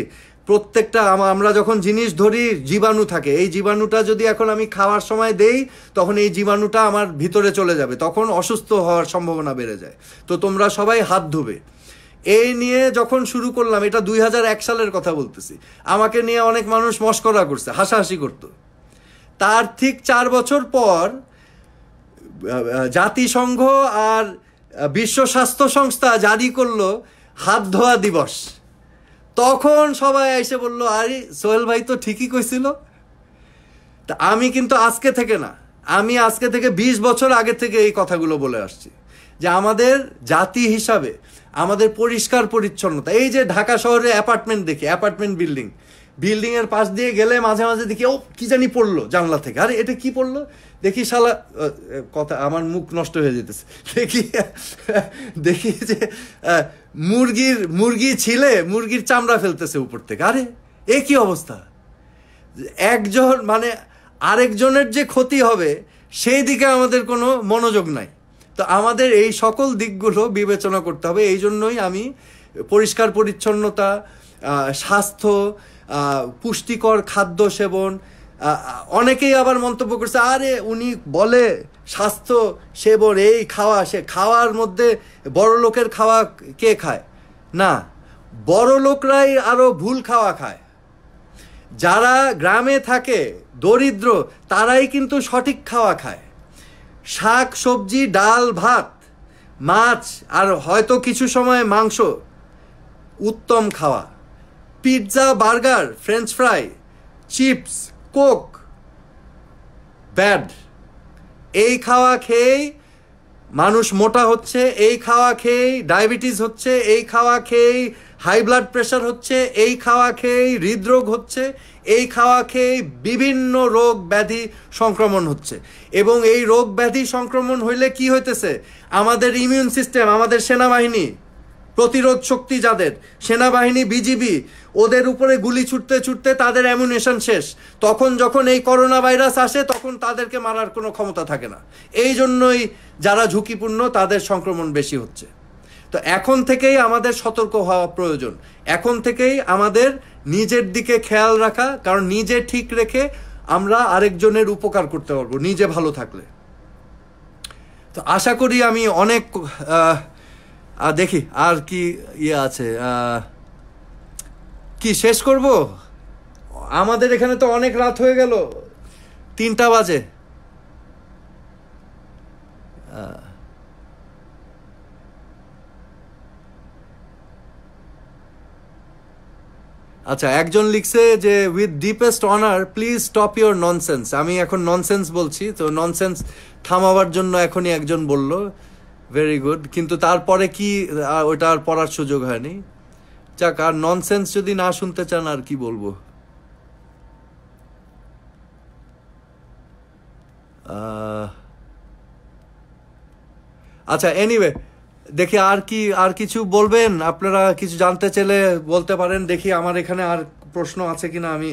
প্রত্যেকটা আমরা যখন জিনিস ধরি জীবাণু থাকে এই জীবাণুটা যদি এখন আমি খাওয়ার সময় দেই তখন এই জীবাণুটা আমার ভিতরে চলে যাবে তখন অসুস্থ হওয়ার সম্ভাবনা বেড়ে যায় তো তোমরা সবাই হাত ধুবে এই নিয়ে যখন শুরু করলাম এটা দুই সালের কথা বলতেছি আমাকে নিয়ে অনেক মানুষ মস্করা করছে হাসাহাসি করত তার ঠিক চার বছর পর জাতিসংঘ আর বিশ্ব স্বাস্থ্য সংস্থা জারি করলো হাত ধোয়া দিবস তখন সবাই এসে বললো আরে সোহেল ভাই তো ঠিকই কইছিল তা আমি কিন্তু আজকে থেকে না আমি আজকে থেকে ২০ বছর আগে থেকে এই কথাগুলো বলে আসছি যে আমাদের জাতি হিসাবে আমাদের পরিষ্কার পরিচ্ছন্নতা এই যে ঢাকা শহরে অ্যাপার্টমেন্ট দেখি অ্যাপার্টমেন্ট বিল্ডিং বিল্ডিংয়ের পাশ দিয়ে গেলে মাঝে মাঝে দেখি ও কী জানি পড়লো জানলা থেকে আরে এটা কি পড়লো দেখি শালা কথা আমার মুখ নষ্ট হয়ে যেতেছে দেখি দেখি যে মুরগির মুরগি ছিলে মুরগির চামড়া ফেলতেছে উপর থেকে আরে এ কি অবস্থা একজন মানে আরেকজনের যে ক্ষতি হবে সেই দিকে আমাদের কোনো মনোযোগ নাই তো আমাদের এই সকল দিকগুলো বিবেচনা করতে হবে এই জন্যই আমি পরিষ্কার পরিচ্ছন্নতা স্বাস্থ্য পুষ্টিকর খাদ্য সেবন অনেকেই আবার মন্তব্য করছে আরে উনি বলে স্বাস্থ্য সেবর এই খাওয়া সে খাওয়ার মধ্যে বড় লোকের খাওয়া কে খায় না বড় লোকরাই আরও ভুল খাওয়া খায় যারা গ্রামে থাকে দরিদ্র তারাই কিন্তু সঠিক খাওয়া খায় শাক সবজি ডাল ভাত মাছ আর হয়তো কিছু সময় মাংস উত্তম খাওয়া pizza burger french fry chips coke bad এই খাওয়া খেয়েই মানুষ মোটা হচ্ছে এই খাওয়া খেয়েই ডায়াবেটিস হচ্ছে এই খাওয়া খেয়েই হাই ব্লাড প্রেশার হচ্ছে এই খাওয়া খেয়েই হৃদরোগ হচ্ছে এই খাওয়া খেয়েই বিভিন্ন রোগ ব্যাধি সংক্রমণ হচ্ছে এবং এই রোগ ব্যাধি সংক্রমণ হইলে কি হইতেছে আমাদের ইমিউন সিস্টেম আমাদের সেনাবাহিনী প্রতিরোধ শক্তি যাদের সেনাবাহিনী বিজিবি ওদের উপরে গুলি ছুটতে ছুটতে তাদের অ্যামুনেশন শেষ তখন যখন এই করোনা ভাইরাস আসে তখন তাদেরকে মারার কোনো ক্ষমতা থাকে না এই জন্যই যারা ঝুঁকিপূর্ণ তাদের সংক্রমণ বেশি হচ্ছে তো এখন থেকেই আমাদের সতর্ক হওয়া প্রয়োজন এখন থেকেই আমাদের নিজের দিকে খেয়াল রাখা কারণ নিজে ঠিক রেখে আমরা আরেকজনের উপকার করতে পারবো নিজে ভালো থাকলে তো আশা করি আমি অনেক আর দেখি আর কি ইয়ে আছে কি শেষ করব আমাদের এখানে তো অনেক রাত হয়ে গেল তিনটা বাজে আচ্ছা একজন লিখছে যে with deepest honour please stop your nonsense আমি এখন ননসেন্স বলছি তো ননসেন্স থামাবার জন্য এখনই একজন বলল ভেরি গুড কিন্তু তারপরে কি ওটা আর পড়ার সুযোগ হয়নি যাক আর ননসেন্স যদি না শুনতে চান আর কি বলবো আচ্ছা এনিওয়ে দেখি আর কি আর কিছু বলবেন আপনারা কিছু জানতে চাইলে বলতে পারেন দেখি আমার এখানে আর প্রশ্ন আছে কিনা আমি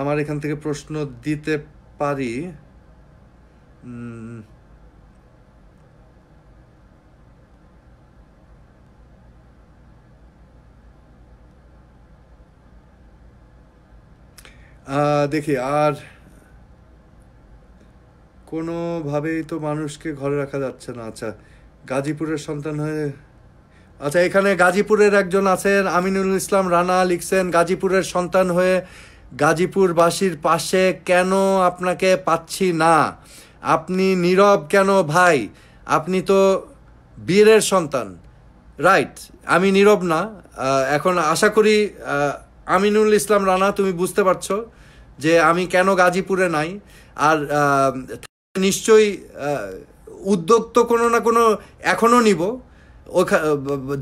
আমার এখান থেকে প্রশ্ন দিতে পারি দেখি আর কোনোভাবেই তো মানুষকে ঘরে রাখা যাচ্ছে না আচ্ছা গাজীপুরের সন্তান হয়ে আচ্ছা এখানে গাজীপুরের একজন আছেন আমিনুল ইসলাম রানা লিখছেন গাজীপুরের সন্তান হয়ে গাজীপুরবাসীর পাশে কেন আপনাকে পাচ্ছি না আপনি নীরব কেন ভাই আপনি তো বীরের সন্তান রাইট আমি নীরব না এখন আশা করি আমিনুল ইসলাম রানা তুমি বুঝতে পারছো যে আমি কেন গাজীপুরে নাই আর নিশ্চয়ই উদ্যোগ তো কোনো না কোনো এখনও নিব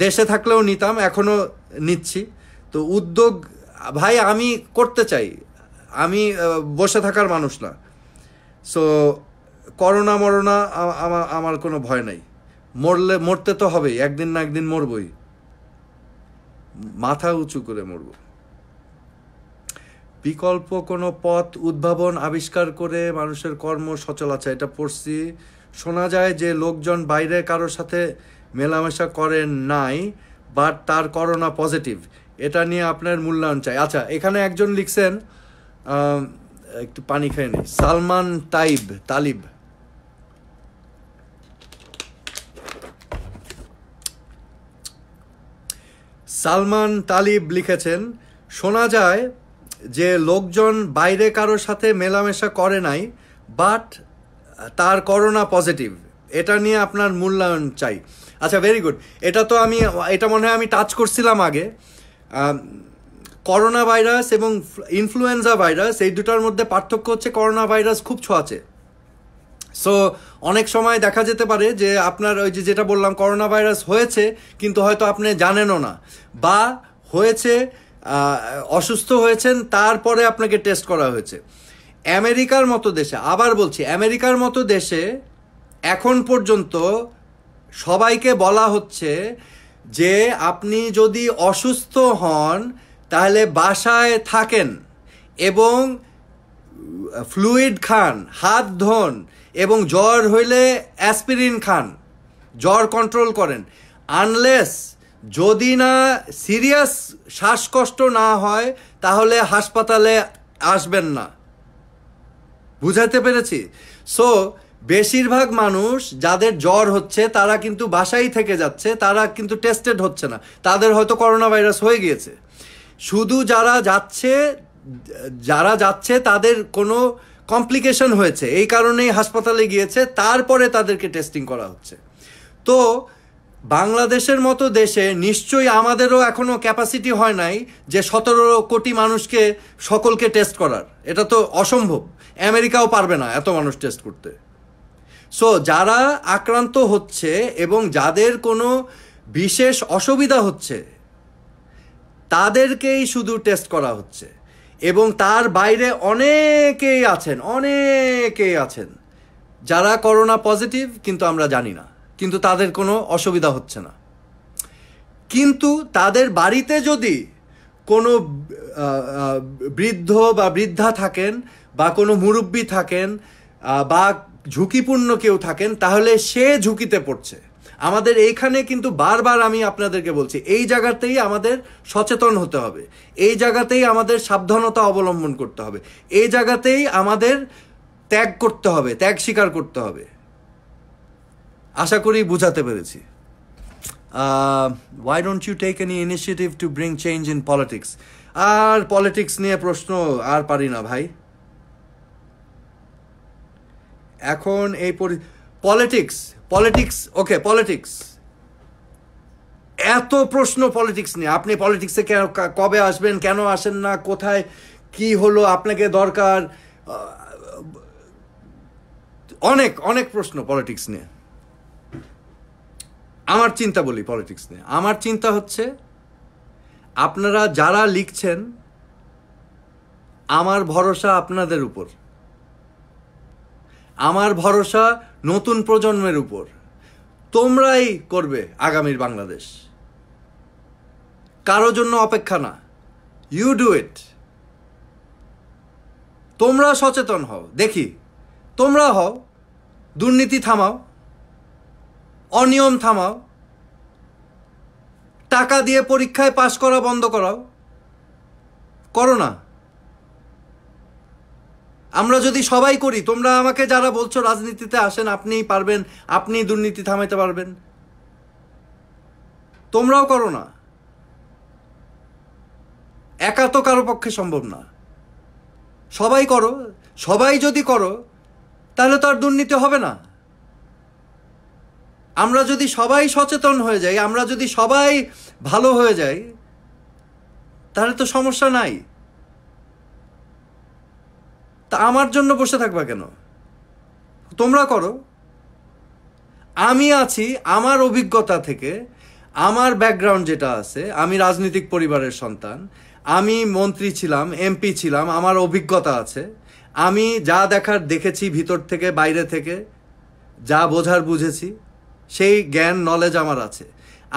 দেশে থাকলেও নিতাম এখনও নিচ্ছি তো উদ্যোগ ভাই আমি করতে চাই আমি বসে থাকার মানুষ না সো করোনা মরোনা আমার আমার কোনো ভয় নাই মরলে মরতে তো হবেই একদিন না একদিন মরবই মাথা উঁচু করে মরবো বিকল্প কোনো পথ উদ্ভাবন আবিষ্কার করে মানুষের কর্ম সচল আছে এটা পড়ছি শোনা যায় যে লোকজন বাইরে কারোর সাথে মেলামেশা করেন নাই বাট তার করোনা পজিটিভ এটা নিয়ে আপনার মূল্যায়ন চাই আচ্ছা এখানে একজন লিখছেন একটু পানি খেয়ে নিই সালমান তাইব তালিব সালমান তালিব লিখেছেন শোনা যায় যে লোকজন বাইরে কারোর সাথে মেলামেশা করে নাই বাট তার করোনা পজিটিভ এটা নিয়ে আপনার মূল্যায়ন চাই আচ্ছা ভেরি গুড এটা তো আমি এটা মনে হয় আমি টাচ করছিলাম আগে করোনা ভাইরাস এবং ইনফ্লুয়েঞ্জা ভাইরাস এই দুটার মধ্যে পার্থক্য হচ্ছে করোনা ভাইরাস খুব ছোঁয়াচে সো অনেক সময় দেখা যেতে পারে যে আপনার ওই যে যেটা বললাম করোনা ভাইরাস হয়েছে কিন্তু হয়তো আপনি জানেনও না বা হয়েছে অসুস্থ হয়েছেন তারপরে আপনাকে টেস্ট করা হয়েছে আমেরিকার মতো দেশে আবার বলছি আমেরিকার মতো দেশে এখন পর্যন্ত সবাইকে বলা হচ্ছে যে আপনি যদি অসুস্থ হন তাহলে বাসায় থাকেন এবং ফ্লুইড খান হাত ধোন এবং জ্বর হইলে অ্যাসপিরিন খান জ্বর কন্ট্রোল করেন আনলেস যদি না সিরিয়াস শ্বাসকষ্ট না হয় তাহলে হাসপাতালে আসবেন না বুঝাতে পেরেছি সো বেশিরভাগ মানুষ যাদের জ্বর হচ্ছে তারা কিন্তু বাসাই থেকে যাচ্ছে তারা কিন্তু টেস্টেড হচ্ছে না তাদের হয়তো করোনা ভাইরাস হয়ে গিয়েছে শুধু যারা যাচ্ছে যারা যাচ্ছে তাদের কোনো কমপ্লিকেশন হয়েছে এই কারণেই হাসপাতালে গিয়েছে তারপরে তাদেরকে টেস্টিং করা হচ্ছে তো বাংলাদেশের মতো দেশে নিশ্চয়ই আমাদেরও এখনও ক্যাপাসিটি হয় নাই যে সতেরো কোটি মানুষকে সকলকে টেস্ট করার এটা তো অসম্ভব আমেরিকাও পারবে না এত মানুষ টেস্ট করতে সো যারা আক্রান্ত হচ্ছে এবং যাদের কোনো বিশেষ অসুবিধা হচ্ছে তাদেরকেই শুধু টেস্ট করা হচ্ছে এবং তার বাইরে অনেকেই আছেন অনেকেই আছেন যারা করোনা পজিটিভ কিন্তু আমরা জানি না কিন্তু তাদের কোনো অসুবিধা হচ্ছে না কিন্তু তাদের বাড়িতে যদি কোনো বৃদ্ধ বা বৃদ্ধা থাকেন বা কোনো মুরব্বী থাকেন বা ঝুঁকিপূর্ণ কেউ থাকেন তাহলে সে ঝুঁকিতে পড়ছে আমাদের এইখানে কিন্তু বারবার আমি আপনাদেরকে বলছি এই জায়গাতেই আমাদের সচেতন হতে হবে এই জায়গাতেই আমাদের সাবধানতা অবলম্বন করতে হবে এই জায়গাতেই আমাদের ত্যাগ করতে হবে ত্যাগ স্বীকার করতে হবে আশা করি বোঝাতে পেরেছি why don't you take any initiative to bring change in politics আর পলিটিক্স নিয়ে প্রশ্ন আর পারি না ভাই এখন এই পলিটিক্স পলিটিক্স ওকে পলিটিক্স এত প্রশ্ন পলিটিক্স নিয়ে আপনি পলিটিক্সে কেন কবে আসবেন কেন আসেন না কোথায় কি হলো আপনাকে দরকার অনেক অনেক প্রশ্ন পলিটিক্স নিয়ে আমার চিন্তা বলি পলিটিক্স নিয়ে আমার চিন্তা হচ্ছে আপনারা যারা লিখছেন আমার ভরসা আপনাদের উপর আমার ভরসা নতুন প্রজন্মের উপর তোমরাই করবে আগামীর বাংলাদেশ কারো জন্য অপেক্ষা না ইউ ডু ইট তোমরা সচেতন হও দেখি তোমরা হও দুর্নীতি থামাও অনিয়ম থামাও টাকা দিয়ে পরীক্ষায় পাশ করা বন্ধ করাও করো না আমরা যদি সবাই করি তোমরা আমাকে যারা বলছো রাজনীতিতে আসেন আপনিই পারবেন আপনি দুর্নীতি থামাইতে পারবেন তোমরাও করো না একা তো কারো পক্ষে সম্ভব না সবাই করো সবাই যদি করো তাহলে তো আর দুর্নীতি হবে না আমরা যদি সবাই সচেতন হয়ে যাই আমরা যদি সবাই ভালো হয়ে যাই তাহলে তো সমস্যা নাই তা আমার জন্য বসে থাকবা কেন তোমরা করো আমি আছি আমার অভিজ্ঞতা থেকে আমার ব্যাকগ্রাউন্ড যেটা আছে আমি রাজনৈতিক পরিবারের সন্তান আমি মন্ত্রী ছিলাম এমপি ছিলাম আমার অভিজ্ঞতা আছে আমি যা দেখার দেখেছি ভিতর থেকে বাইরে থেকে যা বোঝার বুঝেছি সেই জ্ঞান নলেজ আমার আছে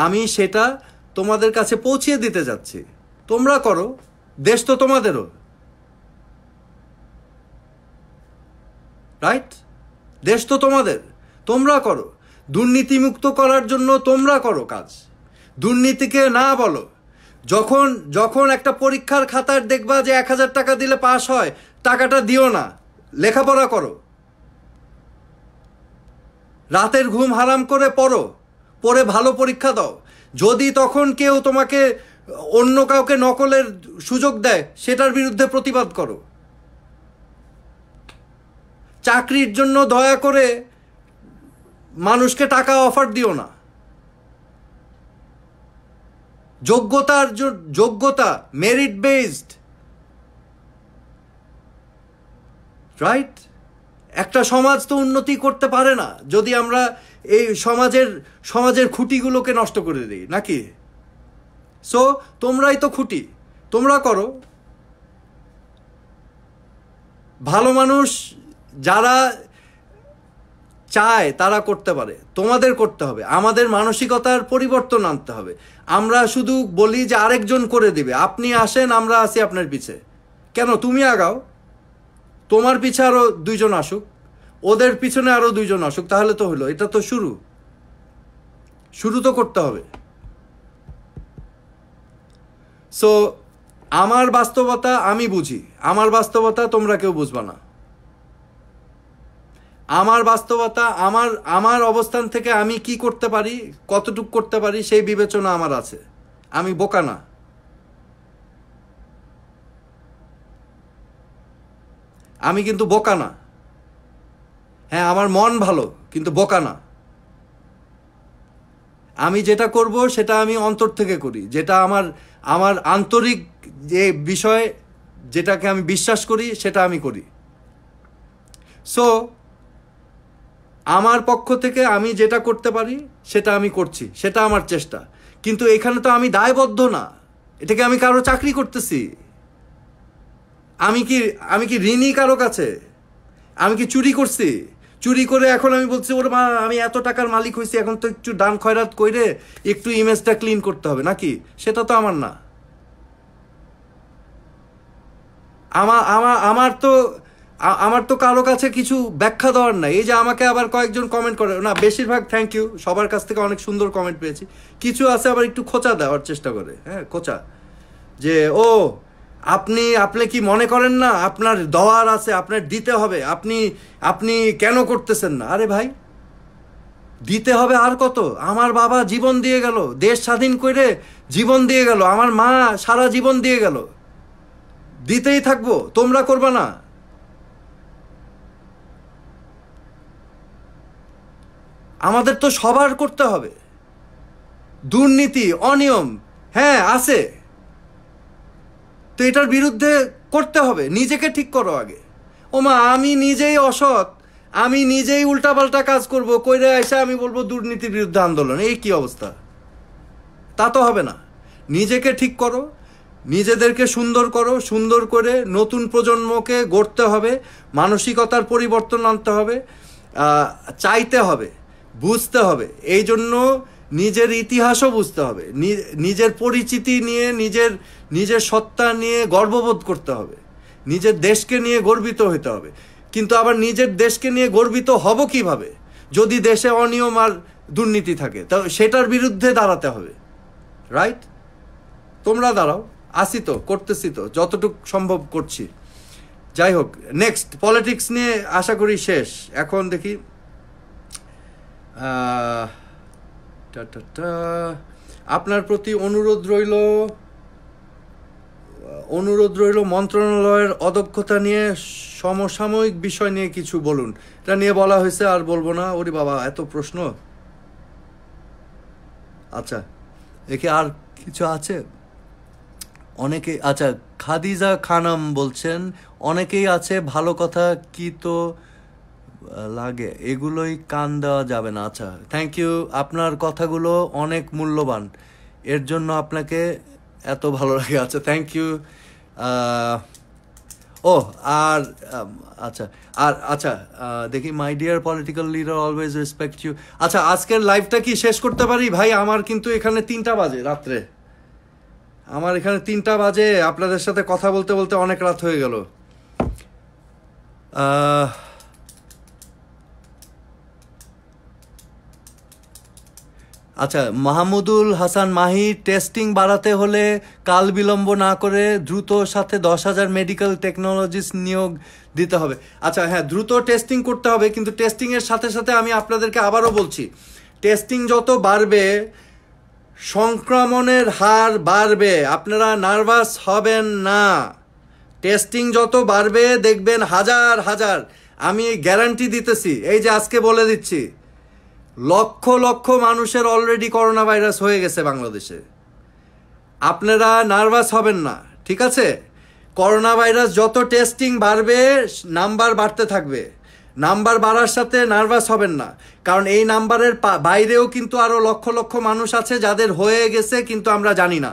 আমি সেটা তোমাদের কাছে পৌঁছিয়ে দিতে যাচ্ছি তোমরা করো দেশ তো তোমাদেরও রাইট দেশ তো তোমাদের তোমরা করো দুর্নীতিমুক্ত করার জন্য তোমরা করো কাজ দুর্নীতিকে না বলো যখন যখন একটা পরীক্ষার খাতার দেখবা যে এক হাজার টাকা দিলে পাশ হয় টাকাটা দিও না লেখাপড়া করো রাতের ঘুম হারাম করে পড়ো পড়ে ভালো পরীক্ষা দাও যদি তখন কেউ তোমাকে অন্য কাউকে নকলের সুযোগ দেয় সেটার বিরুদ্ধে প্রতিবাদ করো চাকরির জন্য দয়া করে মানুষকে টাকা অফার দিও না যোগ্যতার যোগ্যতা মেরিট বেসড রাইট একটা সমাজ তো উন্নতি করতে পারে না যদি আমরা এই সমাজের সমাজের খুঁটিগুলোকে নষ্ট করে দিই নাকি সো তোমরাই তো খুঁটি তোমরা করো ভালো মানুষ যারা চায় তারা করতে পারে তোমাদের করতে হবে আমাদের মানসিকতার পরিবর্তন আনতে হবে আমরা শুধু বলি যে আরেকজন করে দিবে আপনি আসেন আমরা আসি আপনার পিছে কেন তুমি আগাও তোমার পিছে আরও দুইজন আসুক ওদের পিছনে আরও দুইজন আসুক তাহলে তো হলো এটা তো শুরু শুরু তো করতে হবে সো আমার বাস্তবতা আমি বুঝি আমার বাস্তবতা তোমরা কেউ বুঝবা না আমার বাস্তবতা আমার আমার অবস্থান থেকে আমি কি করতে পারি কতটুক করতে পারি সেই বিবেচনা আমার আছে আমি বোকা না আমি কিন্তু বোকা না হ্যাঁ আমার মন ভালো কিন্তু বোকা না আমি যেটা করব সেটা আমি অন্তর থেকে করি যেটা আমার আমার আন্তরিক যে বিষয় যেটাকে আমি বিশ্বাস করি সেটা আমি করি সো আমার পক্ষ থেকে আমি যেটা করতে পারি সেটা আমি করছি সেটা আমার চেষ্টা কিন্তু এখানে তো আমি দায়বদ্ধ না এটাকে আমি কারো চাকরি করতেছি আমি কি আমি কি ঋণী কারো কাছে আমি কি চুরি করছি চুরি করে এখন আমি বলছি ওর মা আমি এত টাকার মালিক হয়েছি এখন তো একটু ডান খয়রাত করে একটু ইমেজটা ক্লিন করতে হবে নাকি সেটা তো আমার না আমার আমার আমার তো আমার তো কারো কাছে কিছু ব্যাখ্যা দেওয়ার নাই এই যে আমাকে আবার কয়েকজন কমেন্ট করে না বেশিরভাগ থ্যাংক ইউ সবার কাছ থেকে অনেক সুন্দর কমেন্ট পেয়েছি কিছু আছে আবার একটু খোঁচা দেওয়ার চেষ্টা করে হ্যাঁ খোঁচা যে ও আপনি আপনি কি মনে করেন না আপনার দেওয়ার আছে আপনার দিতে হবে আপনি আপনি কেন করতেছেন না আরে ভাই দিতে হবে আর কত আমার বাবা জীবন দিয়ে গেল দেশ স্বাধীন করে জীবন দিয়ে গেল আমার মা সারা জীবন দিয়ে গেল দিতেই থাকবো তোমরা করবা না আমাদের তো সবার করতে হবে দুর্নীতি অনিয়ম হ্যাঁ আছে তো এটার বিরুদ্ধে করতে হবে নিজেকে ঠিক করো আগে ও মা আমি নিজেই অসৎ আমি নিজেই উল্টাপাল্টা কাজ করব কইরে এসে আমি বলবো দুর্নীতির বিরুদ্ধে আন্দোলন এই কি অবস্থা তা তো হবে না নিজেকে ঠিক করো নিজেদেরকে সুন্দর করো সুন্দর করে নতুন প্রজন্মকে গড়তে হবে মানসিকতার পরিবর্তন আনতে হবে চাইতে হবে বুঝতে হবে এই জন্য নিজের ইতিহাসও বুঝতে হবে নিজের পরিচিতি নিয়ে নিজের নিজের সত্তা নিয়ে গর্ববোধ করতে হবে নিজের দেশকে নিয়ে গর্বিত হতে হবে কিন্তু আবার নিজের দেশকে নিয়ে গর্বিত হব কিভাবে যদি দেশে অনিয়ম আর দুর্নীতি থাকে তা সেটার বিরুদ্ধে দাঁড়াতে হবে রাইট তোমরা দাঁড়াও আসি তো করতেছি তো যতটুক সম্ভব করছি যাই হোক নেক্সট পলিটিক্স নিয়ে আশা করি শেষ এখন দেখি আপনার প্রতি অনুরোধ রইল অনুরোধ রইল মন্ত্রণালয়ের অদক্ষতা নিয়ে সমসাময়িক বিষয় নিয়ে কিছু বলুন এটা নিয়ে বলা হয়েছে আর বলবো না ওরে বাবা এত প্রশ্ন আচ্ছা একে আর কিছু আছে অনেকে আচ্ছা খাদিজা খানাম বলছেন অনেকেই আছে ভালো কথা কি তো লাগে এগুলোই কান দেওয়া যাবে না আচ্ছা থ্যাংক ইউ আপনার কথাগুলো অনেক মূল্যবান এর জন্য আপনাকে এত ভালো লাগে আচ্ছা থ্যাংক ইউ ও আর আচ্ছা আর আচ্ছা দেখি my dear political leader always respect you আচ্ছা আজকের লাইভটা কি শেষ করতে পারি ভাই আমার কিন্তু এখানে তিনটা বাজে রাত্রে আমার এখানে তিনটা বাজে আপনাদের সাথে কথা বলতে বলতে অনেক রাত হয়ে গেল আচ্ছা মাহমুদুল হাসান মাহি টেস্টিং বাড়াতে হলে কাল বিলম্ব না করে দ্রুত সাথে দশ হাজার মেডিকেল টেকনোলজিস্ট নিয়োগ দিতে হবে আচ্ছা হ্যাঁ দ্রুত টেস্টিং করতে হবে কিন্তু টেস্টিংয়ের সাথে সাথে আমি আপনাদেরকে আবারও বলছি টেস্টিং যত বাড়বে সংক্রমণের হার বাড়বে আপনারা নার্ভাস হবেন না টেস্টিং যত বাড়বে দেখবেন হাজার হাজার আমি গ্যারান্টি দিতেছি এই যে আজকে বলে দিচ্ছি লক্ষ লক্ষ মানুষের অলরেডি করোনা ভাইরাস হয়ে গেছে বাংলাদেশে আপনারা নার্ভাস হবেন না ঠিক আছে করোনা ভাইরাস যত টেস্টিং বাড়বে নাম্বার বাড়তে থাকবে নাম্বার বাড়ার সাথে নার্ভাস হবেন না কারণ এই নাম্বারের বাইরেও কিন্তু আরও লক্ষ লক্ষ মানুষ আছে যাদের হয়ে গেছে কিন্তু আমরা জানি না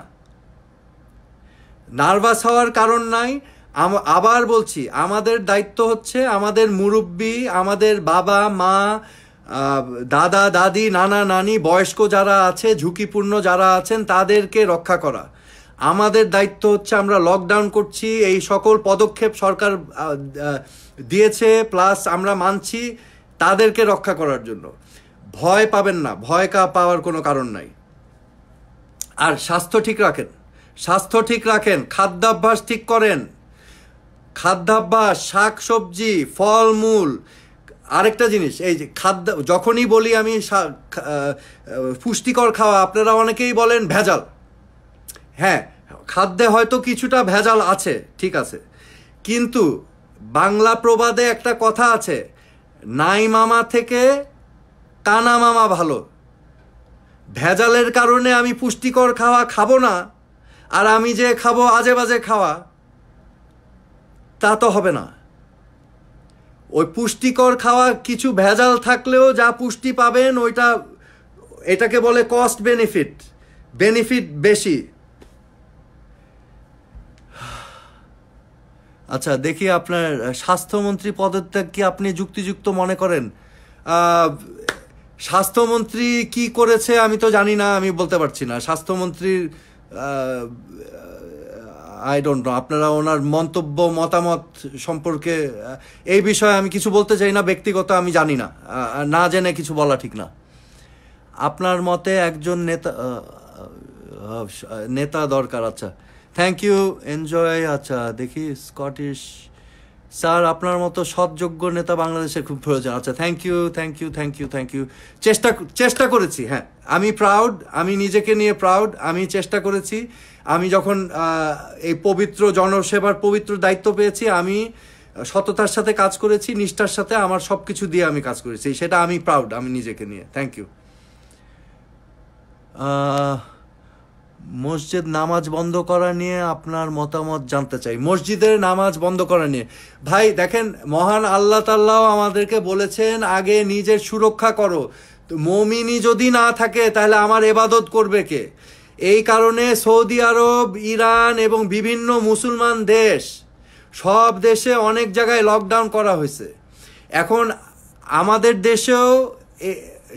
নার্ভাস হওয়ার কারণ নাই আবার বলছি আমাদের দায়িত্ব হচ্ছে আমাদের মুরব্বী আমাদের বাবা মা দাদা দাদি নানা নানি বয়স্ক যারা আছে ঝুঁকিপূর্ণ যারা আছেন তাদেরকে রক্ষা করা আমাদের দায়িত্ব হচ্ছে আমরা লকডাউন করছি এই সকল পদক্ষেপ সরকার দিয়েছে প্লাস আমরা মানছি তাদেরকে রক্ষা করার জন্য ভয় পাবেন না ভয় কা পাওয়ার কোনো কারণ নাই আর স্বাস্থ্য ঠিক রাখেন স্বাস্থ্য ঠিক রাখেন খাদ্যাভ্যাস ঠিক করেন খাদ্যাভ্যাস শাক সবজি ফলমূল আরেকটা জিনিস এই যে খাদ্য যখনই বলি আমি পুষ্টিকর খাওয়া আপনারা অনেকেই বলেন ভেজাল হ্যাঁ খাদ্যে হয়তো কিছুটা ভেজাল আছে ঠিক আছে কিন্তু বাংলা প্রবাদে একটা কথা আছে নাই মামা থেকে কানা মামা ভালো ভেজালের কারণে আমি পুষ্টিকর খাওয়া খাবো না আর আমি যে খাবো আজে বাজে খাওয়া তা তো হবে না ওই পুষ্টিকর খাওয়া কিছু ভেজাল থাকলেও যা পুষ্টি পাবেন ওইটা এটাকে বলে কস্ট বেনিফিট বেনিফিট বেশি আচ্ছা দেখি আপনার স্বাস্থ্যমন্ত্রী পদত্যাগ কি আপনি যুক্তিযুক্ত মনে করেন স্বাস্থ্যমন্ত্রী কি করেছে আমি তো জানি না আমি বলতে পারছি না স্বাস্থ্যমন্ত্রীর আই ডোন্ট নো আপনারা ওনার মন্তব্য মতামত সম্পর্কে এই বিষয়ে আমি কিছু বলতে চাই না ব্যক্তিগত আমি জানি না না জেনে কিছু বলা ঠিক না আপনার মতে একজন নেতা নেতা দরকার আচ্ছা থ্যাংক ইউ এনজয় আচ্ছা দেখি স্কটিশ স্যার আপনার মতো সৎযোগ্য নেতা বাংলাদেশের খুব প্রয়োজন আচ্ছা thank you thank you thank you thank you চেষ্টা চেষ্টা করেছি হ্যাঁ আমি প্রাউড আমি নিজেকে নিয়ে প্রাউড আমি চেষ্টা করেছি আমি যখন এই পবিত্র জনসেবার পবিত্র দায়িত্ব পেয়েছি আমি সততার সাথে কাজ করেছি নিষ্ঠার সাথে আমার সব কিছু দিয়ে আমি কাজ করেছি সেটা আমি প্রাউড আমি নিজেকে নিয়ে থ্যাংক ইউ মসজিদ নামাজ বন্ধ করা নিয়ে আপনার মতামত জানতে চাই মসজিদের নামাজ বন্ধ করা নিয়ে ভাই দেখেন মহান আল্লাহ তাল্লাহ আমাদেরকে বলেছেন আগে নিজের সুরক্ষা করো মমিনি যদি না থাকে তাহলে আমার এবাদত করবে কে এই কারণে সৌদি আরব ইরান এবং বিভিন্ন মুসলমান দেশ সব দেশে অনেক জায়গায় লকডাউন করা হয়েছে এখন আমাদের দেশেও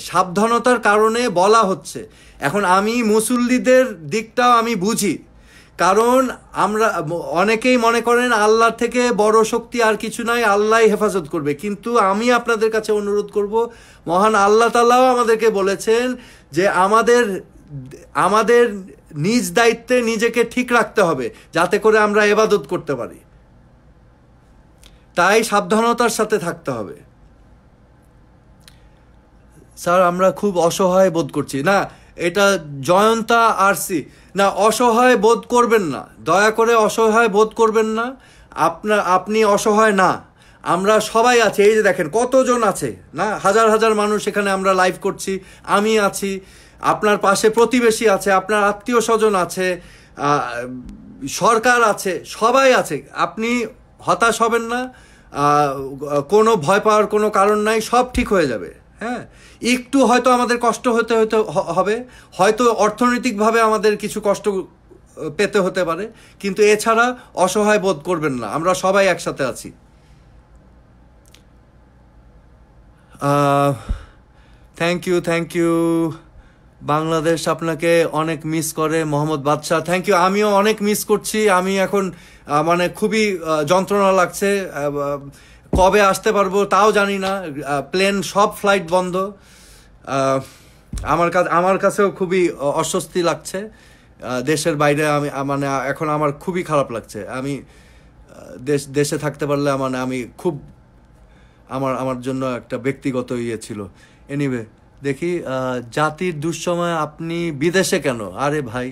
সাবধানতার কারণে বলা হচ্ছে এখন আমি মুসল্লিদের দিকটাও আমি বুঝি কারণ আমরা অনেকেই মনে করেন আল্লাহর থেকে বড় শক্তি আর কিছু নাই আল্লাহ হেফাজত করবে কিন্তু আমি আপনাদের কাছে অনুরোধ করব মহান আল্লাহ তালাও আমাদেরকে বলেছেন যে আমাদের আমাদের নিজ দায়িত্বে নিজেকে ঠিক রাখতে হবে যাতে করে আমরা এবাদত করতে পারি তাই সাবধানতার সাথে থাকতে হবে স্যার আমরা খুব অসহায় বোধ করছি না এটা জয়ন্তা আরসি না অসহায় বোধ করবেন না দয়া করে অসহায় বোধ করবেন না আপনার আপনি অসহায় না আমরা সবাই আছি এই যে দেখেন কতজন আছে না হাজার হাজার মানুষ এখানে আমরা লাইভ করছি আমি আছি আপনার পাশে প্রতিবেশী আছে আপনার আত্মীয় স্বজন আছে সরকার আছে সবাই আছে আপনি হতাশ হবেন না কোনো ভয় পাওয়ার কোনো কারণ নাই সব ঠিক হয়ে যাবে হ্যাঁ একটু হয়তো আমাদের কষ্ট হতে হতে হবে হয়তো অর্থনৈতিকভাবে আমাদের কিছু কষ্ট পেতে হতে পারে কিন্তু এছাড়া অসহায় বোধ করবেন না আমরা সবাই একসাথে আছি thank you thank you Bangladesh আপনাকে অনেক মিস করে মোহাম্মদ বাদশাহ থ্যাংক ইউ আমিও অনেক মিস করছি আমি এখন মানে খুবই যন্ত্রণা লাগছে কবে আসতে পারবো তাও জানি না প্লেন সব ফ্লাইট বন্ধ আমার কাছে আমার কাছেও খুবই অস্বস্তি লাগছে দেশের বাইরে আমি মানে এখন আমার খুবই খারাপ লাগছে আমি দেশ দেশে থাকতে পারলে মানে আমি খুব আমার আমার জন্য একটা ব্যক্তিগত ইয়ে ছিল এনিওয়ে দেখি জাতির দুঃসময় আপনি বিদেশে কেন আরে ভাই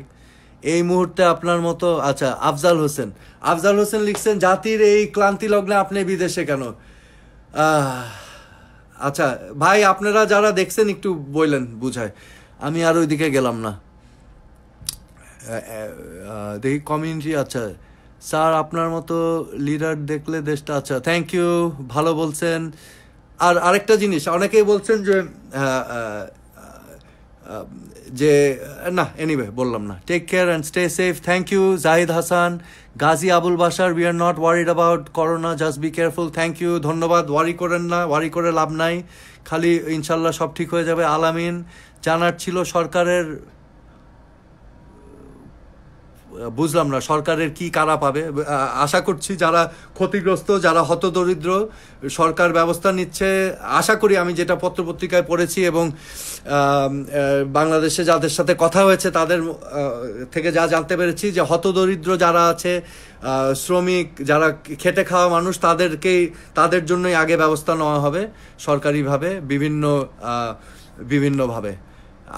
এই মুহূর্তে আপনার মতো আচ্ছা আফজাল হোসেন আফজাল হোসেন লিখছেন জাতির এই ক্লান্তি লগ্নে আপনি বিদেশে কেন আচ্ছা ভাই আপনারা যারা দেখছেন একটু বললেন বুঝায় আমি আর ওইদিকে গেলাম না দেখি কমিউনিটি আচ্ছা স্যার আপনার মতো লিডার দেখলে দেশটা আচ্ছা থ্যাংক ইউ ভালো বলছেন আর আরেকটা জিনিস অনেকেই বলছেন যে যে না এনিওয়ে বললাম না take care and stay safe thank you Zahid Hasan Gazi Abul Basar we are not worried about corona just be careful thank you ধন্যবাদ ওয়ারি করেন না ওয়ারি করে লাভ নাই খালি ইনশাল্লাহ সব ঠিক হয়ে যাবে আলামিন জানার ছিল সরকারের বুঝলাম না সরকারের কি কারা পাবে আশা করছি যারা ক্ষতিগ্রস্ত যারা হতদরিদ্র সরকার ব্যবস্থা নিচ্ছে আশা করি আমি যেটা পত্রপত্রিকায় পড়েছি এবং বাংলাদেশে যাদের সাথে কথা হয়েছে তাদের থেকে যা জানতে পেরেছি যে হতদরিদ্র যারা আছে শ্রমিক যারা খেটে খাওয়া মানুষ তাদেরকেই তাদের জন্যই আগে ব্যবস্থা নেওয়া হবে সরকারিভাবে বিভিন্ন বিভিন্নভাবে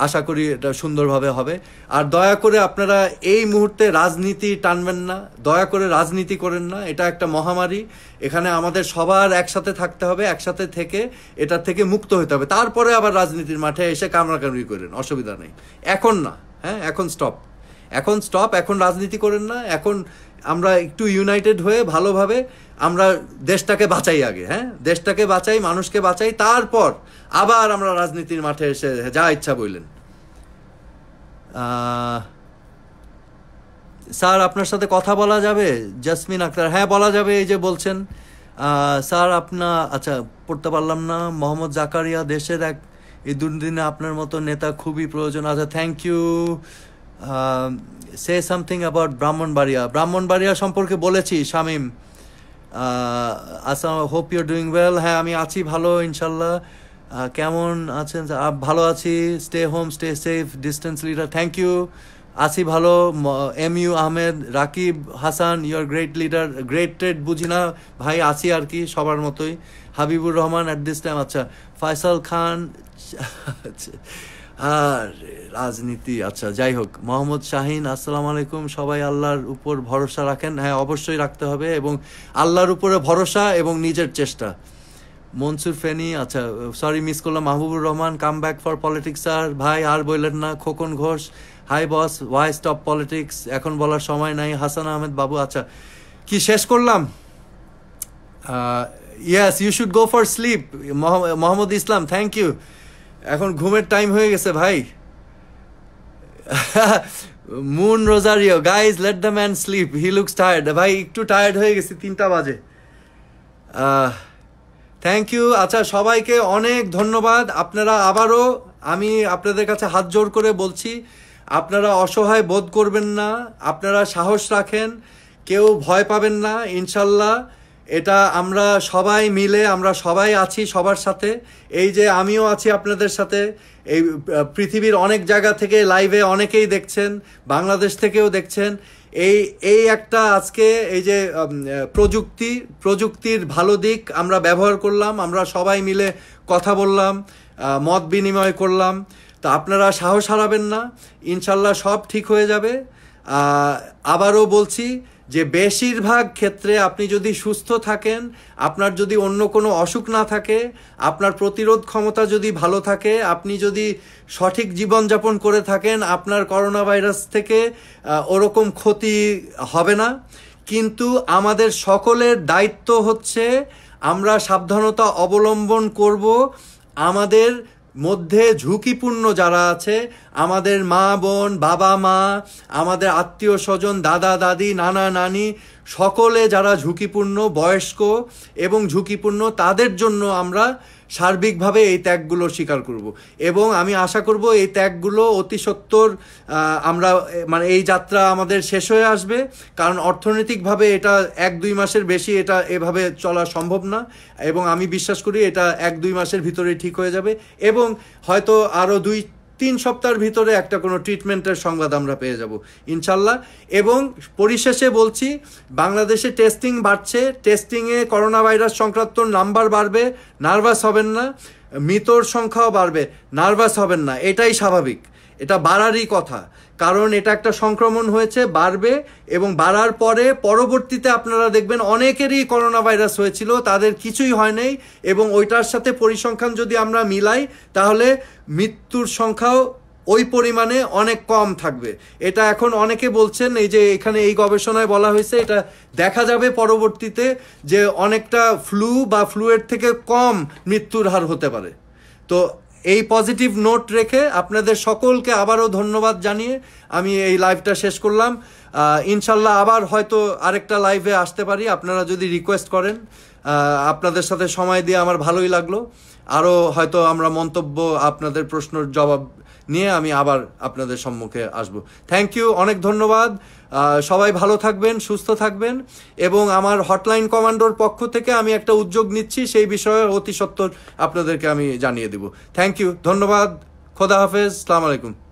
আশা করি এটা সুন্দরভাবে হবে আর দয়া করে আপনারা এই মুহূর্তে রাজনীতি টানবেন না দয়া করে রাজনীতি করেন না এটা একটা মহামারী এখানে আমাদের সবার একসাথে থাকতে হবে একসাথে থেকে এটা থেকে মুক্ত হতে হবে তারপরে আবার রাজনীতির মাঠে এসে কামড়াকামড়ি করেন অসুবিধা নেই এখন না হ্যাঁ এখন স্টপ এখন স্টপ এখন রাজনীতি করেন না এখন আমরা একটু ইউনাইটেড হয়ে ভালোভাবে আমরা দেশটাকে বাঁচাই আগে হ্যাঁ দেশটাকে বাঁচাই মানুষকে বাঁচাই তারপর আবার আমরা রাজনীতির মাঠে এসে যা ইচ্ছা বললেন স্যার আপনার সাথে কথা বলা যাবে জাসমিন আক্তার হ্যাঁ বলা যাবে এই যে বলছেন স্যার আপনা আচ্ছা পড়তে পারলাম না মোহাম্মদ জাকারিয়া দেশের এক এই দুর্দিনে আপনার মতো নেতা খুবই প্রয়োজন আচ্ছা thank you say something about Brahmanbaria Brahmanbaria সম্পর্কে বলেছি শামিম আসা হোপ ইউর ডুইং ওয়েল হ্যাঁ আমি আছি ভালো ইনশাল্লাহ কেমন আছেন ভালো আছি stay home stay safe distance leader thank you আছি ভালো M U Ahmed Rakib Hasan your great leader great trade বুঝি না ভাই আছি আর কি সবার মতোই Habibur Rahman at this time আচ্ছা ফায়সাল খান আচ্ছা, আর রাজনীতি আচ্ছা যাই হোক মোহাম্মদ শাহিন আসসালামু আলাইকুম সবাই আল্লাহর উপর ভরসা রাখেন হ্যাঁ অবশ্যই রাখতে হবে এবং আল্লাহর উপরে ভরসা এবং নিজের চেষ্টা মনসুর ফেনি আচ্ছা সরি মিস করলাম Mahbubur Rahman come back for politics আর ভাই আর বললেন না Khokon Ghosh hi boss why stop politics এখন বলার সময় নাই হাসান আহমেদ বাবু আচ্ছা কি শেষ করলাম yes you should go for sleep Mohammad Islam thank you এখন ঘুমের টাইম হয়ে গেছে ভাই Moon Rozario guys let the man sleep he looks tired ভাই একটু টায়ার্ড হয়ে গেছে তিনটা বাজে থ্যাংক ইউ আচ্ছা সবাইকে অনেক ধন্যবাদ আপনারা আবারও আমি আপনাদের কাছে হাত জোর করে বলছি আপনারা অসহায় বোধ করবেন না আপনারা সাহস রাখেন কেউ ভয় পাবেন না ইনশাল্লাহ এটা আমরা সবাই মিলে আমরা সবাই আছি সবার সাথে এই যে আমিও আছি আপনাদের সাথে এই পৃথিবীর অনেক জায়গা থেকে লাইভে অনেকেই দেখছেন বাংলাদেশ থেকেও দেখছেন এই এই একটা আজকে এই যে প্রযুক্তি প্রযুক্তির ভালো দিক আমরা ব্যবহার করলাম আমরা সবাই মিলে কথা বললাম মত বিনিময় করলাম তো আপনারা সাহস হারাবেন না ইনশাল্লাহ সব ঠিক হয়ে যাবে আবারও বলছি যে বেশিরভাগ ক্ষেত্রে আপনি যদি সুস্থ থাকেন আপনার যদি অন্য কোনো অসুখ না থাকে আপনার প্রতিরোধ ক্ষমতা যদি ভালো থাকে আপনি যদি সঠিক জীবনযাপন করে থাকেন আপনার করোনা ভাইরাস থেকে ওরকম ক্ষতি হবে না কিন্তু আমাদের সকলের দায়িত্ব হচ্ছে আমরা সাবধানতা অবলম্বন করব আমাদের মধ্যে ঝুঁকিপূর্ণ যারা আছে আমাদের মা বোন বাবা মা আমাদের আত্মীয় স্বজন দাদা দাদি নানা নানি সকলে যারা ঝুঁকিপূর্ণ বয়স্ক এবং ঝুঁকিপূর্ণ তাদের জন্য আমরা সার্বিকভাবে এই ত্যাগগুলো স্বীকার করব এবং আমি আশা করব এই ত্যাগগুলো অতি সত্তর আমরা মানে এই যাত্রা আমাদের শেষ হয়ে আসবে কারণ অর্থনৈতিকভাবে এটা এক দুই মাসের বেশি এটা এভাবে চলা সম্ভব না এবং আমি বিশ্বাস করি এটা এক দুই মাসের ভিতরে ঠিক হয়ে যাবে এবং হয়তো আরও দুই তিন সপ্তাহের ভিতরে একটা কোনো ট্রিটমেন্টের সংবাদ আমরা পেয়ে যাব ইনশাল্লাহ এবং পরিশেষে বলছি বাংলাদেশে টেস্টিং বাড়ছে টেস্টিংয়ে করোনা ভাইরাস সংক্রান্ত নাম্বার বাড়বে নার্ভাস হবেন না মৃতর সংখ্যাও বাড়বে নার্ভাস হবেন না এটাই স্বাভাবিক এটা বাড়ারই কথা কারণ এটা একটা সংক্রমণ হয়েছে বাড়বে এবং বাড়ার পরে পরবর্তীতে আপনারা দেখবেন অনেকেরই করোনা ভাইরাস হয়েছিল তাদের কিছুই হয় নাই এবং ওইটার সাথে পরিসংখ্যান যদি আমরা মিলাই তাহলে মৃত্যুর সংখ্যাও ওই পরিমাণে অনেক কম থাকবে এটা এখন অনেকে বলছেন এই যে এখানে এই গবেষণায় বলা হয়েছে এটা দেখা যাবে পরবর্তীতে যে অনেকটা ফ্লু বা ফ্লুয়ের থেকে কম মৃত্যুর হার হতে পারে তো এই পজিটিভ নোট রেখে আপনাদের সকলকে আবারও ধন্যবাদ জানিয়ে আমি এই লাইভটা শেষ করলাম ইনশাল্লাহ আবার হয়তো আরেকটা লাইভে আসতে পারি আপনারা যদি রিকোয়েস্ট করেন আপনাদের সাথে সময় দিয়ে আমার ভালোই লাগলো আরও হয়তো আমরা মন্তব্য আপনাদের প্রশ্নর জবাব নিয়ে আমি আবার আপনাদের সম্মুখে আসব থ্যাংক ইউ অনেক ধন্যবাদ সবাই ভালো থাকবেন সুস্থ থাকবেন এবং আমার হটলাইন কমান্ডোর পক্ষ থেকে আমি একটা উদ্যোগ নিচ্ছি সেই বিষয়ে অতি সত্বর আপনাদেরকে আমি জানিয়ে দেব থ্যাংক ইউ ধন্যবাদ খোদা হাফেজ সালাম আলাইকুম